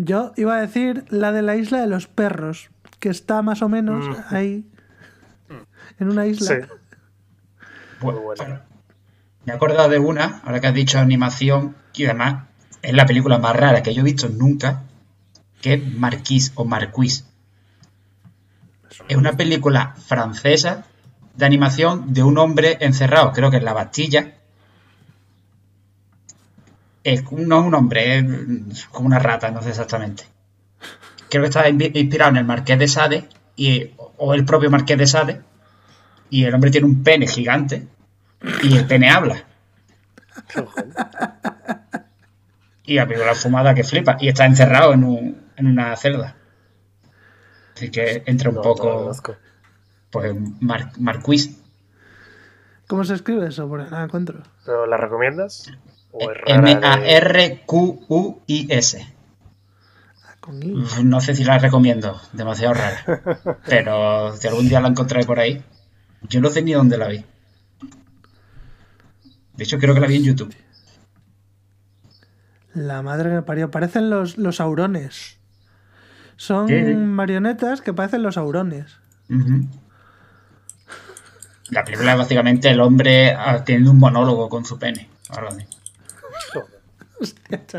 S1: Yo iba a decir la de la isla de los perros, que está más o menos mm. ahí, en una isla.
S4: me he acordado de una, ahora que has dicho animación, que además es la película más rara que yo he visto nunca, que es Marquis o Marquis. Es una película francesa de animación de un hombre encerrado, creo que en la Bastilla, es, no es un hombre, es como una rata, no sé exactamente. Creo que está inspirado en el Marqués de Sade y, o el propio Marqués de Sade. Y el hombre tiene un pene gigante y el pene habla. y ha la fumada que flipa. Y está encerrado en, una celda. Así que entra un poco. pues mar, ¿Cómo se escribe eso? encuentro.
S3: ¿La recomiendas?
S4: M-A-R-Q-U-I-S. Ah, no sé si la recomiendo, demasiado rara. [LAUGHS] Pero si algún día la encontré por ahí, yo no sé ni dónde la vi. De hecho, creo que la vi en YouTube.
S1: La madre que parió. Parecen los, los aurones. Son marionetas que parecen los aurones.
S4: La película es básicamente el hombre teniendo un monólogo con su pene. Ahora
S1: [LAUGHS] Hostia,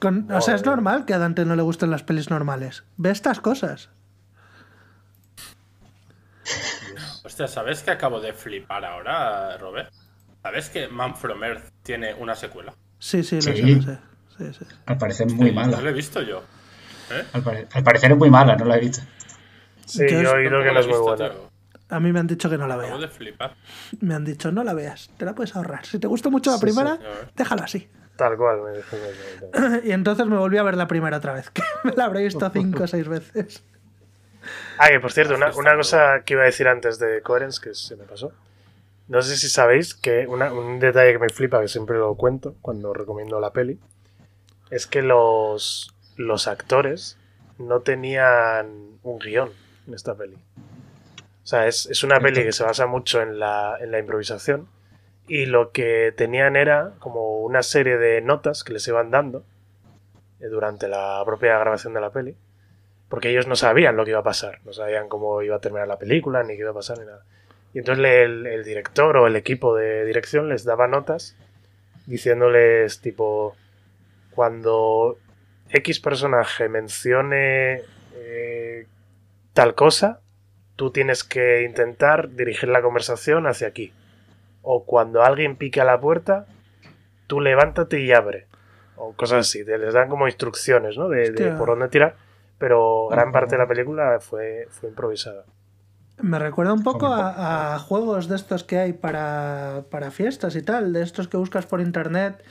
S1: chaval. o sea, es normal que a Dante no le gusten las pelis normales. Ve estas cosas.
S2: Hostia, ¿sabes que acabo de flipar ahora, Robert? ¿Sabes que Man From Earth tiene una secuela?
S4: Sí, sí, lo sé, Al parecer muy mala. No la he
S2: visto yo. ¿eh?
S4: Al, parecer es muy mala, no la he visto.
S1: Sí, yo he oído que no es muy buena. A mí me han dicho que no la vea. Me han dicho, no la veas, te la puedes ahorrar. Si te gusta mucho la primera, déjala así.
S3: Tal cual. Me
S1: [LAUGHS] y entonces me volví a ver la primera otra vez, [LAUGHS] que me la habré visto cinco o seis veces.
S3: Ah, que por cierto, una, cosa que iba a decir antes de Coherence, que se me pasó. No sé si sabéis que un detalle que me flipa, que siempre lo cuento cuando recomiendo la peli, es que los, los actores no tenían un guión en esta peli. O sea, es, una peli que se basa mucho en la, en la improvisación y lo que tenían era como una serie de notas que les iban dando eh, durante la propia grabación de la peli, porque ellos no sabían lo que iba a pasar, no sabían cómo iba a terminar la película, ni qué iba a pasar, ni nada. Y entonces el, director o el equipo de dirección les daba notas diciéndoles tipo, cuando X personaje mencione eh, tal cosa, tú tienes que intentar dirigir la conversación hacia aquí. O cuando alguien pique a la puerta, tú levántate y abre. O cosas así, te les dan como instrucciones, ¿no? De, por dónde tirar. Pero gran parte de la película fue, improvisada.
S1: Me recuerda un poco a, juegos de estos que hay para, fiestas y tal, de estos que buscas por internet,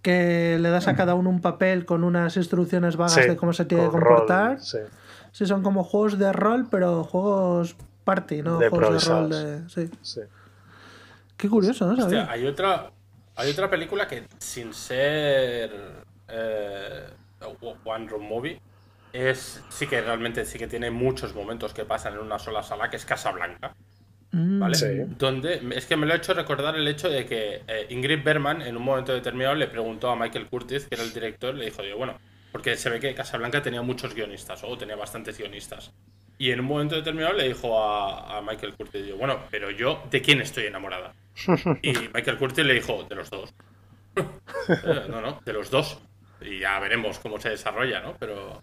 S1: que le das a cada uno un papel con unas instrucciones vagas de cómo se tiene que comportar. Sí, son como juegos de rol, pero juegos party, ¿no? juegos de rol Sí. Qué curioso, ¿no?
S3: Hostia,
S2: hay otra. Hay otra película que sin ser eh, One Room Movie es sí que realmente sí que tiene muchos momentos que pasan en una sola sala que es Casablanca. Mm. ¿Vale? Sí. Donde es que me lo ha hecho recordar el hecho de que eh, Ingrid Berman en un momento determinado le preguntó a Michael Curtis, que era el director, le dijo, yo, bueno, porque se ve que Casablanca tenía muchos guionistas, o tenía bastantes guionistas. Y en un momento determinado le dijo a, Michael Curtis, bueno, pero yo, ¿de quién estoy enamorada? [LAUGHS] Y Michael Curtis le dijo, de los dos. [LAUGHS] Eh, no, no, de los dos. Y ya veremos cómo se desarrolla, ¿no? Pero...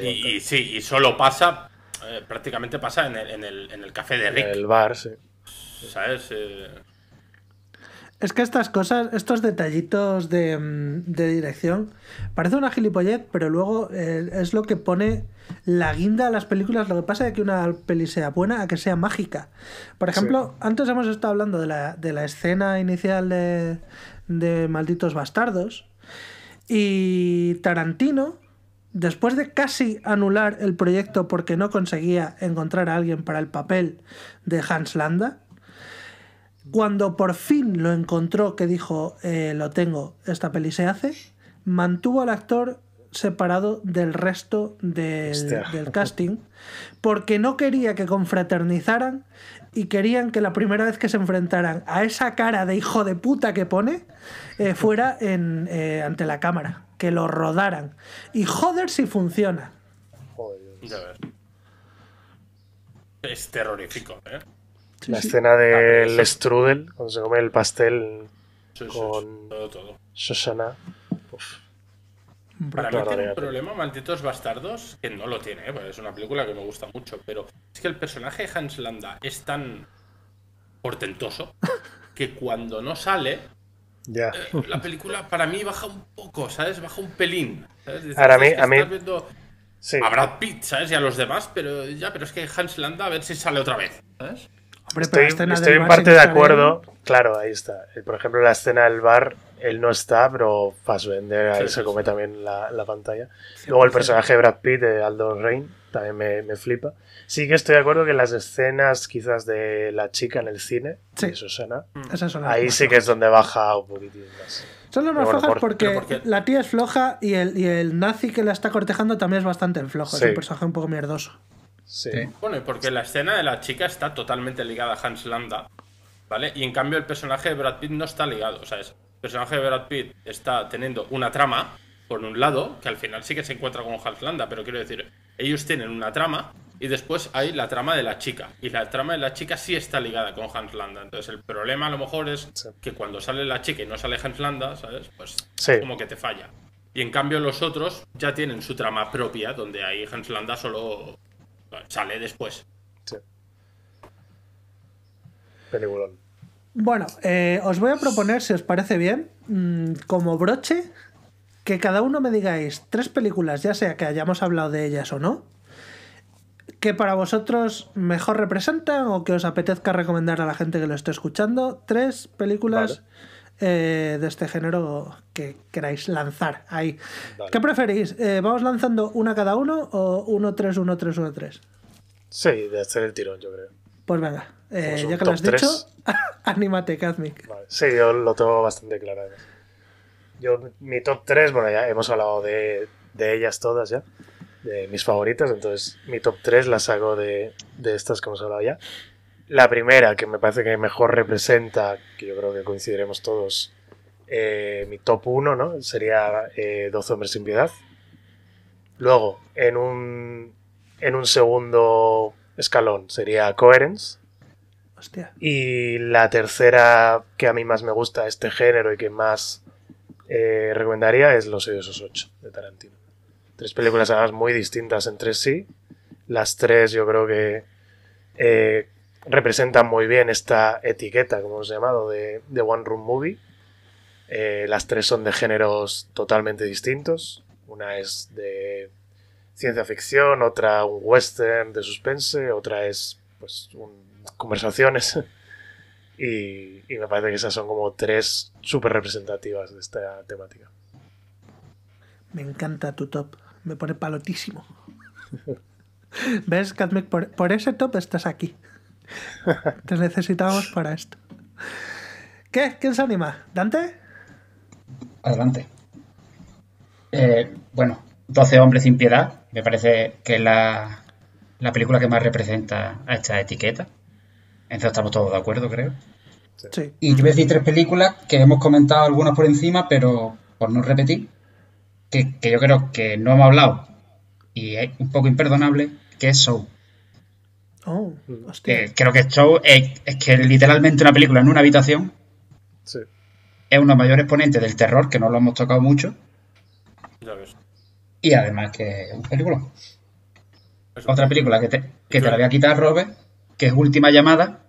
S2: Y, sí, y solo pasa, eh, prácticamente pasa en el, en, el, en el, café de Rick. En el bar, sí. ¿Sabes? Eh...
S1: Es que estas cosas, estos detallitos de, mm, de dirección, parece una gilipollez, pero luego eh, es lo que pone la guinda a las películas. Lo que pasa es que una peli sea buena a que sea mágica. Por ejemplo, antes hemos estado hablando de la, escena inicial de, de Malditos Bastardos. Y Tarantino, después de casi anular el proyecto porque no conseguía encontrar a alguien para el papel de Hans Landa, cuando por fin lo encontró, que dijo, eh, lo tengo, esta peli se hace, mantuvo al actor separado del resto del, casting, porque no quería que confraternizaran y querían que la primera vez que se enfrentaran a esa cara de hijo de puta que pone eh, fuera eh, ante la cámara, que lo rodaran. Y joder si funciona.
S2: Joder. Es terrorífico, ¿eh?
S3: la escena ah, del strudel, cuando se come el pastel con
S2: todo, Para mí tiene un problema, Malditos Bastardos, que no lo tiene, ¿eh? es una película que me gusta mucho, pero es que el personaje de Hans Landa es tan portentoso que cuando no sale, eh, la película para mí baja un poco, ¿sabes? Baja un pelín. para mí... A mí... sí. Brad ¿sabes? Y a los demás, pero ya, pero es que Hans Landa a ver si sale otra vez, ¿sabes? estoy,
S3: en parte de acuerdo. Claro, ahí está. Por ejemplo, la escena del bar, él no está, pero Fassbender ahí se come también la, la pantalla. Luego el personaje de Brad Pitt, de Aldo Rain, también me, me, flipa. Sí que estoy de acuerdo que las escenas quizás
S1: de la chica en el cine, de Susana,
S3: mm. ahí sí que es donde baja un poquitín
S1: más. Son las más flojas porque la tía es floja y el, y el, nazi que la está cortejando también es bastante flojo. Es un personaje un poco mierdoso. Sí.
S2: Bueno, porque la escena de la chica está totalmente ligada a Hans Landa, ¿vale? Y en cambio el personaje de Brad Pitt no está ligado, o sea, el personaje de Brad Pitt está teniendo una trama, por un lado, que al final sí que se encuentra con Hans Landa, pero quiero decir, ellos tienen una trama y después hay la trama de la chica. Y la trama de la chica sí está ligada con Hans Landa. Entonces el problema a lo mejor es que cuando sale la chica y no sale Hans Landa, ¿sabes? Pues como que te falla. Y en cambio los otros ya tienen su trama propia, donde ahí Hans Landa solo sale después. Sí.
S1: Bueno, eh, os voy a proponer, si os parece bien, mm, como broche, que cada uno me digáis tres películas, ya sea que hayamos hablado de ellas o no, que para vosotros mejor representan o que os apetezca recomendar a la gente que lo esté escuchando, tres películas. Eh, de este género que queráis lanzar ahí. ¿Qué preferís? Eh, ¿Vamos lanzando una cada uno o 1, 3, 1, 3, 1, 3?
S3: Sí, de hacer el tirón, yo creo.
S1: Pues venga, eh, pues ya que lo has dicho, [LAUGHS] anímate, Kazmik.
S3: Sí, yo lo tengo bastante claro. Yo, mi top 3, bueno, ya hemos hablado de, ellas todas ya, de mis favoritas, entonces mi top 3 las hago de, de estas que hemos hablado ya. La primera, que me parece que mejor representa, que yo creo que coincidiremos todos, eh, mi top 1, ¿no? Sería eh, Dos hombres sin piedad. Luego, en un, en un segundo escalón sería Coherence. Hostia. Y la tercera que a mí más me gusta este género y que más eh, recomendaría es Los Odiosos 8 de Tarantino. Tres películas además muy distintas entre sí. Las tres yo creo que representan muy bien esta etiqueta, como hemos llamado, de, One Room Movie. Eh, las tres son de géneros totalmente distintos. Una es de ciencia ficción, otra un western de suspense, otra es pues conversaciones. [LAUGHS] y, me parece que esas son como tres súper representativas de esta temática.
S1: Me encanta tu top. Me pone palotísimo. [LAUGHS] ¿Ves, Katmek? por ese top estás aquí. Te necesitamos para esto. ¿Qué? ¿Quién se anima? ¿Dante?
S4: Adelante. Eh, bueno, 12 hombres sin piedad. Me parece que es la, la película que más representa a esta etiqueta. Entonces estamos todos de acuerdo, creo. Y yo voy a tres películas que hemos comentado algunas por encima, pero por no repetir, que, que yo creo que no hemos hablado y es un poco imperdonable, que es Soul. Oh, mm. eh, creo que Show eh, es, que literalmente una película en una habitación es uno mayores exponente del terror, que no lo hemos tocado mucho. Y además que es un película. Otra película que, te, la voy a quitar, Robert, que es Última Llamada.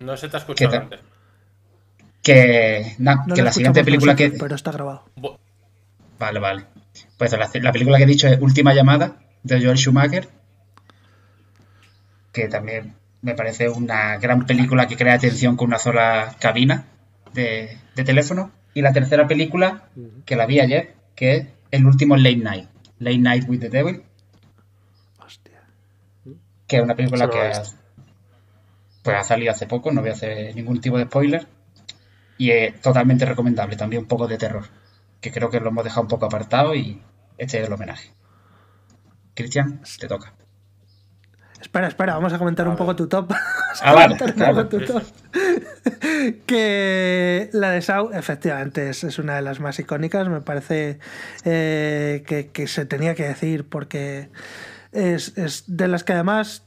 S2: No se te ha escuchado
S4: que, Que, la siguiente película que. Pero está grabado. Vale, vale. Pues la, la película que he dicho es Última Llamada, de George Schumacher, que también me parece una gran película que crea atención con una sola cabina de, teléfono. Y la tercera película, que la vi ayer, que es El último Late Night, Late Night with the Devil. Que es una película que pues, ha salido hace poco, no voy a hacer ningún tipo de spoiler. Y es totalmente recomendable, también un poco de terror, que creo que lo hemos dejado un poco apartado y este es el homenaje. Cristian, te toca.
S1: Espera, espera, vamos a comentar un poco tu top. Ah, vale, tu top. que la de Sau, efectivamente, es, una de las más icónicas. Me parece eh, que, se tenía que decir porque es, es de las que además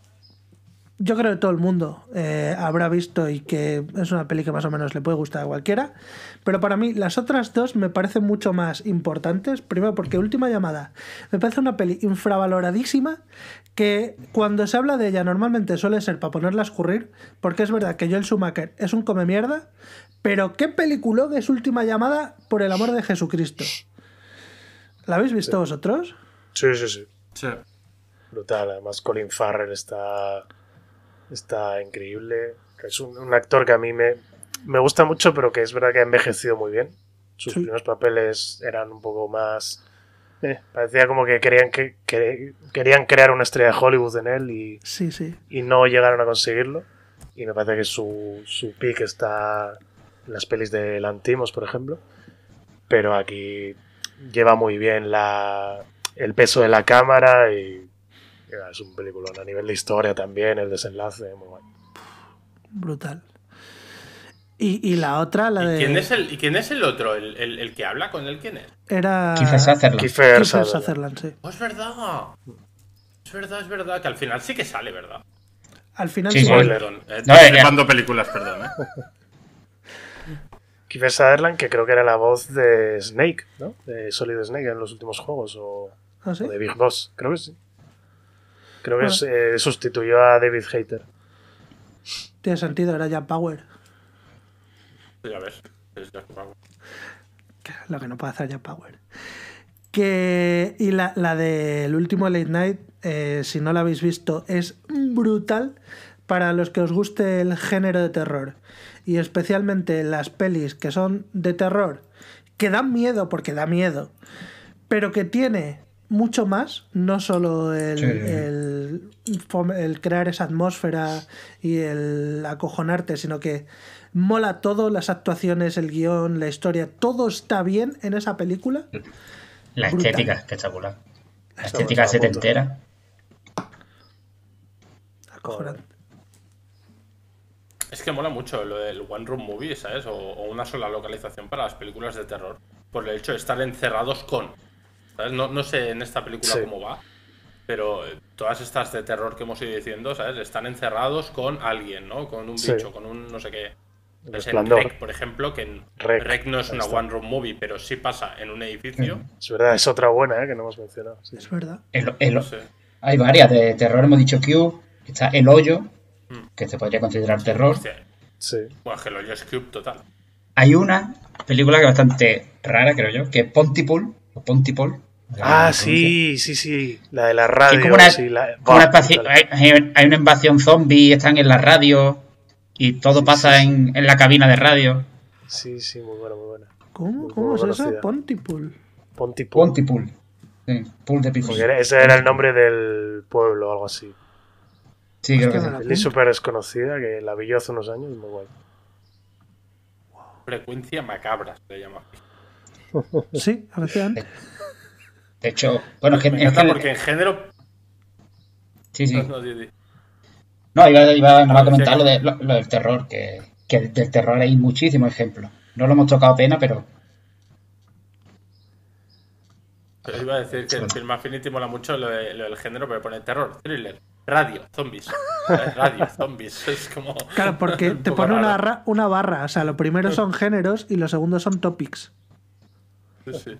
S1: yo creo que todo el mundo eh, habrá visto y que es una peli que más o menos le puede gustar a cualquiera. Pero para mí, las otras dos me parecen mucho más importantes. Primero, porque Última Llamada me parece una peli infravaloradísima que cuando se habla de ella normalmente suele ser para ponerla a escurrir. Porque es verdad que Joel Schumacher es un come mierda. Pero qué peliculón es Última Llamada por el amor de Jesucristo. ¿La habéis visto vosotros?
S3: Sí, sí, sí, sí. Brutal. Además, Colin Farrell está está increíble. Es un, actor que a mí me, gusta mucho, pero que es verdad que ha envejecido muy bien. Sus primeros papeles eran un poco más... Eh. parecía como que querían, que, querían crear una estrella de Hollywood en él y, sí, sí. y no llegaron a conseguirlo. Y me parece que su, su pick está en las pelis de Lantimos, por ejemplo. Pero aquí lleva muy bien la, el peso de la cámara y es un peliculón a nivel de historia también, el desenlace,
S1: Brutal. Y, la otra, la Quién es
S2: el, ¿Y quién es el otro? ¿El, que habla con él? ¿Quién es? Era. Sutherland. Kiefer Sutherland, oh, es verdad. Es verdad, es verdad. Que al final sí que sale, ¿verdad? Al
S1: final sí, Sale. Eh,
S2: no, eh, eh. películas, perdón.
S3: [LAUGHS] Kiefer Sutherland, que creo que era la voz de Snake, ¿no? De Solid Snake en los últimos juegos. o ¿Ah, de Big Boss, creo que sí. Creo que es, eh, sustituyó a David Hater.
S1: Tiene sentido, era Jack Power.
S2: Ya ves, es Jack Power.
S1: Lo que no puede hacer Jack Power. Que, y la, la del último Late Night, eh, si no la habéis visto, es brutal para los que os guste el género de terror. Y especialmente las pelis que son de terror, que dan miedo porque da miedo, pero que tiene mucho más, no solo el, el, crear esa atmósfera y el acojonarte, sino que mola todo, las actuaciones, el guión, la historia, todo está bien en esa película. La estética
S4: estética espectacular. La estética se te entera.
S2: Acojonante. Es que mola mucho lo del One Room Movie, ¿sabes? o una sola localización para las películas de terror. Por el hecho de estar encerrados con no, sé en esta película cómo va, pero eh, todas estas de terror que hemos ido diciendo, ¿sabes? Están encerrados con alguien, ¿no? Con un bicho, con un no sé qué. Es pues por ejemplo, que en Rec, no es una One Room Movie, pero sí pasa en un edificio. Mm. Es verdad, es otra buena, ¿eh? Que no hemos mencionado. Es verdad.
S4: Hay varias de terror, hemos dicho Cube, está El Hoyo, mm. que se podría considerar terror. Sí.
S2: Bueno, que El Hoyo es Cube total.
S4: Hay una película que es bastante rara, creo yo, que es Pontypool, o Pontypool, Ah, sí,
S3: sí, sí. La de la radio. hay,
S4: una invasión zombie, están en la radio y todo pasa en, en, la cabina de radio.
S1: Sí, sí, muy buena, muy buena. ¿Cómo, ¿cómo es eso? Pontypool.
S4: Pontypool. Pontypool. Pool de Ese era el nombre
S3: del pueblo o algo así.
S4: Sí, creo que sí. Es
S3: súper desconocida, que la vi yo hace unos años muy guay.
S2: Frecuencia macabra, se le llama.
S1: sí, a veces. [LAUGHS]
S4: De hecho, bueno, es que. Me porque en género. Sí, sí. No, iba, ah, a comentar lo, de, lo, del terror, que, que del terror hay muchísimos ejemplos. No lo hemos tocado pena pero.
S2: iba a decir que el film Affinity mola mucho lo, del género, pero pone terror, thriller, radio, zombies. Radio, [LAUGHS] zombies. Es como. Claro, porque [LAUGHS] te pone una,
S1: una barra. O sea, lo primero son géneros y lo segundo son topics. Sí, sí.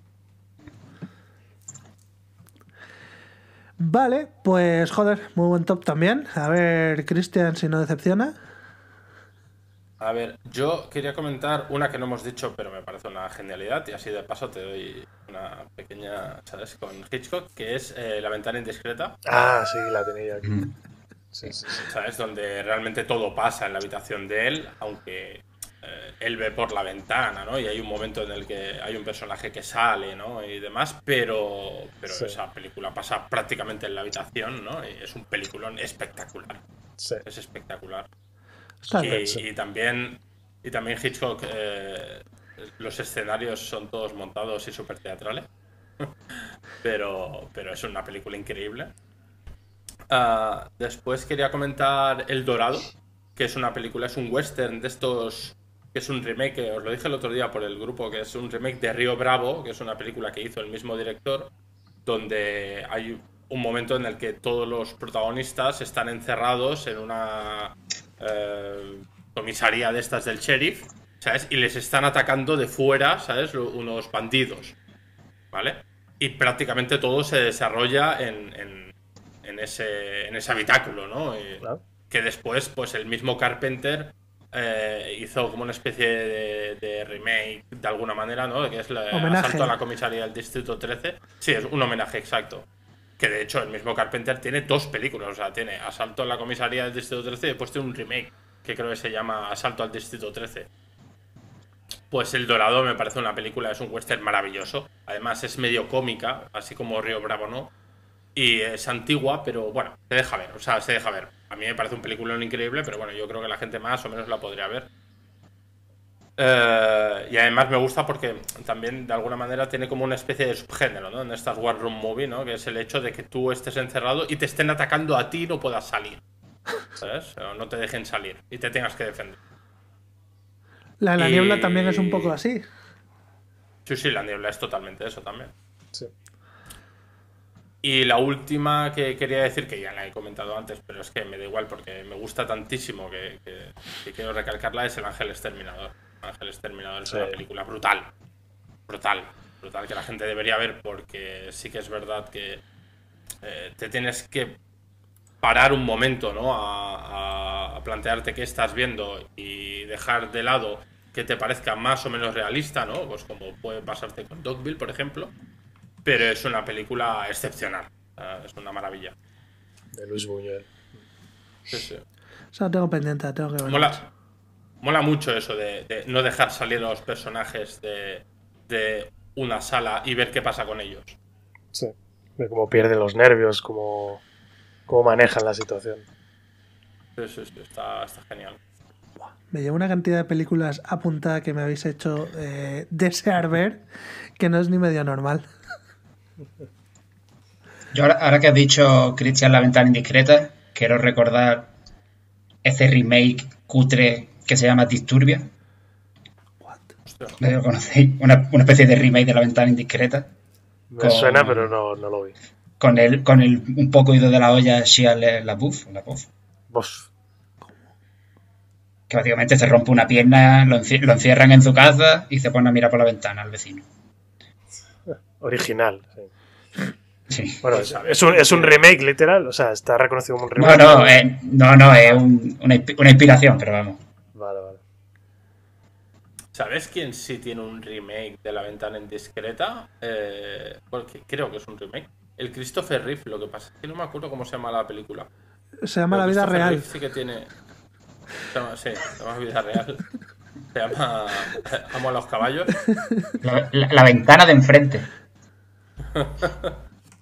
S1: Vale, pues joder, muy buen top también. A ver, Christian, si no decepciona.
S2: A ver, yo quería comentar una que no hemos dicho, pero me parece una genialidad, y así de paso te doy una pequeña, ¿sabes? Con Hitchcock, que es eh, La ventana indiscreta. Ah, sí, la tenía aquí. Mm. ¿Sabes? Donde realmente todo pasa en la habitación de él, aunque eh, él ve por la ventana, ¿no? Y hay un momento en el que hay un personaje que sale, ¿no? Y demás, pero, pero esa película pasa prácticamente en la habitación, ¿no? Y es un peliculón espectacular. Sí. Es espectacular. y, también, y también Hitchcock, eh, los escenarios son todos montados y súper teatrales, [LAUGHS] pero, pero es una película increíble. Ah, después quería comentar El Dorado, que es una película, es un western de estos que es un remake, eh, os lo dije el otro día por el grupo, que es un remake de Río Bravo, que es una película que hizo el mismo director, donde hay un momento en el que todos los protagonistas están encerrados en una eh, comisaría de estas del sheriff, ¿sabes? Y les están atacando de fuera, ¿sabes? Unos bandidos, ¿vale? Y prácticamente todo se desarrolla en, en, ese, en ese habitáculo, ¿no? Que después, pues el mismo Carpenter eh, hizo como una especie de, remake de alguna manera, ¿no? Que es asalto a la comisaría del Distrito 13. Sí, es un homenaje exacto. Que de hecho el mismo Carpenter tiene dos películas, o sea, tiene Asalto a la comisaría del Distrito 13 y después tiene un remake que creo que se llama Asalto al Distrito 13. Pues El Dorado me parece una película, es un western maravilloso. Además es medio cómica, así como Río Bravo no. Y es antigua, pero bueno, se deja ver, o sea, se deja ver. A mí me parece un peliculón increíble, pero bueno, yo creo que la gente más o menos la podría ver. Eh, y además me gusta porque también de alguna manera tiene como una especie de subgénero ¿no? en estas War Room Movie, ¿no? que es el hecho de que tú estés encerrado y te estén atacando a ti y no puedas salir. ¿Sabes? no te dejen salir y te tengas que defender.
S1: La, niebla también es un poco así.
S2: Sí, sí, la niebla es totalmente eso también. Sí. Y la última que quería decir, que ya la he comentado antes, pero es que me da igual porque me gusta tantísimo que, quiero recalcarla, es El Ángel Exterminador. El Ángel Exterminador es una película brutal, brutal, brutal que la gente debería ver porque sí que es verdad que eh, te tienes que parar un momento, ¿no? A, plantearte qué estás viendo y dejar de lado que te parezca más o menos realista, ¿no? Pues como puede pasarte con Dogville, por ejemplo pero es una película excepcional. es una maravilla. De Luis Buñuel. Sí, sí.
S1: O sea, tengo pendiente, tengo que
S2: Mola, mucho eso de, no dejar salir a los personajes de, una sala y ver qué pasa con ellos.
S3: Sí,
S1: de cómo pierden los
S3: nervios, cómo, cómo manejan la situación.
S2: está, genial.
S1: Me llevo una cantidad de películas apuntada que me habéis hecho eh, desear ver que no es ni medio normal. [LAUGHS]
S4: Yo ahora, que has dicho, Cristian, la ventana indiscreta, quiero recordar ese remake cutre que se llama Disturbia. ¿Lo conocéis? Una, especie de remake de la ventana indiscreta. Me suena, pero no, lo vi. Con el, con un poco ido de la olla Shia LaBeouf. La Vos. Que básicamente se rompe una pierna, lo, lo encierran en su casa y se pone a mirar por la ventana al vecino. [LAUGHS] original. Pues,
S3: es, un, remake literal, o sea, está reconocido como un remake. Eh,
S4: no, no, es una, inspiración, pero vamos.
S2: Vale, ¿Sabes quién sí tiene un remake de La Ventana Indiscreta? porque eh, creo que es un remake. El Christopher Riff, lo que pasa es que no me acuerdo cómo se llama la película. Se llama La Vida Real. sí que tiene. Sí, Vida Real. Se llama Amo a los caballos.
S4: La, ventana de enfrente.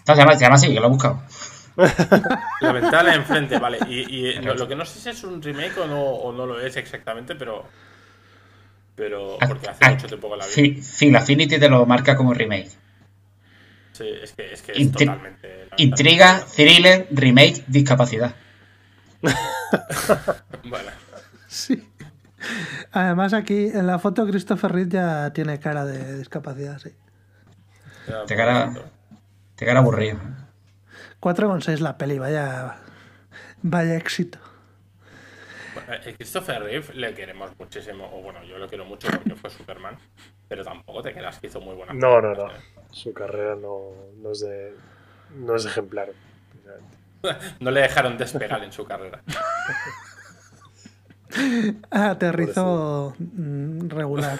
S4: se, llama, se llama así, que lo he buscado. La ventana de enfrente,
S2: vale. Y, [LAUGHS] lo, que no sé si es un remake o no, lo es exactamente, pero. Pero. Ah, porque hace ah, mucho tiempo que la vi.
S4: Sí, la Affinity te lo marca como remake.
S2: Sí, es que es, totalmente. Intriga,
S4: thriller, remake, discapacidad. [LAUGHS] vale.
S1: Sí. Además, aquí en la foto Christopher Reed ya tiene cara de discapacidad, sí.
S4: te cara, te cara aburrido.
S1: 4,6 la peli, vaya, vaya éxito.
S2: Eh, Christopher Reeve le queremos muchísimo, o bueno, yo lo quiero mucho porque fue Superman, pero tampoco te quedas que hizo muy buena. No, no, no. Eh. Su carrera no, no, es, no es ejemplar. [LAUGHS] No le dejaron despegar en su carrera. [LAUGHS]
S1: Ah, aterrizó mm, regular.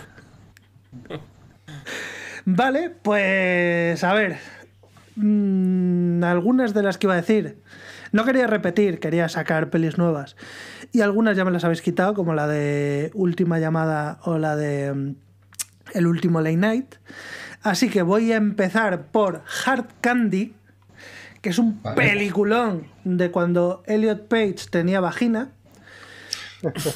S1: Vale, pues a ver. Mm, algunas de las que iba a decir. No quería repetir, quería sacar pelis nuevas. Y algunas ya me las habéis quitado, como la de Última Llamada o la de mm, El último Late Night. Así que voy a empezar por Hard Candy, que es un peliculón de cuando Elliot Page tenía vagina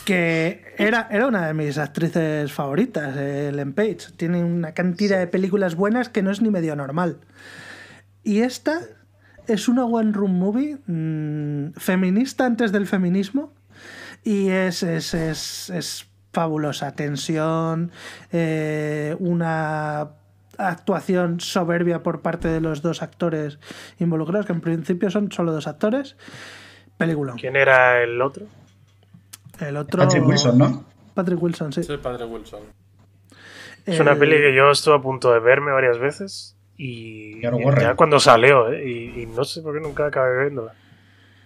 S1: que era, era una de mis actrices favoritas, eh, Ellen Page. Tiene una cantidad de películas buenas que no es ni medio normal. Y esta es una One Room Movie mm, feminista antes del feminismo y es, fabulosa. Tensión, eh, una actuación soberbia por parte de los dos actores involucrados, que en principio son solo dos actores. Película. ¿Quién
S3: era el otro?
S1: El otro. Patrick Wilson, ¿no? Patrick Wilson, sí. Patrick Wilson. Es una eh, peli
S3: que yo estuve a punto de verme varias veces
S1: y,
S4: ya cuando salió,
S3: ¿eh? y, no sé por qué nunca acabé viéndola.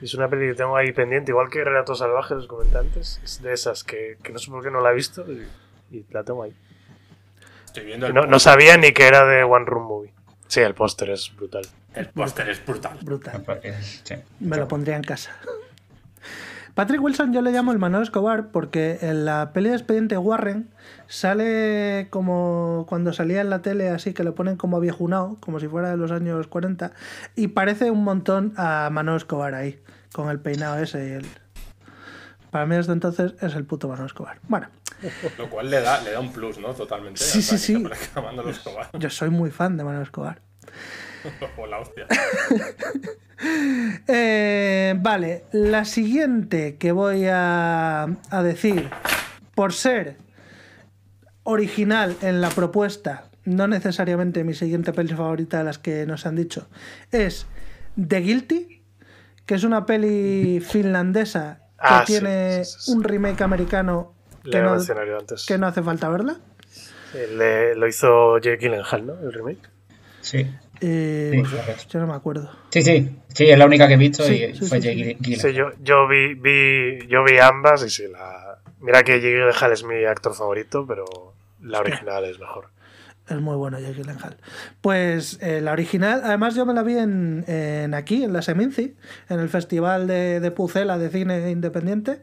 S3: Es una peli que tengo ahí pendiente, igual que Relatos Salvajes, los comentantes, es de esas que, no sé por qué no la he visto y, la tengo ahí. Estoy viendo no, sabía ni que era de One Room Movie. Sí, el póster es
S2: brutal. El póster es brutal. Brutal.
S1: Me lo pondría en casa. Patrick Wilson yo le llamo el Manolo Escobar porque en la peli de Expediente Warren sale como cuando salía en la tele así que lo ponen como viejunao, como si fuera de los años 40 y parece un montón a Manolo Escobar ahí, con el peinado ese y el... Para mí desde entonces es el puto Manolo Escobar. Bueno.
S2: [LAUGHS] Lo cual le da, le da un plus, ¿no? Totalmente. Sí, sí, sí. Yo
S1: soy muy fan de Manolo Escobar.
S2: [LAUGHS] hostia. [LAUGHS]
S1: Eh, vale, la siguiente que voy a, decir, por ser original en la propuesta, no necesariamente mi siguiente peli favorita de las que nos han dicho, es The Guilty, que es una peli [LAUGHS] finlandesa que ah, tiene un remake americano que no, no, hace falta verla.
S3: lo hizo Jake Gyllenhaal, ¿no? El remake.
S1: Sí. Eh, yo no me acuerdo. Sí, sí, es la única que he visto y fue
S3: yo, yo, vi, yo vi ambas y sí, la... Mira que Jake Gyllenhaal es mi actor favorito, pero la original es mejor.
S1: Es muy bueno Jake Gyllenhaal. Pues eh, la original, además yo me la vi en, en aquí, en la Seminci, en el Festival de, de Pucela de Cine Independiente.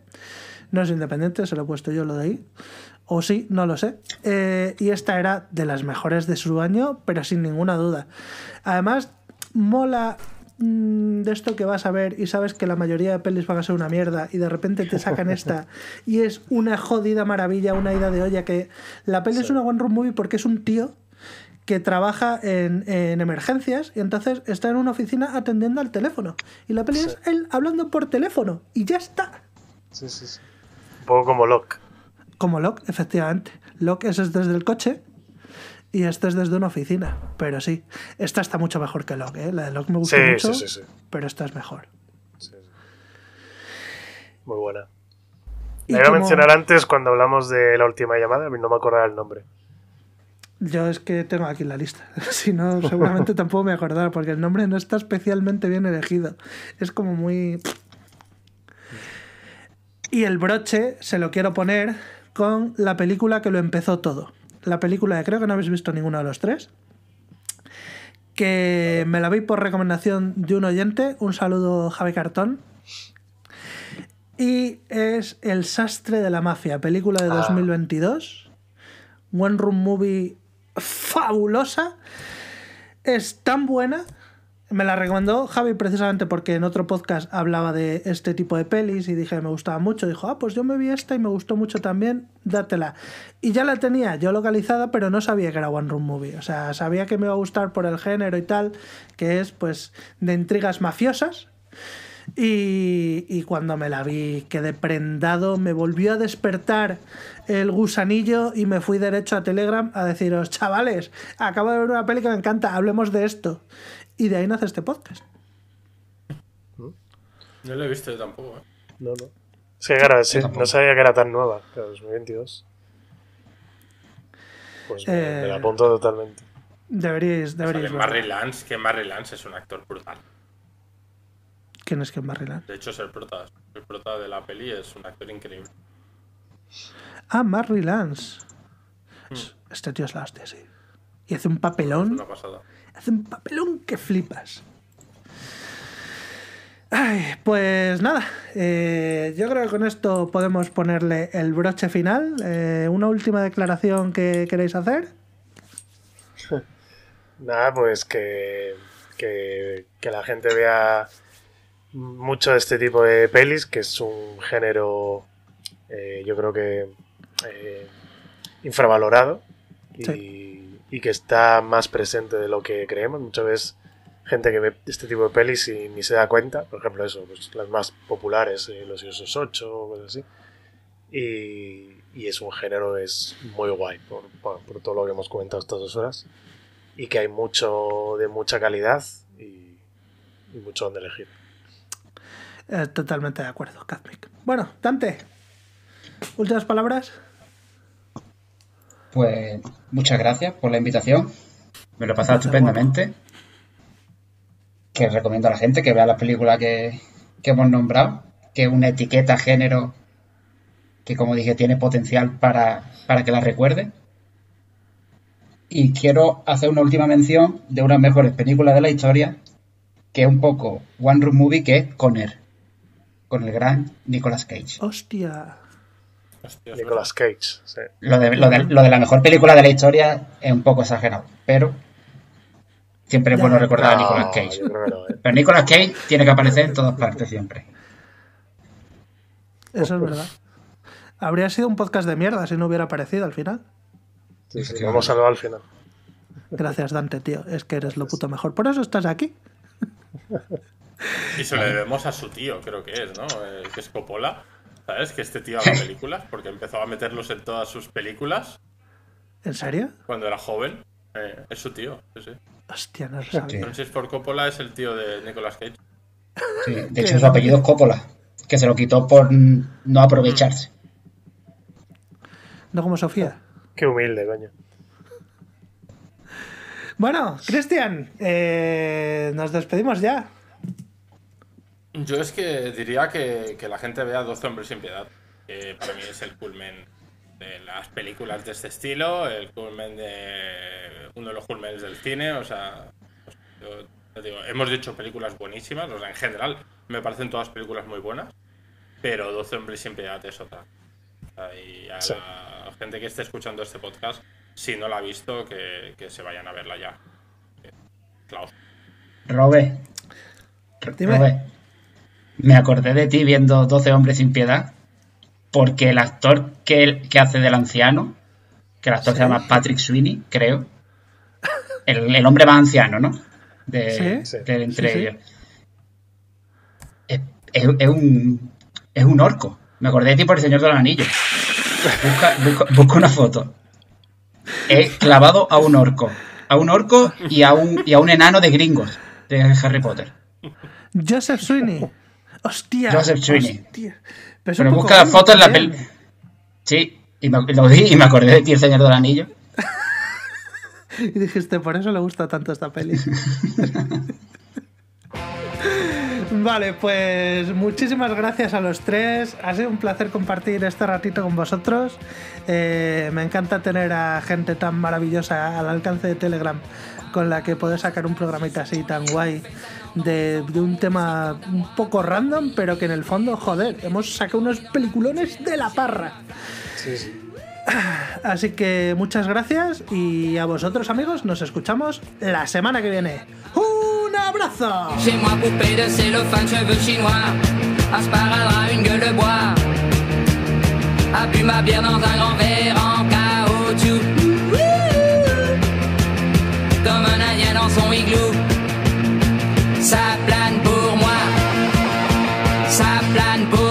S1: No es independiente, se lo he puesto yo lo de ahí o sí, no lo sé. Eh, y esta era de las mejores de su año, pero sin ninguna duda. Además, mola mm, de esto que vas a ver y sabes que la mayoría de pelis van a ser una mierda y de repente te sacan esta [LAUGHS] y es una jodida maravilla, una ida de olla que la peli es una one room movie porque es un tío que trabaja en, emergencias y entonces está en una oficina atendiendo al teléfono. Y la peli es él hablando por teléfono y ya está.
S3: Sí, sí, sí. Un poco como Locke.
S1: Como Locke, efectivamente. Locke es este desde el coche y este es desde una oficina. Pero sí, esta está mucho mejor que Locke. ¿eh? La de Locke me gusta mucho, sí, pero esta es mejor.
S3: Muy buena. La iba a mencionar antes cuando hablamos de la última llamada, A mí no me acordaba el nombre.
S1: Yo es que tengo aquí la lista. [LAUGHS] si no, seguramente [LAUGHS] tampoco me acordaba, porque el nombre no está especialmente bien elegido. Es como muy. Y el broche se lo quiero poner con la película que lo empezó todo. La película que creo que no habéis visto ninguno de los tres. Que me la vi por recomendación de un oyente. Un saludo, Javi Cartón. Y es El Sastre de la Mafia, película de 2022. Ah. One Room Movie fabulosa. Es tan buena me la recomendó Javi precisamente porque en otro podcast hablaba de este tipo de pelis y dije, me gustaba mucho. Dijo, ah, pues yo me vi esta y me gustó mucho también, dátela. Y ya la tenía yo localizada, pero no sabía que era One Room Movie. O sea, sabía que me iba a gustar por el género y tal, que es pues de intrigas mafiosas. Y, y, cuando me la vi quedé prendado, me volvió a despertar el gusanillo y me fui derecho a Telegram a deciros, chavales, acabo de ver una peli que me encanta, hablemos de esto y de ahí nace este podcast.
S2: ¿Mm? No lo he visto yo tampoco. ¿eh? No,
S3: no. Es que claro, sí, no sabía que era tan nueva, claro, 2022. Pues me, eh, me la eh, apunto totalmente. Deberíais, deberíais. Sale Barry
S2: Lance, que Marry Lance es un actor brutal.
S1: ¿Quién es que Marry Lance?
S2: De hecho, es el prota, el prota de la peli, es un actor increíble.
S1: Ah, Marry Lance. Hmm. Este tío es la hostia, sí. Y hace un papelón. una pasada un papelón que flipas. pues nada, eh, yo creo que con esto podemos ponerle el broche final. Eh, ¿Una última declaración que queréis hacer?
S3: [LAUGHS] Nada, pues que, que, la gente vea mucho este tipo de pelis, que es un género, eh, yo creo que infravalorado. Y y que está más presente de lo que creemos. Muchas veces gente que ve este tipo de pelis y ni se da cuenta, por ejemplo eso, pues, las más populares, eh, Los Iosos 8 así. Y, es un género es muy guay por, todo lo que hemos comentado estas dos horas y que hay mucho de mucha calidad y, mucho donde elegir.
S1: Eh, totalmente de acuerdo, Kazmik. Bueno, Dante, últimas palabras.
S4: Pues muchas gracias por la invitación. Me lo he pasado estupendamente. Que recomiendo a la gente que vea la película que, hemos nombrado, que es una etiqueta género que, como dije, tiene potencial para, para que la recuerde. Y quiero hacer una última mención de una de las mejores películas de la historia, que es un poco One Room Movie, que es Conner, con el gran Nicolas Cage.
S3: ¡Hostia! Nicolas Cage, Lo de, la
S4: mejor película de la historia es un poco exagerado, pero siempre es bueno recordar a Nicolas Cage. Eh. Pero Nicolas Cage tiene que aparecer en todas partes siempre.
S1: Eso es verdad. Habría sido un podcast de mierda si no hubiera aparecido al final.
S2: vamos al final.
S1: Gracias, Dante, tío. Es que eres lo puto mejor. Por eso estás aquí.
S2: Y se lo debemos a su tío, creo que es, ¿no? que es Coppola. ¿Sabes que este tío haga películas? Porque empezó a meterlos en todas sus películas. ¿En serio? Cuando era joven. Eh, es su tío, sí, sí. Hostia, no lo Francis Coppola es el tío de Nicolas Cage.
S4: Sí, de hecho su apellido es Coppola, que se lo quitó por no aprovecharse. No como
S1: Sofía.
S2: Qué humilde, coño.
S1: Bueno, Cristian, eh, nos despedimos ya.
S2: Yo es que diría que, la gente vea 12 hombres sin piedad, que para mí es el culmen de las películas de este estilo, el culmen de uno de los culmenes del cine, o sea, digo, hemos dicho películas buenísimas, o sea, en general me parecen todas películas muy buenas, pero 12 hombres sin piedad es otra. y a la gente que esté escuchando este podcast, si no la ha visto, que, se vayan a verla ya. Claus.
S4: Eh, Robe me acordé de ti viendo 12 hombres sin piedad, porque el actor que, hace del anciano, que el actor se llama Patrick Sweeney, creo, el, hombre más anciano, ¿no? De, sí. entre ellos. Es, un, es un orco. Me acordé de ti por el Señor de los Anillos. Busca, una foto. He clavado a un orco. A un orco y un, y a un enano de gringos de Harry Potter.
S1: Joseph Sweeney. Hostia. Joseph
S4: Pero, busca la foto en la ¿eh? peli. Sí, y me, acordé de ti, el señor del anillo.
S1: [LAUGHS] y dijiste, por eso le gusta tanto esta peli. [LAUGHS] Vale, pues muchísimas gracias a los tres. Ha sido un placer compartir este ratito con vosotros. Eh, me encanta tener a gente tan maravillosa al alcance de Telegram con la que puedo sacar un programita así tan guay de, un tema un poco random, pero que en el fondo, joder, hemos sacado unos peliculones de la parra. Así que muchas gracias y a vosotros amigos nos escuchamos la semana que viene. ¡Un abrazo!
S4: ça plane pour moi, ça plane pour